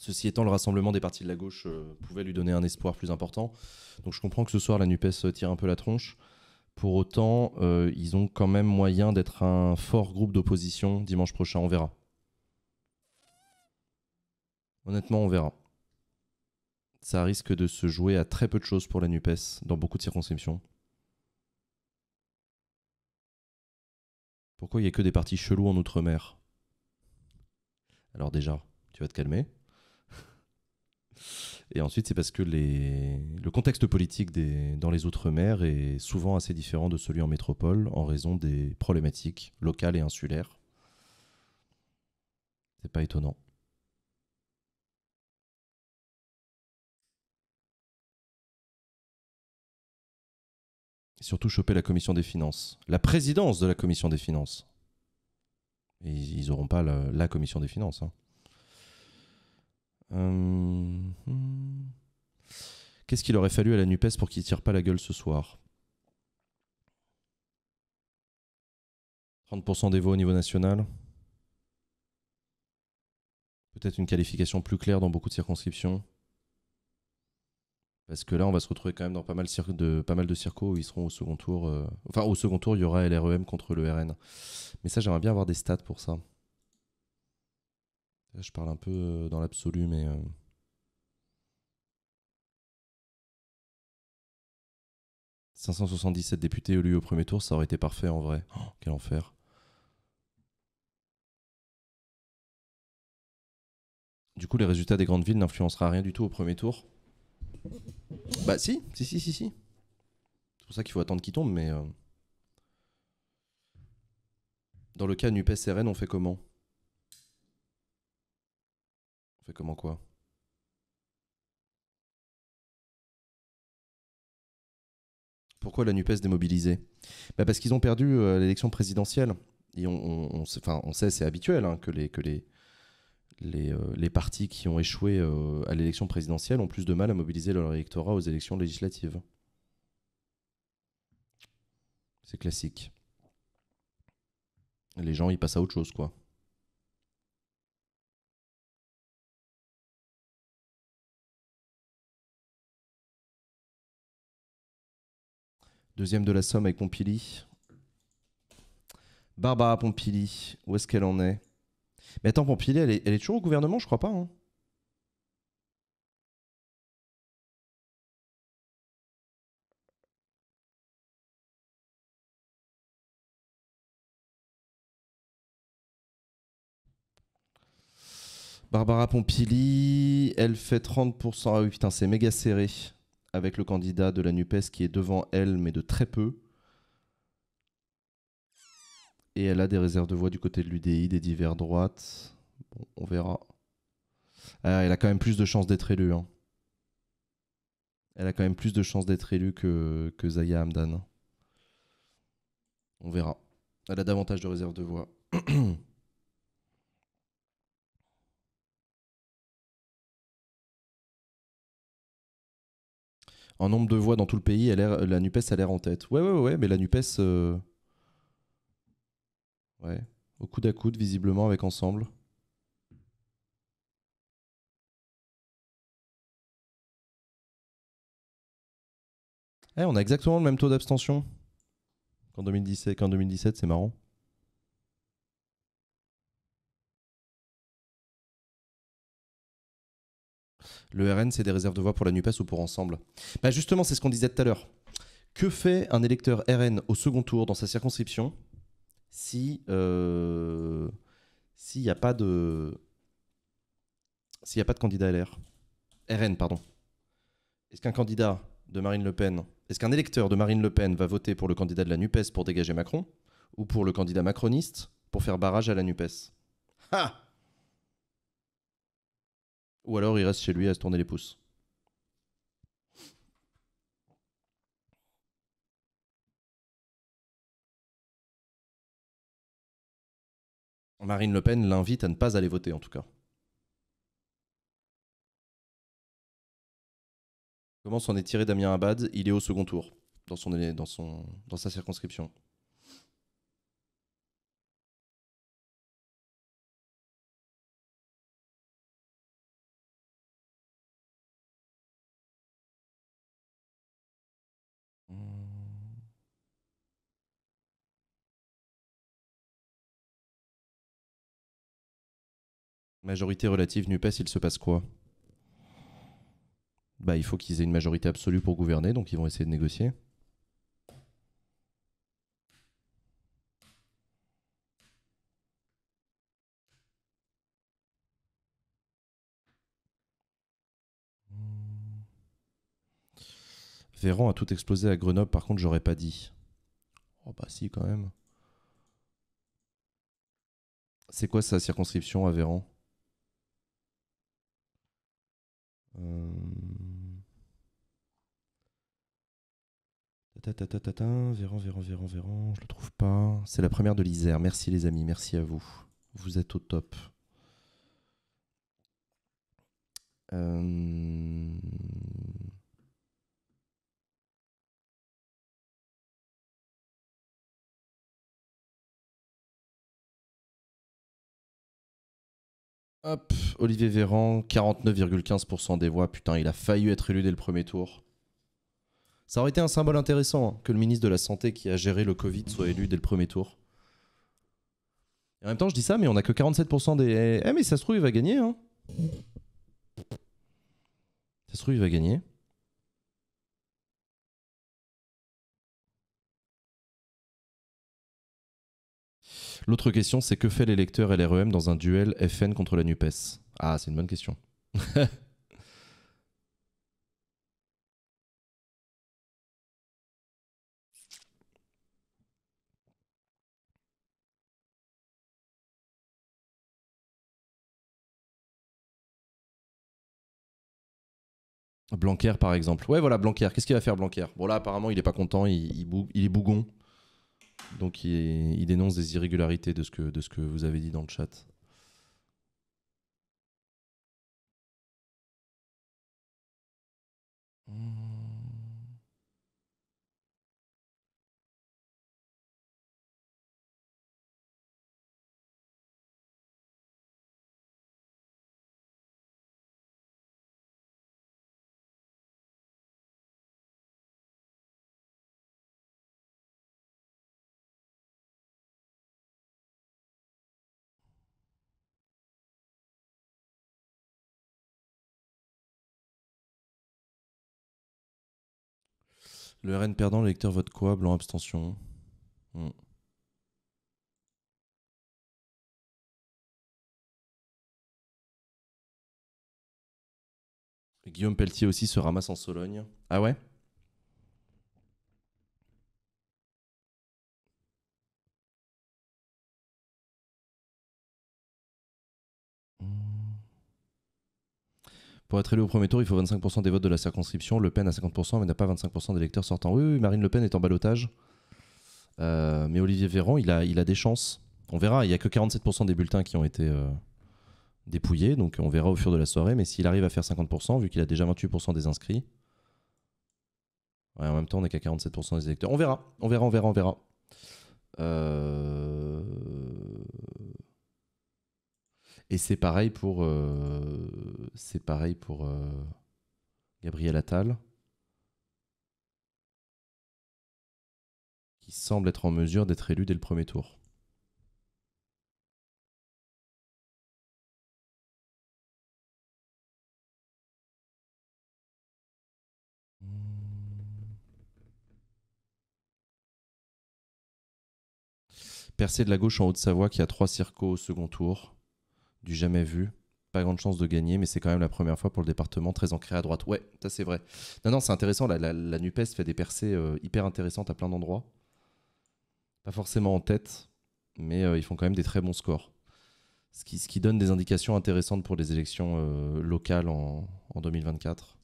Ceci étant, le rassemblement des partis de la gauche euh, pouvait lui donner un espoir plus important. Donc je comprends que ce soir, la NUPES euh, tire un peu la tronche. Pour autant, euh, ils ont quand même moyen d'être un fort groupe d'opposition dimanche prochain. On verra. Honnêtement, on verra. Ça risque de se jouer à très peu de choses pour la NUPES dans beaucoup de circonscriptions. Pourquoi il n'y a que des partis chelous en Outre-mer Alors déjà, tu vas te calmer. Et ensuite, c'est parce que le contexte politique dans les Outre-mer est souvent assez différent de celui en métropole en raison des problématiques locales et insulaires. C'est pas étonnant. surtout choper la commission des finances, la présidence de la commission des finances. ils n'auront pas la, commission des finances. Hein. Euh, hmm, hmm. Qu'est-ce qu'il aurait fallu à la NUPES pour qu'il tire pas la gueule ce soir 30% des voix au niveau national Peut-être une qualification plus claire dans beaucoup de circonscriptions Parce que là, on va se retrouver quand même dans pas mal de, pas mal de circos où ils seront au second tour. Euh, enfin, au second tour, il y aura LREM contre le RN. Mais ça, j'aimerais bien avoir des stats pour ça. Je parle un peu euh, dans l'absolu, mais. 577 euh, députés élus au premier tour, ça aurait été parfait en vrai. Oh, quel enfer. Du coup, les résultats des grandes villes n'influenceront rien du tout au premier tour. Bah si, si, si, si, si. C'est pour ça qu'il faut attendre qu'ils tombe. mais... Euh, dans le cas NUPES-RN, on fait comment fait comment quoi Pourquoi la NUPES démobilisée bah Parce qu'ils ont perdu euh, l'élection présidentielle. Et on, enfin, on sait, c'est habituel hein, que les, que les, les, euh, partis qui ont échoué euh, à l'élection présidentielle ont plus de mal à mobiliser leur électorat aux élections législatives. C'est classique. Les gens, ils passent à autre chose, quoi. Deuxième de la Somme avec Pompili. Barbara Pompili, où est-ce qu'elle en est Mais attends, Pompili, elle est, toujours au gouvernement, je crois pas. Hein. Barbara Pompili, elle fait 30%. Ah oui, putain, c'est méga serré avec le candidat de la NUPES qui est devant elle, mais de très peu. Et elle a des réserves de voix du côté de l'UDI, des divers droites. Bon, on verra. Ah, elle a quand même plus de chances d'être élue. Hein. Elle a quand même plus de chances d'être élue que, que Zaya Hamdan. On verra. Elle a davantage de réserves de voix. <clears throat> Un nombre de voix dans tout le pays, la NUPES a l'air en tête. Ouais, ouais, ouais, mais la NUPES. Euh, ouais, au coude à coude, visiblement, avec Ensemble. Eh, on a exactement le même taux d'abstention qu'en 2017 c'est marrant. le RN, c'est des réserves de voix pour la NUPES ou pour Ensemble bah Justement, c'est ce qu'on disait tout à l'heure. Que fait un électeur RN au second tour dans sa circonscription si euh, s'il n'y a pas de s'il a pas de candidat LR RN pardon est-ce qu'un candidat de Marine Le Pen est-ce qu'un électeur de Marine Le Pen va voter pour le candidat de la Nupes pour dégager Macron ou pour le candidat macroniste pour faire barrage à la Nupes ou alors il reste chez lui à se tourner les pouces. Marine Le Pen l'invite à ne pas aller voter en tout cas. Comment s'en est tiré Damien Abad Il est au second tour dans, son, dans, son, dans sa circonscription. Majorité relative NUPES, il se passe quoi Bah il faut qu'ils aient une majorité absolue pour gouverner, donc ils vont essayer de négocier. Véran a tout explosé à Grenoble, par contre, j'aurais pas dit. Oh bah si, quand même. C'est quoi sa circonscription à Véran Euh, Véran, Véran, Véran, Véran, je le trouve pas. C'est la première de l'Isère. Merci les amis, merci à vous. Vous êtes au top. Euh... Hop, Olivier Véran, 49,15% des voix. Putain, il a failli être élu dès le premier tour. Ça aurait été un symbole intéressant hein, que le ministre de la Santé qui a géré le Covid soit élu dès le premier tour. Et en même temps, je dis ça, mais on a que 47% des. Eh, mais ça se trouve, il va gagner. Hein. Ça se trouve, il va gagner. L'autre question, c'est que fait l'électeur LREM dans un duel FN contre la NUPES Ah, c'est une bonne question. <laughs> Blanquer, par exemple. Ouais, voilà, Blanquer. Qu'est-ce qu'il va faire, Blanquer Bon, là, apparemment, il n'est pas content, il, il est bougon. Donc il, dénonce des irrégularités de ce, que, de ce que vous avez dit dans le chat. Hmm. Le RN perdant, le lecteur vote quoi Blanc, abstention. Hmm. Guillaume Pelletier aussi se ramasse en Sologne. Ah ouais Pour être élu au premier tour, il faut 25% des votes de la circonscription. Le Pen a 50%, mais n'a pas 25% d'électeurs électeurs sortants. Oui, Marine Le Pen est en balotage. Euh, mais Olivier Véran, il a, il a des chances. On verra. Il n'y a que 47% des bulletins qui ont été euh, dépouillés. Donc on verra au fur de la soirée. Mais s'il arrive à faire 50%, vu qu'il a déjà 28% des inscrits. en même temps, on n'est qu'à 47% des électeurs. On verra. On verra, on verra, on verra. Euh et c'est pareil pour, euh, c'est pareil pour euh, Gabriel Attal, qui semble être en mesure d'être élu dès le premier tour. Percé de la gauche en Haute-Savoie qui a trois circos au second tour du jamais vu. Pas grande chance de gagner, mais c'est quand même la première fois pour le département très ancré à droite. Ouais, ça c'est vrai. Non, non, c'est intéressant. La, la, NUPES fait des percées euh, hyper intéressantes à plein d'endroits. Pas forcément en tête, mais euh, ils font quand même des très bons scores. Ce qui, donne des indications intéressantes pour les élections euh, locales en, en 2024.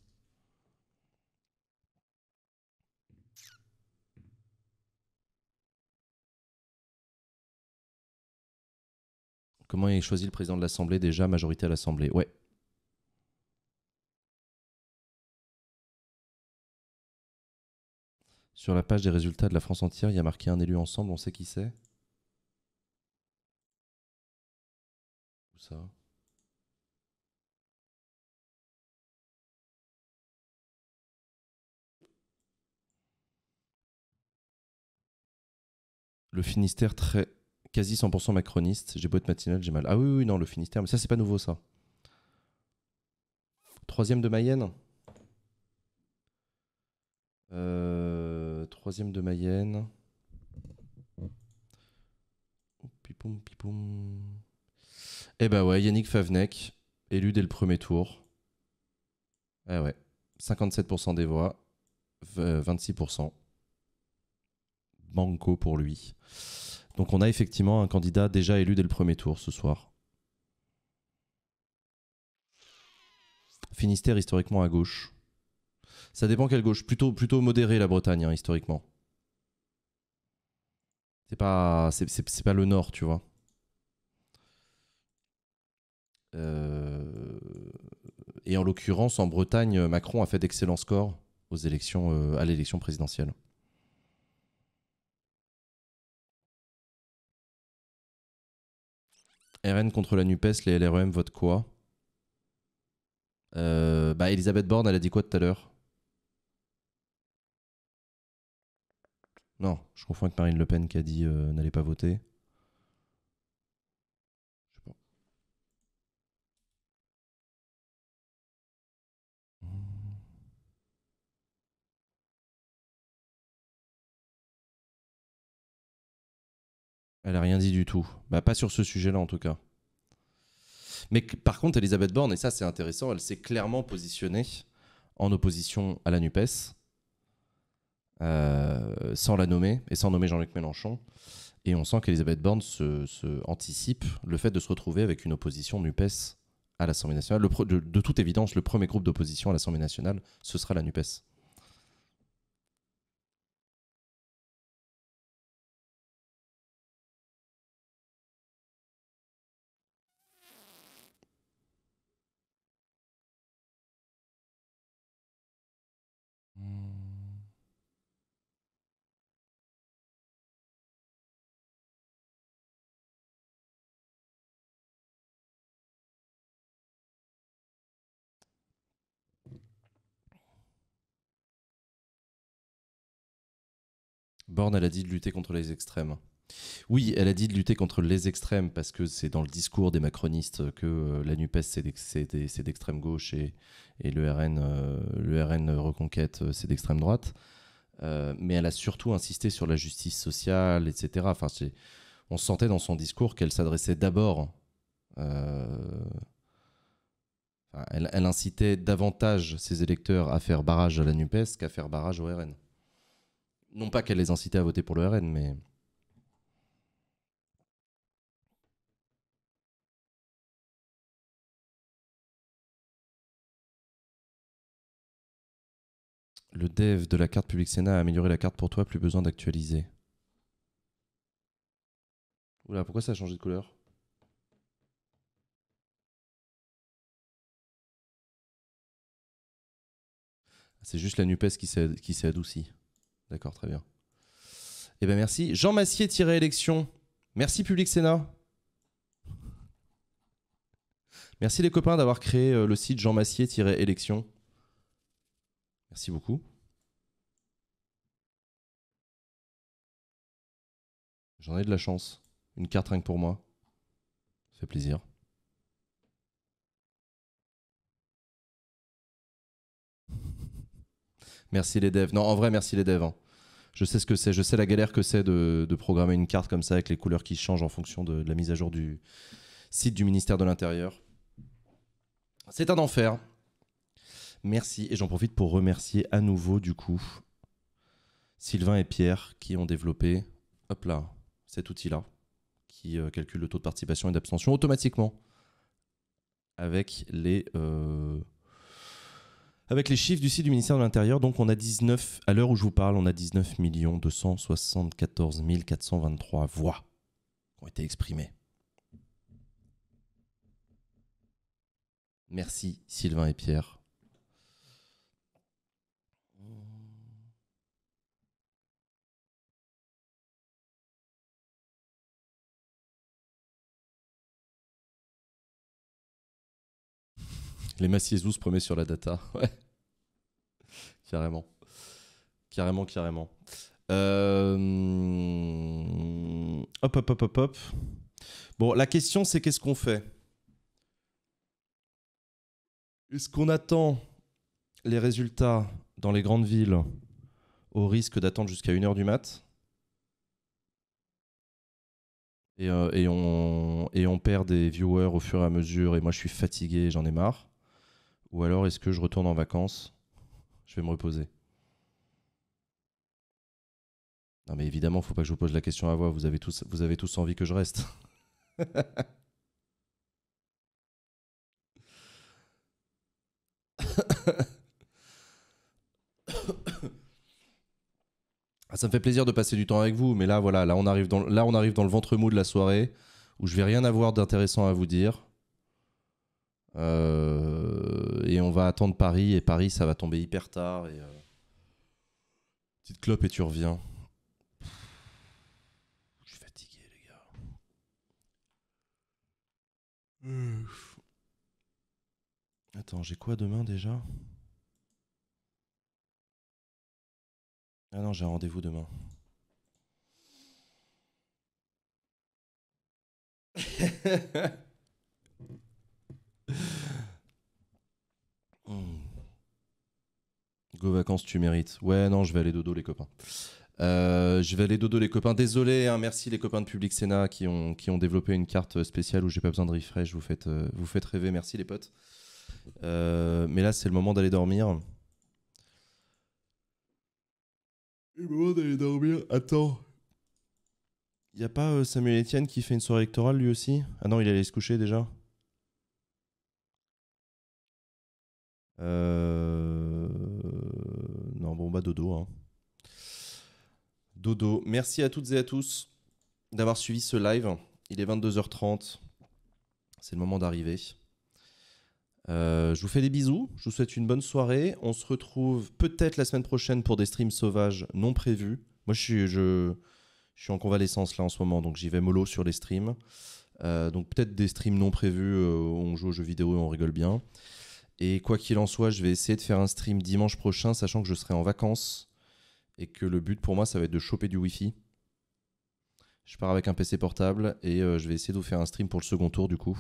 Comment est choisi le président de l'Assemblée déjà Majorité à l'Assemblée. Ouais. Sur la page des résultats de la France entière, il y a marqué un élu ensemble, on sait qui c'est Où ça Le Finistère très quasi 100% macroniste. J'ai beau être matinal, j'ai mal. Ah oui, oui, non, le Finistère, mais ça, c'est pas nouveau, ça. Troisième de Mayenne euh, Troisième de Mayenne. Pipoum, Eh ben ouais, Yannick Favnec, élu dès le premier tour. Eh ouais, 57% des voix, 26%. Euh, Banco pour lui. Donc on a effectivement un candidat déjà élu dès le premier tour ce soir. Finistère historiquement à gauche. Ça dépend quelle gauche. Plutôt, plutôt modérée la Bretagne hein, historiquement. C'est pas, c'est, pas le nord, tu vois. Euh, et en l'occurrence, en Bretagne, Macron a fait d'excellents scores aux élections, euh, à l'élection présidentielle. RN contre la NUPES, les LREM votent quoi euh, Bah, Elisabeth Borne, elle a dit quoi tout à l'heure Non, je confonds avec Marine Le Pen qui a dit euh, n'allez pas voter. Elle n'a rien dit du tout. Bah, pas sur ce sujet-là, en tout cas. Mais par contre, Elisabeth Borne, et ça c'est intéressant, elle s'est clairement positionnée en opposition à la NUPES, euh, sans la nommer, et sans nommer Jean-Luc Mélenchon. Et on sent qu'Elisabeth Borne se, anticipe le fait de se retrouver avec une opposition NUPES à l'Assemblée nationale. de, de, toute évidence, le premier groupe d'opposition à l'Assemblée nationale, ce sera la NUPES. elle a dit de lutter contre les extrêmes. Oui, elle a dit de lutter contre les extrêmes parce que c'est dans le discours des macronistes que euh, la NUPES, c'est d'extrême gauche et, et le, RN, euh, le, RN, Reconquête, euh, c'est d'extrême droite. mais elle a surtout insisté sur la justice sociale, etc. Enfin, on sentait dans son discours qu'elle s'adressait d'abord. elle incitait davantage ses électeurs à faire barrage à la NUPES qu'à faire barrage au RN. Non pas qu'elle les incitait à voter pour le RN, mais... Le dev de la carte publique Sénat a amélioré la carte pour toi, plus besoin d'actualiser. Oula, pourquoi ça a changé de couleur C'est juste la NUPES qui s'est adoucie. D'accord, très bien. Eh bien, merci. Jean Massier-élection. Merci, Public Sénat. Merci, les copains, d'avoir créé euh, le site Jean Massier-élection. Merci beaucoup. J'en ai de la chance. Une carte rien que pour moi. Ça fait plaisir. Merci les devs. Non, en vrai, merci les devs. Hein. Je sais ce que c'est, je sais la galère que c'est de, programmer une carte comme ça avec les couleurs qui changent en fonction de, la mise à jour du site du ministère de l'Intérieur. C'est un enfer. Merci. Et j'en profite pour remercier à nouveau, du coup, Sylvain et Pierre qui ont développé hop là, cet outil-là qui euh, calcule le taux de participation et d'abstention automatiquement avec les. Euh, avec les chiffres du site du ministère de l'Intérieur, donc on a 19, à l'heure où je vous parle, on a 19 274 423 voix qui ont été exprimées. Merci Sylvain et Pierre Les massiers se promet sur la data. Carrément. Carrément, carrément. Hop, hop, hop, hop, hop. Bon, la question, c'est qu'est-ce qu'on fait Est-ce qu'on attend les résultats dans les grandes villes au risque d'attendre jusqu'à 1 heure du mat et, on, et on perd des viewers au fur et à mesure, et moi je suis fatigué, j'en ai marre. Ou alors est-ce que je retourne en vacances Je vais me reposer. Non mais évidemment, il ne faut pas que je vous pose la question à voix, vous avez tous, vous avez tous envie que je reste. <coughs> Ah, ça me fait plaisir de passer du temps avec vous, mais là voilà, là on arrive dans, là, on arrive dans le ventre mou de la soirée où je vais rien avoir d'intéressant à vous dire. Euh, et on va attendre Paris et Paris ça va tomber hyper tard et euh, petite clope et tu reviens. Je suis fatigué les gars. Attends, j'ai quoi demain déjà Ah non, j'ai un rendez-vous demain. <laughs> Hmm. Go vacances, tu mérites. Ouais, non, je vais aller dodo, les copains. Euh, je vais aller dodo les copains. Désolé, hein, merci les copains de Public Sénat qui ont, qui ont développé une carte spéciale où j'ai pas besoin de refresh. Vous faites, euh, vous faites rêver, merci les potes. Euh, mais là, c'est le moment d'aller dormir. Le moment d'aller dormir. Attends. Y a pas Samuel Etienne qui fait une soirée électorale lui aussi Ah non, il est allé se coucher déjà Euh, non, bon, bah, dodo. Hein. Dodo. Merci à toutes et à tous d'avoir suivi ce live. Il est 22h30. C'est le moment d'arriver. Euh, je vous fais des bisous. Je vous souhaite une bonne soirée. On se retrouve peut-être la semaine prochaine pour des streams sauvages non prévus. Moi, je suis, je, suis en convalescence là en ce moment, donc j'y vais mollo sur les streams. Euh, donc peut-être des streams non prévus, on joue aux jeux vidéo et on rigole bien. Et quoi qu'il en soit, je vais essayer de faire un stream dimanche prochain, sachant que je serai en vacances et que le but pour moi, ça va être de choper du Wi-Fi. Je pars avec un PC portable et euh, je vais essayer de vous faire un stream pour le second tour du coup.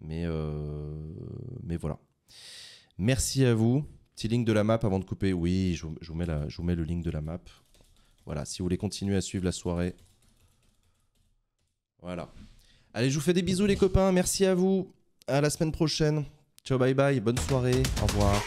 Mais, euh, mais voilà. Merci à vous. Petit link de la map avant de couper. Oui, je vous, mets je vous mets le link de la map. Voilà, si vous voulez continuer à suivre la soirée. Voilà. Allez, je vous fais des bisous les copains. Merci à vous. À la semaine prochaine. Ciao, bye bye, bonne soirée, au revoir.